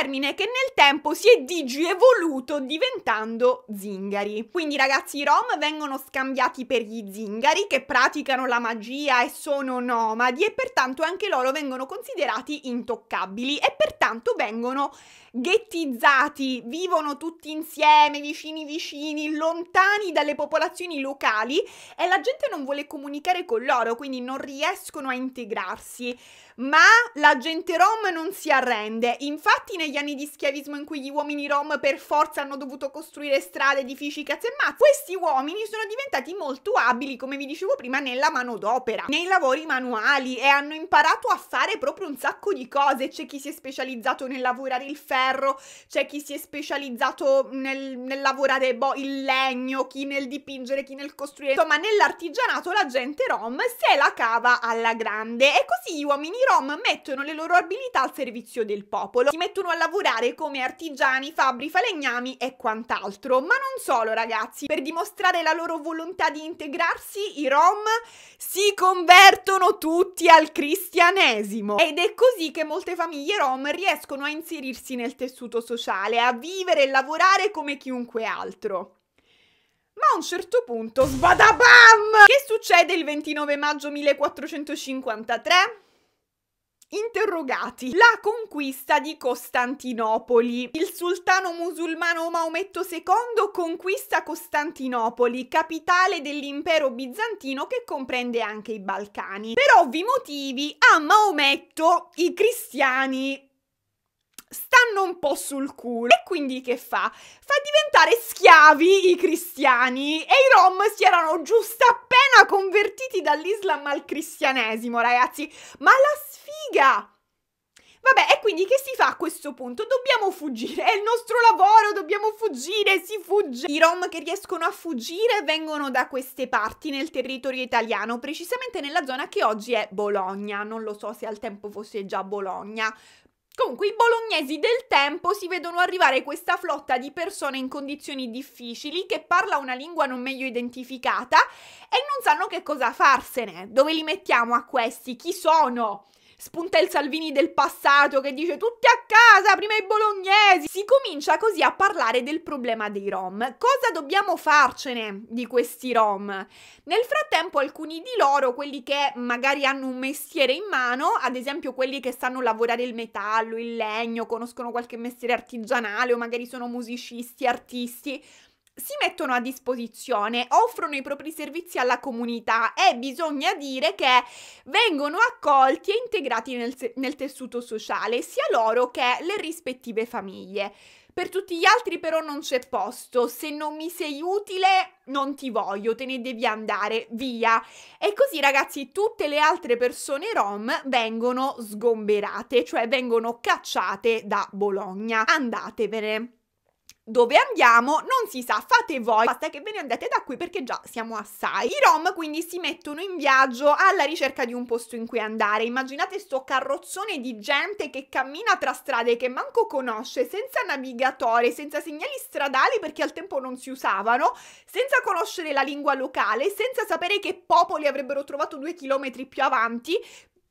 termine che nel tempo si è digievoluto diventando zingari. Quindi ragazzi i rom vengono scambiati per gli zingari che praticano la magia e sono nomadi e pertanto anche loro vengono considerati intoccabili e pertanto vengono ghettizzati, vivono tutti insieme, vicini vicini, lontani dalle popolazioni locali e la gente non vuole comunicare con loro, quindi non riescono a integrarsi. Ma la gente rom non si arrende, infatti negli anni di schiavismo in cui gli uomini rom per forza hanno dovuto costruire strade, edifici, cazze, ma questi uomini sono diventati molto abili, come vi dicevo prima, nella manodopera, nei lavori manuali e hanno imparato a fare proprio un sacco di cose. C'è chi si è specializzato nel lavorare il ferro, ferro, c'è chi si è specializzato nel, nel lavorare boh, il legno, chi nel dipingere, chi nel costruire. Insomma, nell'artigianato la gente rom se la cava alla grande e così gli uomini rom mettono le loro abilità al servizio del popolo. Si mettono a lavorare come artigiani, fabbri, falegnami e quant'altro. Ma non solo, ragazzi, per dimostrare la loro volontà di integrarsi, i rom si convertono tutti al cristianesimo ed è così che molte famiglie rom riescono a inserirsi nel nel tessuto sociale, a vivere e lavorare come chiunque altro. Ma a un certo punto, sbadabam! Che succede il 29 maggio 1453? Interrogati. La conquista di Costantinopoli. Il sultano musulmano Maometto II conquista Costantinopoli, capitale dell'impero bizantino che comprende anche i Balcani. Per ovvi motivi a Maometto i cristiani stanno un po' sul culo. E quindi che fa? Fa diventare schiavi i cristiani e i rom si erano giusto appena convertiti dall'islam al cristianesimo, ragazzi. Ma la sfiga! Vabbè, e quindi che si fa a questo punto? Dobbiamo fuggire, è il nostro lavoro, dobbiamo fuggire, si fugge. I rom che riescono a fuggire vengono da queste parti nel territorio italiano, precisamente nella zona che oggi è Bologna, non lo so se al tempo fosse già Bologna, Comunque i bolognesi del tempo si vedono arrivare questa flotta di persone in condizioni difficili che parla una lingua non meglio identificata e non sanno che cosa farsene. Dove li mettiamo a questi? Chi sono? spunta il Salvini del passato che dice tutti a casa, prima i bolognesi. Si comincia così a parlare del problema dei rom. Cosa dobbiamo farcene di questi rom? Nel frattempo alcuni di loro, quelli che magari hanno un mestiere in mano, ad esempio quelli che sanno lavorare il metallo, il legno, conoscono qualche mestiere artigianale o magari sono musicisti, artisti, si mettono a disposizione, offrono i propri servizi alla comunità e bisogna dire che vengono accolti e integrati nel, nel tessuto sociale, sia loro che le rispettive famiglie. Per tutti gli altri però non c'è posto, se non mi sei utile non ti voglio, te ne devi andare, via. E così ragazzi tutte le altre persone rom vengono sgomberate, cioè vengono cacciate da Bologna. Andatevene dove andiamo non si sa, fate voi, basta che ve ne andate da qui perché già siamo assai. I rom quindi si mettono in viaggio alla ricerca di un posto in cui andare. Immaginate sto carrozzone di gente che cammina tra strade che manco conosce, senza navigatore, senza segnali stradali perché al tempo non si usavano, senza conoscere la lingua locale, senza sapere che popoli avrebbero trovato due chilometri più avanti,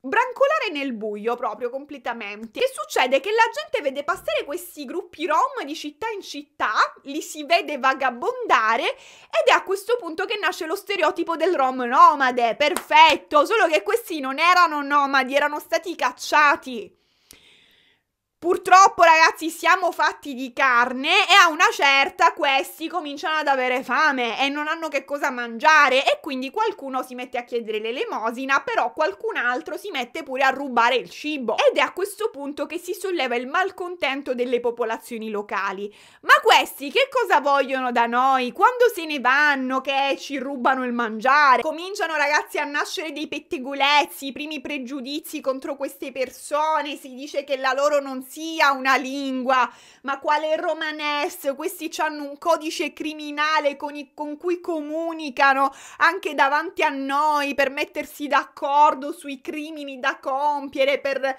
brancolare nel buio proprio completamente. Che succede? Che la gente vede passare questi gruppi rom di città in città, li si vede vagabondare ed è a questo punto che nasce lo stereotipo del rom nomade, perfetto, solo che questi non erano nomadi, erano stati cacciati. Purtroppo ragazzi siamo fatti di carne e a una certa questi cominciano ad avere fame e non hanno che cosa mangiare e quindi qualcuno si mette a chiedere l'elemosina però qualcun altro si mette pure a rubare il cibo ed è a questo punto che si solleva il malcontento delle popolazioni locali. Ma questi che cosa vogliono da noi? Quando se ne vanno che ci rubano il mangiare? Cominciano ragazzi a nascere dei pettegolezzi, i primi pregiudizi contro queste persone, si dice che la loro non sia una lingua, ma quale romanesco, questi hanno un codice criminale con, i, con cui comunicano anche davanti a noi per mettersi d'accordo sui crimini da compiere, per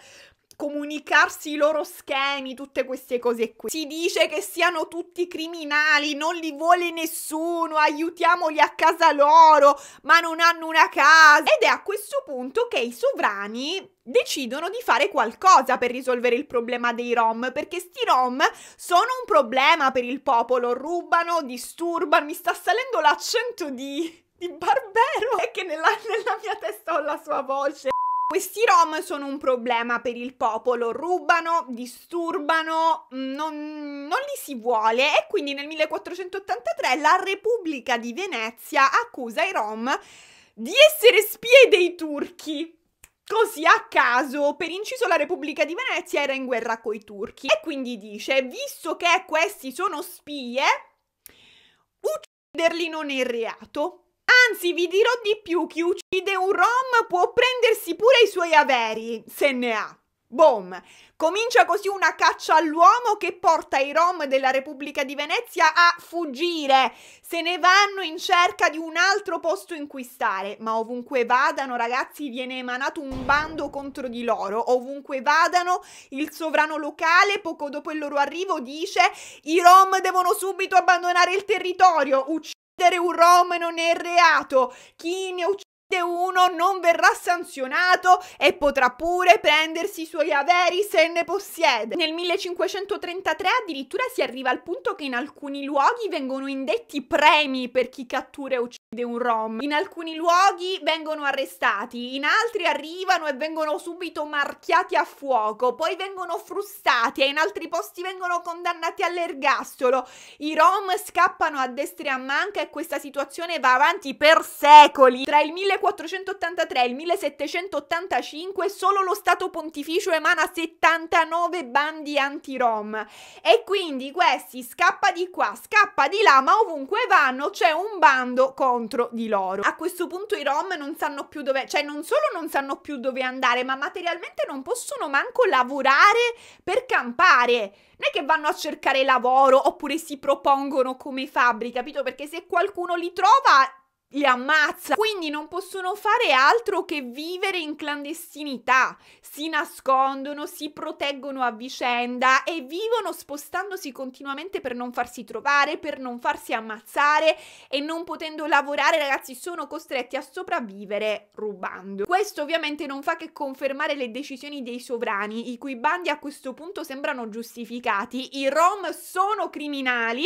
comunicarsi i loro schemi, tutte queste cose qui. Si dice che siano tutti criminali, non li vuole nessuno, aiutiamoli a casa loro, ma non hanno una casa. Ed è a questo punto che i sovrani decidono di fare qualcosa per risolvere il problema dei rom, perché sti rom sono un problema per il popolo, rubano, disturbano, mi sta salendo l'accento di... di Barbero, è che nella, nella mia testa ho la sua voce. Questi rom sono un problema per il popolo, rubano, disturbano, mm, non, non, li si vuole e quindi nel 1483 la Repubblica di Venezia accusa i rom di essere spie dei turchi. Così a caso, per inciso la Repubblica di Venezia era in guerra coi turchi e quindi dice, visto che questi sono spie, ucciderli non è reato. Anzi, vi dirò di più, chi uccide un rom può prendersi pure i suoi averi, se ne ha. Boom! Comincia così una caccia all'uomo che porta i rom della Repubblica di Venezia a fuggire. Se ne vanno in cerca di un altro posto in cui stare, ma ovunque vadano, ragazzi, viene emanato un bando contro di loro. Ovunque vadano, il sovrano locale, poco dopo il loro arrivo, dice: "I rom devono subito abbandonare il territorio, uccidere un romano nel reato. Chi ne uccide uno non verrà sanzionato e potrà pure prendersi i suoi averi se ne possiede. Nel 1533 addirittura si arriva al punto che in alcuni luoghi vengono indetti premi per chi cattura e uccide un rom. In alcuni luoghi vengono arrestati, in altri arrivano e vengono subito marchiati a fuoco, poi vengono frustati e in altri posti vengono condannati all'ergastolo. I rom scappano a destra e a manca e questa situazione va avanti per secoli. Tra il 1500 1483 e il 1785 solo lo Stato Pontificio emana 79 bandi anti-Rom e quindi questi scappa di qua, scappa di là, ma ovunque vanno c'è un bando contro di loro. A questo punto i Rom non sanno più dove, cioè non solo non sanno più dove andare, ma materialmente non possono manco lavorare per campare. Non è che vanno a cercare lavoro oppure si propongono come fabbri, capito? Perché se qualcuno li trova li ammazza. Quindi non possono fare altro che vivere in clandestinità. Si nascondono, si proteggono a vicenda e vivono spostandosi continuamente per non farsi trovare, per non farsi ammazzare e non potendo lavorare, ragazzi, sono costretti a sopravvivere rubando. Questo ovviamente non fa che confermare le decisioni dei sovrani, i cui bandi a questo punto sembrano giustificati. I rom sono criminali,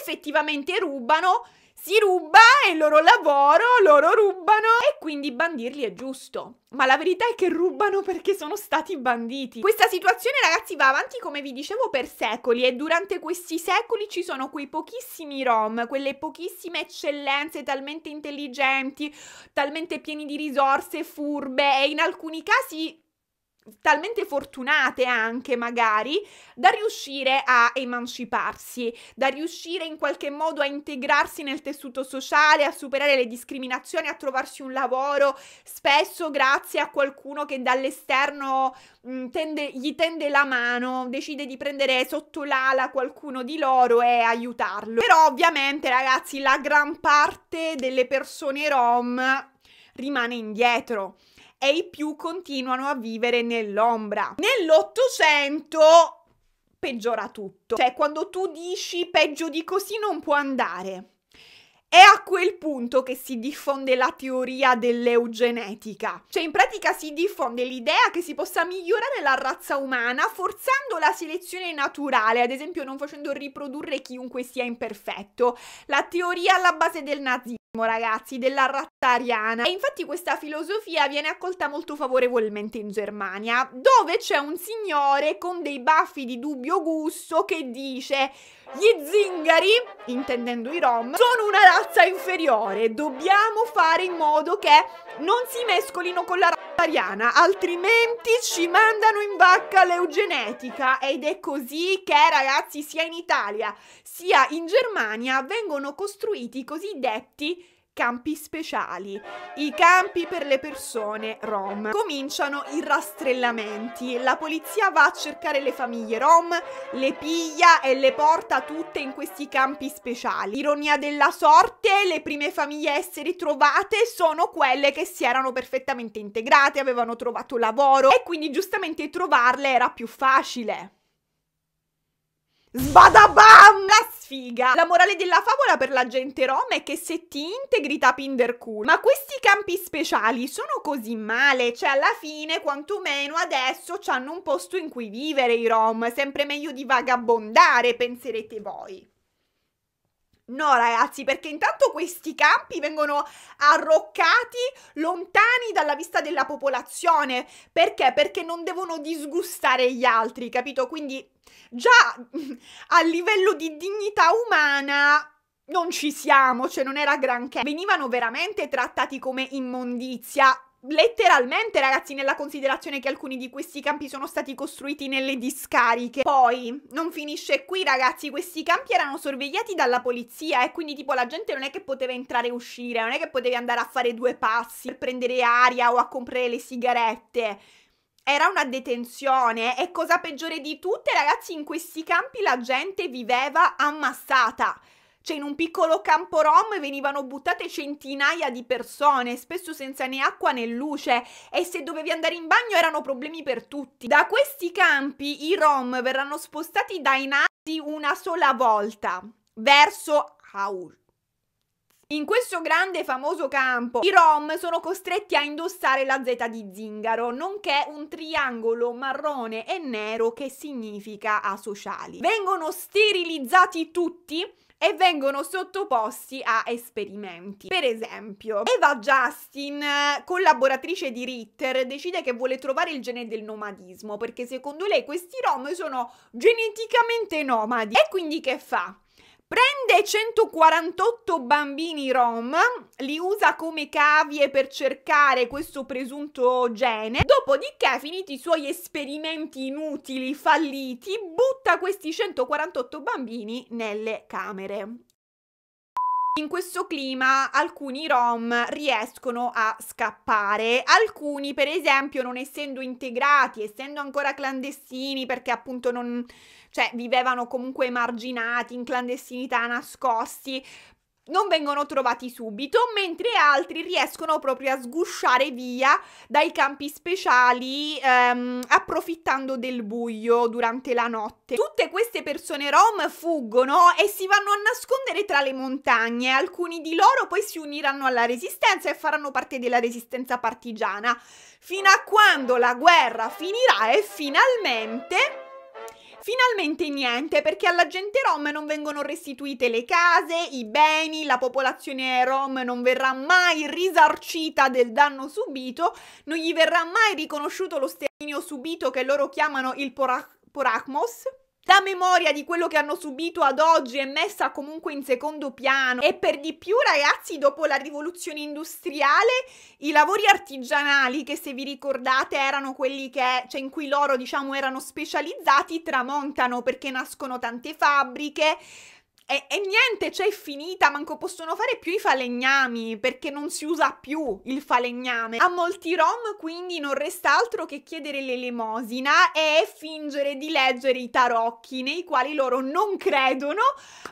effettivamente rubano si ruba è il loro lavoro, loro rubano e quindi bandirli è giusto. Ma la verità è che rubano perché sono stati banditi. Questa situazione, ragazzi, va avanti come vi dicevo per secoli e durante questi secoli ci sono quei pochissimi rom, quelle pochissime eccellenze talmente intelligenti, talmente pieni di risorse, furbe e in alcuni casi talmente fortunate anche magari da riuscire a emanciparsi, da riuscire in qualche modo a integrarsi nel tessuto sociale, a superare le discriminazioni, a trovarsi un lavoro, spesso grazie a qualcuno che dall'esterno mh, mm, tende, gli tende la mano, decide di prendere sotto l'ala qualcuno di loro e aiutarlo. Però ovviamente ragazzi la gran parte delle persone rom rimane indietro e i più continuano a vivere nell'ombra. Nell'Ottocento peggiora tutto. Cioè, quando tu dici peggio di così non può andare. È a quel punto che si diffonde la teoria dell'eugenetica, cioè in pratica si diffonde l'idea che si possa migliorare la razza umana forzando la selezione naturale, ad esempio non facendo riprodurre chiunque sia imperfetto, la teoria alla base del nazismo ragazzi, della rattariana. E infatti questa filosofia viene accolta molto favorevolmente in Germania, dove c'è un signore con dei baffi di dubbio gusto che dice gli zingari, intendendo i rom, sono una razza inferiore, dobbiamo fare in modo che non si mescolino con la rattariana altrimenti ci mandano in vacca l'eugenetica ed è così che ragazzi sia in Italia sia in Germania vengono costruiti i cosiddetti campi speciali, i campi per le persone rom. Cominciano i rastrellamenti, la polizia va a cercare le famiglie rom, le piglia e le porta tutte in questi campi speciali. Ironia della sorte, le prime famiglie a essere trovate sono quelle che si erano perfettamente integrate, avevano trovato lavoro e quindi giustamente trovarle era più facile. Sbadabam! La sfiga! La morale della favola per la gente rom è che se ti integri tapinder cool. Ma questi campi speciali sono così male? Cioè, alla fine, quantomeno adesso, hanno un posto in cui vivere i rom. Sempre meglio di vagabondare, penserete voi. No ragazzi, perché intanto questi campi vengono arroccati lontani dalla vista della popolazione. Perché? Perché non devono disgustare gli altri, capito? Quindi già [laughs] a livello di dignità umana non ci siamo, cioè non era granché. Venivano veramente trattati come immondizia. Letteralmente, ragazzi, nella considerazione che alcuni di questi campi sono stati costruiti nelle discariche. Poi, non finisce qui, ragazzi, questi campi erano sorvegliati dalla polizia e eh, quindi tipo la gente non è che poteva entrare e uscire, non è che potevi andare a fare due passi per prendere aria o a comprare le sigarette era una detenzione e cosa peggiore di tutte, ragazzi, in questi campi la gente viveva ammassata. Cioè in un piccolo campo rom venivano buttate centinaia di persone, spesso senza né acqua né luce e se dovevi andare in bagno erano problemi per tutti. Da questi campi i rom verranno spostati dai nazi una sola volta verso Auschwitz in questo grande e famoso campo i rom sono costretti a indossare la Z di zingaro, nonché un triangolo marrone e nero che significa asociali. Vengono sterilizzati tutti e vengono sottoposti a esperimenti. Per esempio, Eva Justin, collaboratrice di Ritter, decide che vuole trovare il gene del nomadismo perché secondo lei questi rom sono geneticamente nomadi. E quindi che fa? Prende 148 bambini rom, li usa come cavie per cercare questo presunto gene, dopodiché, finiti i suoi esperimenti inutili, falliti, butta questi 148 bambini nelle camere. In questo clima alcuni rom riescono a scappare, alcuni per esempio non essendo integrati, essendo ancora clandestini perché appunto non, cioè vivevano comunque emarginati, in clandestinità, nascosti, non vengono trovati subito, mentre altri riescono proprio a sgusciare via dai campi speciali ehm, approfittando del buio durante la notte. Tutte queste persone rom fuggono e si vanno a nascondere tra le montagne, alcuni di loro poi si uniranno alla resistenza e faranno parte della resistenza partigiana, fino a quando la guerra finirà e finalmente Finalmente niente, perché alla gente rom non vengono restituite le case, i beni, la popolazione rom non verrà mai risarcita del danno subito, non gli verrà mai riconosciuto lo sterminio subito che loro chiamano il porach- porachmos. La memoria di quello che hanno subito ad oggi è messa comunque in secondo piano e per di più ragazzi dopo la rivoluzione industriale i lavori artigianali che se vi ricordate erano quelli che, cioè in cui loro diciamo erano specializzati tramontano perché nascono tante fabbriche e, e niente, cioè è finita, manco possono fare più i falegnami perché non si usa più il falegname. A molti rom quindi non resta altro che chiedere l'elemosina e fingere di leggere i tarocchi nei quali loro non credono,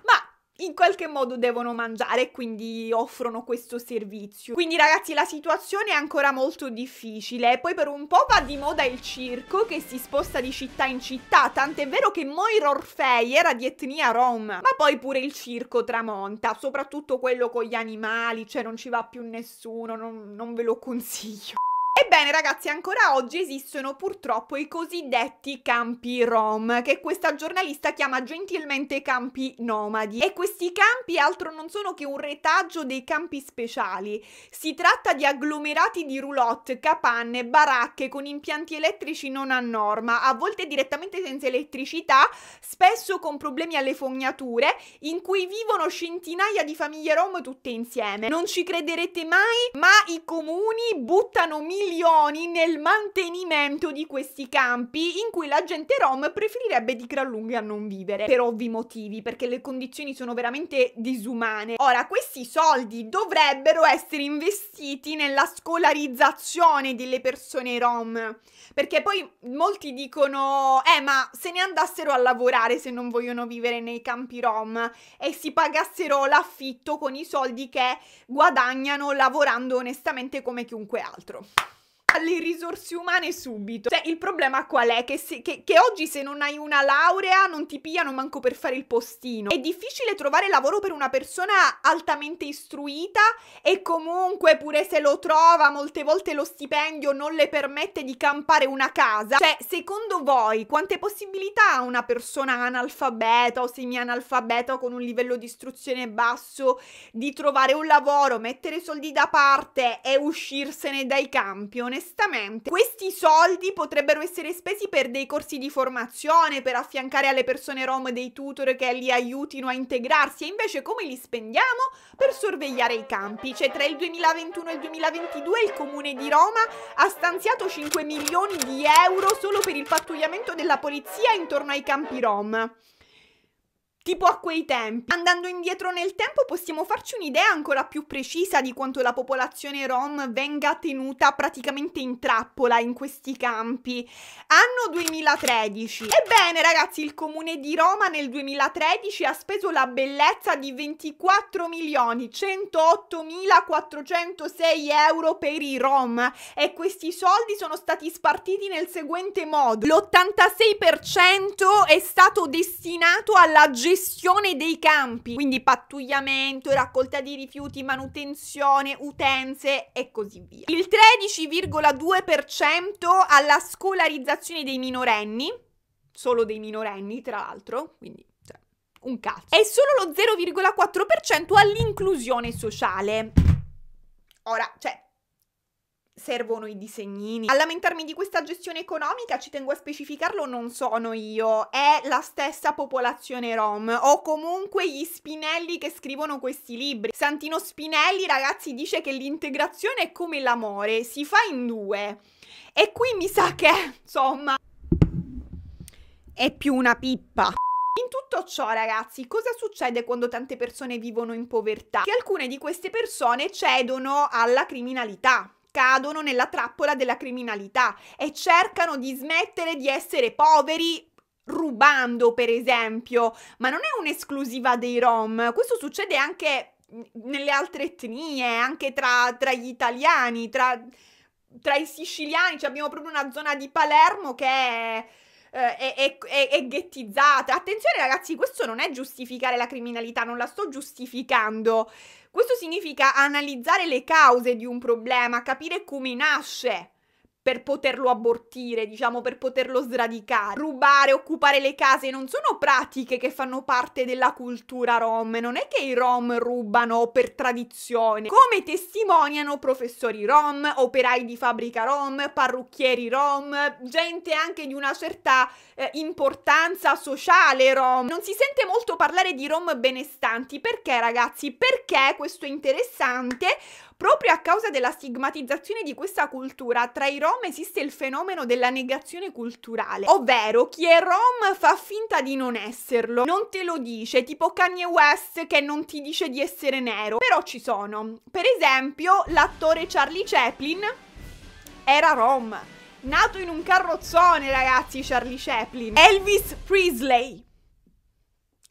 ma in qualche modo devono mangiare e quindi offrono questo servizio. Quindi ragazzi la situazione è ancora molto difficile. Poi per un po' va di moda il circo che si sposta di città in città, tant'è vero che Moira Orfei era di etnia rom, ma poi pure il circo tramonta, soprattutto quello con gli animali, cioè non ci va più nessuno, non, non ve lo consiglio. Ebbene ragazzi, ancora oggi esistono purtroppo i cosiddetti campi rom, che questa giornalista chiama gentilmente campi nomadi. E questi campi altro non sono che un retaggio dei campi speciali. Si tratta di agglomerati di roulotte, capanne, baracche con impianti elettrici non a norma, a volte direttamente senza elettricità, spesso con problemi alle fognature, in cui vivono centinaia di famiglie rom tutte insieme. Non ci crederete mai, ma i comuni buttano mille milioni nel mantenimento di questi campi in cui la gente rom preferirebbe di gran lunga non vivere, per ovvi motivi, perché le condizioni sono veramente disumane. Ora, questi soldi dovrebbero essere investiti nella scolarizzazione delle persone rom perché poi molti dicono, eh ma se ne andassero a lavorare se non vogliono vivere nei campi rom e si pagassero l'affitto con i soldi che guadagnano lavorando onestamente come chiunque altro alle risorse umane subito. Cioè, il problema qual è? Che, se, che, che oggi se non hai una laurea non ti pigliano manco per fare il postino. È difficile trovare lavoro per una persona altamente istruita e comunque pure se lo trova molte volte lo stipendio non le permette di campare una casa. Cioè, secondo voi quante possibilità ha una persona analfabeta o semianalfabeta con un livello di istruzione basso di trovare un lavoro, mettere soldi da parte e uscirsene dai campi? Onestamente onestamente questi soldi potrebbero essere spesi per dei corsi di formazione, per affiancare alle persone rom dei tutor che li aiutino a integrarsi e invece come li spendiamo? Per sorvegliare i campi, cioè tra il 2021 e il 2022 il comune di Roma ha stanziato 5 milioni di euro solo per il pattugliamento della polizia intorno ai campi rom tipo a quei tempi. Andando indietro nel tempo possiamo farci un'idea ancora più precisa di quanto la popolazione rom venga tenuta praticamente in trappola in questi campi. Anno 2013. Ebbene ragazzi, il comune di Roma nel 2013 ha speso la bellezza di 24.108.406 euro per i rom e questi soldi sono stati spartiti nel seguente modo. L'86% è stato destinato alla gestione gestione dei campi, quindi pattugliamento, raccolta di rifiuti, manutenzione, utenze e così via. Il 13,2% alla scolarizzazione dei minorenni, solo dei minorenni tra l'altro, quindi cioè, un cazzo. E solo lo 0,4% all'inclusione sociale. Ora, cioè, servono i disegnini. A lamentarmi di questa gestione economica, ci tengo a specificarlo, non sono io, è la stessa popolazione rom o comunque gli Spinelli che scrivono questi libri. Santino Spinelli, ragazzi, dice che l'integrazione è come l'amore, si fa in due. E qui mi sa che, insomma, è più una pippa. In tutto ciò, ragazzi, cosa succede quando tante persone vivono in povertà? Che alcune di queste persone cedono alla criminalità cadono nella trappola della criminalità e cercano di smettere di essere poveri rubando, per esempio, ma non è un'esclusiva dei rom, questo succede anche nelle altre etnie, anche tra, tra gli italiani, tra, tra i siciliani, cioè abbiamo proprio una zona di Palermo che è eh, è, è, è, è, ghettizzata. Attenzione ragazzi, questo non è giustificare la criminalità, non la sto giustificando, questo significa analizzare le cause di un problema, capire come nasce, per poterlo abortire, diciamo, per poterlo sradicare. Rubare, occupare le case non sono pratiche che fanno parte della cultura rom, non è che i rom rubano per tradizione, come testimoniano professori rom, operai di fabbrica rom, parrucchieri rom, gente anche di una certa eh, importanza sociale rom. Non si sente molto parlare di rom benestanti, perché ragazzi? Perché questo è interessante Proprio a causa della stigmatizzazione di questa cultura, tra i rom esiste il fenomeno della negazione culturale, ovvero chi è rom fa finta di non esserlo, non te lo dice, tipo Kanye West che non ti dice di essere nero, però ci sono. Per esempio, l'attore Charlie Chaplin era rom. Nato in un carrozzone, ragazzi, Charlie Chaplin. Elvis Presley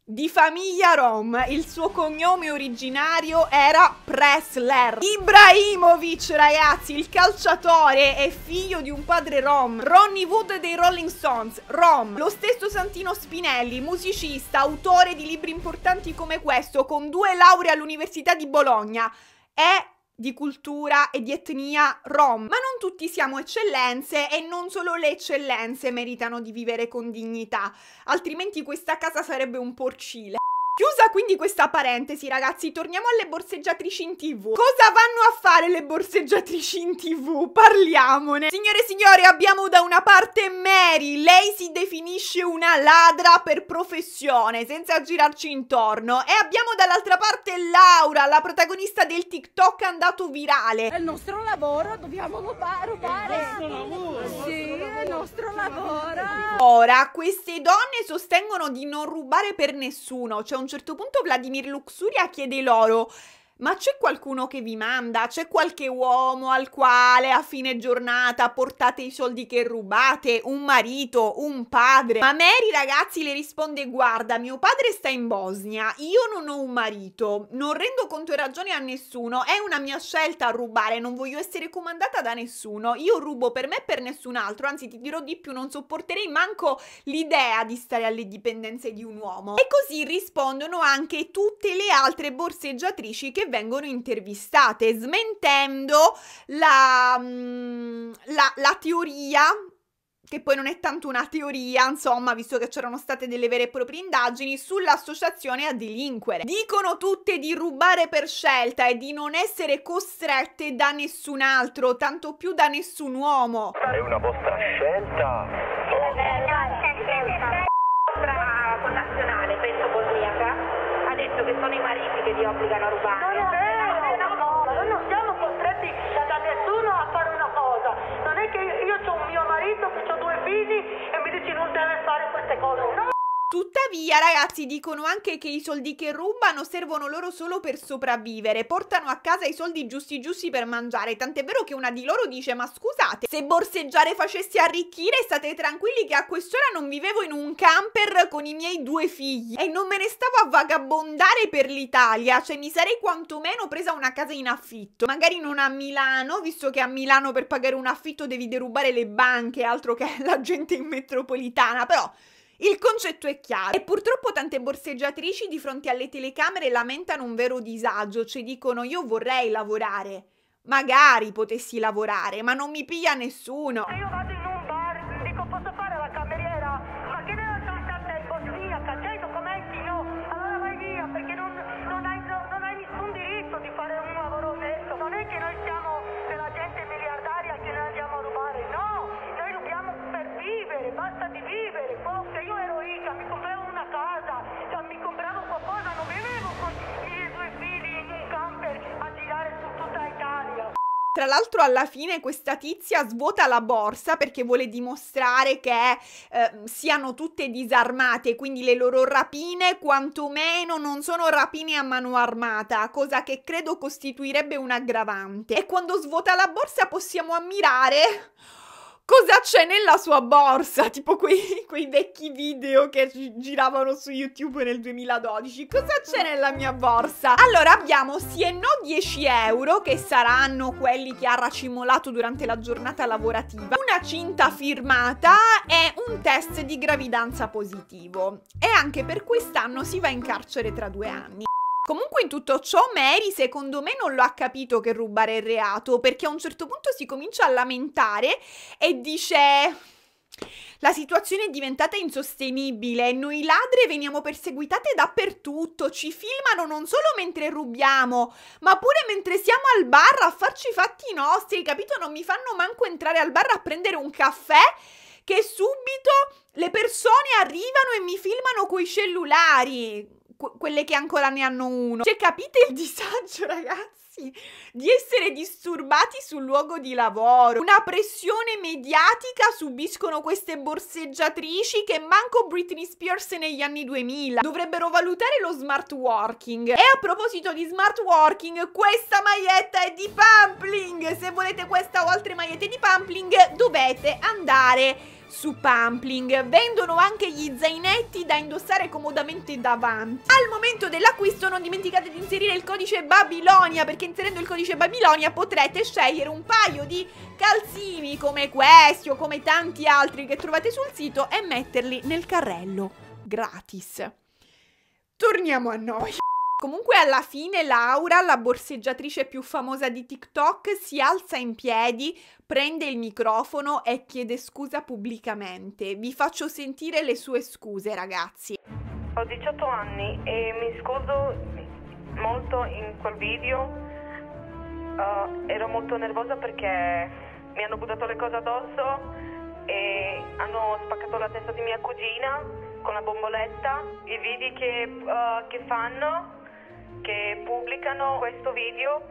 di famiglia rom, il suo cognome originario era Pressler. Ibrahimovic, ragazzi, il calciatore è figlio di un padre rom, Ronnie Wood dei Rolling Stones, rom. Lo stesso Santino Spinelli, musicista, autore di libri importanti come questo, con due lauree all'Università di Bologna, è di cultura e di etnia rom, ma non tutti siamo eccellenze e non solo le eccellenze meritano di vivere con dignità, altrimenti questa casa sarebbe un porcile. Chiusa quindi questa parentesi ragazzi, torniamo alle borseggiatrici in tv. Cosa vanno a fare le borseggiatrici in tv? Parliamone. Signore e signori, abbiamo da una parte Mary, lei si definisce una ladra per professione, senza girarci intorno. E abbiamo dall'altra parte Laura, la protagonista del TikTok andato virale. È il nostro lavoro, dobbiamo ruba rubare. È il nostro lavoro. Sì, è il nostro lavoro. Ora, queste donne sostengono di non rubare per nessuno, c'è un un certo punto Vladimir Luxuria chiede loro ma c'è qualcuno che vi manda? C'è qualche uomo al quale a fine giornata portate i soldi che rubate? Un marito? Un padre? Ma Mary ragazzi le risponde guarda mio padre sta in Bosnia, io non ho un marito, non rendo conto e ragione a nessuno, è una mia scelta rubare, non voglio essere comandata da nessuno, io rubo per me e per nessun altro, anzi ti dirò di più, non sopporterei manco l'idea di stare alle dipendenze di un uomo. E così rispondono anche tutte le altre borseggiatrici che vengono intervistate, smentendo la, mm, la, la teoria che poi non è tanto una teoria, insomma, visto che c'erano state delle vere e proprie indagini sull'associazione a delinquere. Dicono tutte di rubare per scelta e di non essere costrette da nessun altro, tanto più da nessun uomo. È una vostra scelta. La connazionale, penso Bosniaca, ha detto che sono i mariti che vi obbligano a rubare. Tuttavia, ragazzi, dicono anche che i soldi che rubano servono loro solo per sopravvivere, portano a casa i soldi giusti giusti per mangiare, tant'è vero che una di loro dice "Ma scusate, se borseggiare facessi arricchire, state tranquilli che a quest'ora non vivevo in un camper con i miei due figli e non me ne stavo a vagabondare per l'Italia, cioè mi sarei quantomeno presa una casa in affitto, magari non a Milano, visto che a Milano per pagare un affitto devi derubare le banche, altro che [laughs] la gente in metropolitana, però il concetto è chiaro e purtroppo tante borseggiatrici di fronte alle telecamere lamentano un vero disagio, cioè dicono io vorrei lavorare, magari potessi lavorare, ma non mi piglia nessuno. Io vado Tra l'altro alla fine questa tizia svuota la borsa perché vuole dimostrare che eh, siano tutte disarmate, quindi le loro rapine quantomeno non sono rapine a mano armata, cosa che credo costituirebbe un aggravante. E quando svuota la borsa possiamo ammirare cosa c'è nella sua borsa, [laughs] tipo quei, quei vecchi video che giravano su YouTube nel 2012, cosa c'è nella mia borsa? Allora abbiamo sì e no 10 euro, che saranno quelli che ha racimolato durante la giornata lavorativa, una cinta firmata e un test di gravidanza positivo. E anche per quest'anno si va in carcere tra due anni. Comunque in tutto ciò Mary secondo me non lo ha capito che rubare è reato perché a un certo punto si comincia a lamentare e dice la situazione è diventata insostenibile, noi ladre veniamo perseguitate dappertutto, ci filmano non solo mentre rubiamo, ma pure mentre siamo al bar a farci i fatti nostri, capito? Non mi fanno manco entrare al bar a prendere un caffè che subito le persone arrivano e mi filmano coi cellulari quelle che ancora ne hanno uno. Cioè, capite il disagio, [laughs] ragazzi? Di essere disturbati sul luogo di lavoro. Una pressione mediatica subiscono queste borseggiatrici che manco Britney Spears negli anni 2000. Dovrebbero valutare lo smart working. E a proposito di smart working, questa maglietta è di Pampling! Se volete questa o altre magliette di Pampling, dovete andare su Pampling. Vendono anche gli zainetti da indossare comodamente davanti. Al momento dell'acquisto non dimenticate di inserire il codice Babilonia, perché inserendo il codice Babilonia potrete scegliere un paio di calzini come questi o come tanti altri che trovate sul sito e metterli nel carrello gratis. Torniamo a noi. Comunque alla fine Laura, la borseggiatrice più famosa di TikTok, si alza in piedi, prende il microfono e chiede scusa pubblicamente. Vi faccio sentire le sue scuse, ragazzi. Ho 18 anni e mi scuso molto in quel video. Uh, ero molto nervosa perché mi hanno buttato le cose addosso e hanno spaccato la testa di mia cugina con la bomboletta. I video che, uh, che fanno, che pubblicano questo video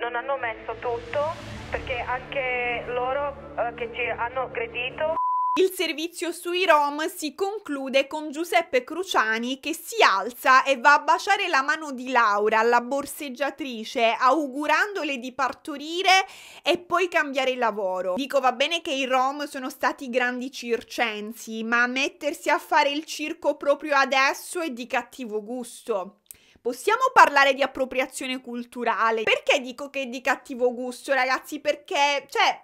non hanno messo tutto perché anche loro eh, che ci hanno aggredito. Il servizio sui Rom si conclude con Giuseppe Cruciani che si alza e va a baciare la mano di Laura, la borseggiatrice, augurandole di partorire e poi cambiare lavoro. Dico va bene che i Rom sono stati grandi circensi, ma mettersi a fare il circo proprio adesso è di cattivo gusto. Possiamo parlare di appropriazione culturale? Perché dico che è di cattivo gusto, ragazzi? Perché, cioè,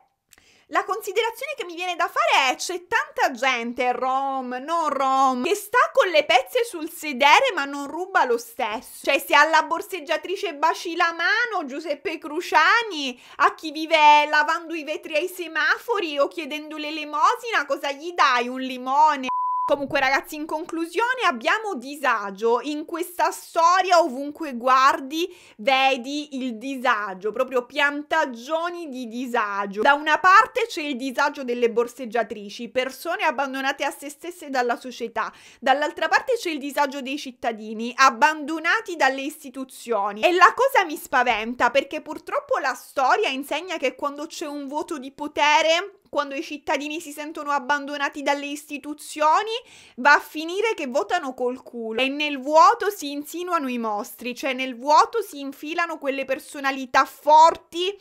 la considerazione che mi viene da fare è c'è tanta gente, rom, non rom, che sta con le pezze sul sedere ma non ruba lo stesso. Cioè se alla borseggiatrice baci la mano Giuseppe Cruciani, a chi vive lavando i vetri ai semafori o chiedendo l'elemosina, cosa gli dai? Un limone? Comunque ragazzi, in conclusione abbiamo disagio. In questa storia ovunque guardi vedi il disagio, proprio piantagioni di disagio. Da una parte c'è il disagio delle borseggiatrici, persone abbandonate a se stesse dalla società. Dall'altra parte c'è il disagio dei cittadini, abbandonati dalle istituzioni. E la cosa mi spaventa perché purtroppo la storia insegna che quando c'è un voto di potere quando i cittadini si sentono abbandonati dalle istituzioni, va a finire che votano col culo. E nel vuoto si insinuano i mostri, cioè nel vuoto si infilano quelle personalità forti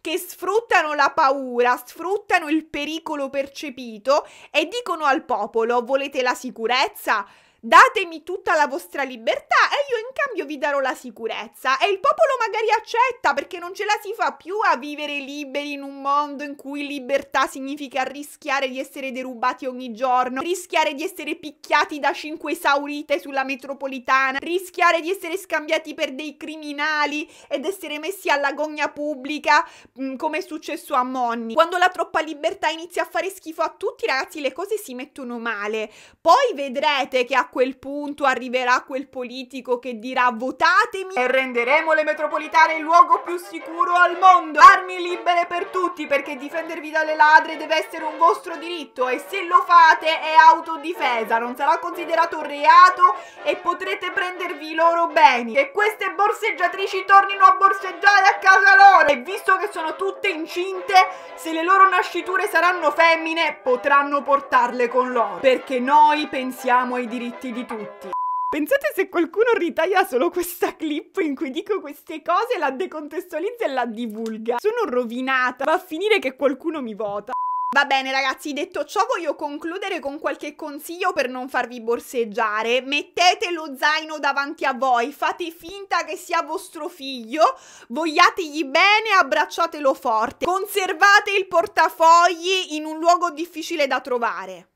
che sfruttano la paura, sfruttano il pericolo percepito e dicono al popolo volete la sicurezza? datemi tutta la vostra libertà e io in cambio vi darò la sicurezza. E il popolo magari accetta perché non ce la si fa più a vivere liberi in un mondo in cui libertà significa rischiare di essere derubati ogni giorno, rischiare di essere picchiati da cinque esaurite sulla metropolitana, rischiare di essere scambiati per dei criminali ed essere messi alla gogna pubblica mm, come è successo a Monni. Quando la troppa libertà inizia a fare schifo a tutti, ragazzi, le cose si mettono male. Poi vedrete che a quel punto arriverà quel politico che dirà votatemi e renderemo le metropolitane il luogo più sicuro al mondo. Armi libere per tutti perché difendervi dalle ladre deve essere un vostro diritto e se lo fate è autodifesa, non sarà considerato reato e potrete prendervi i loro beni. Che queste borseggiatrici tornino a borseggiare a casa loro e visto che sono tutte incinte, se le loro nasciture saranno femmine potranno portarle con loro perché noi pensiamo ai diritti tutti di tutti. Pensate se qualcuno ritaglia solo questa clip in cui dico queste cose, la decontestualizza e la divulga. Sono rovinata, va a finire che qualcuno mi vota. Va bene ragazzi, detto ciò voglio concludere con qualche consiglio per non farvi borseggiare. Mettete lo zaino davanti a voi, fate finta che sia vostro figlio, vogliategli bene, abbracciatelo forte. Conservate il portafogli in un luogo difficile da trovare.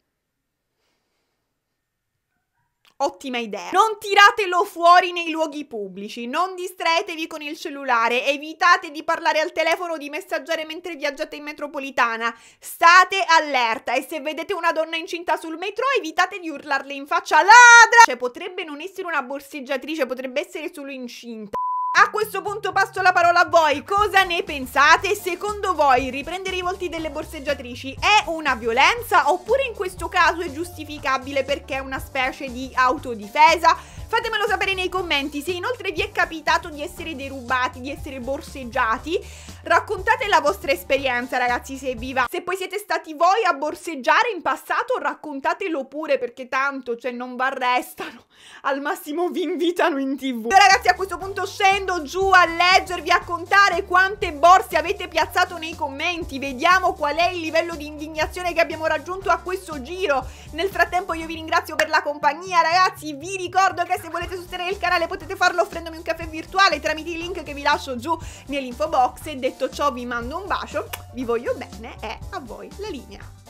ottima idea. Non tiratelo fuori nei luoghi pubblici, non distraetevi con il cellulare, evitate di parlare al telefono o di messaggiare mentre viaggiate in metropolitana, state allerta e se vedete una donna incinta sul metro evitate di urlarle in faccia ladra! Cioè potrebbe non essere una borseggiatrice, potrebbe essere solo incinta. A questo punto passo la parola a voi, cosa ne pensate? Secondo voi riprendere i volti delle borseggiatrici è una violenza oppure in questo caso è giustificabile perché è una specie di autodifesa? Fatemelo sapere nei commenti se inoltre vi è capitato di essere derubati, di essere borseggiati Raccontate la vostra esperienza ragazzi se è viva. Se poi siete stati voi a borseggiare in passato raccontatelo pure perché tanto cioè non v'arrestano. Al massimo vi invitano in tv. Però ragazzi a questo punto scendo giù a leggervi a contare quante borse avete piazzato nei commenti. Vediamo qual è il livello di indignazione che abbiamo raggiunto a questo giro. Nel frattempo io vi ringrazio per la compagnia ragazzi. Vi ricordo che se volete sostenere il canale potete farlo offrendomi un caffè virtuale tramite i link che vi lascio giù nell'info box e detto ciò vi mando un bacio, vi voglio bene e a voi la linea.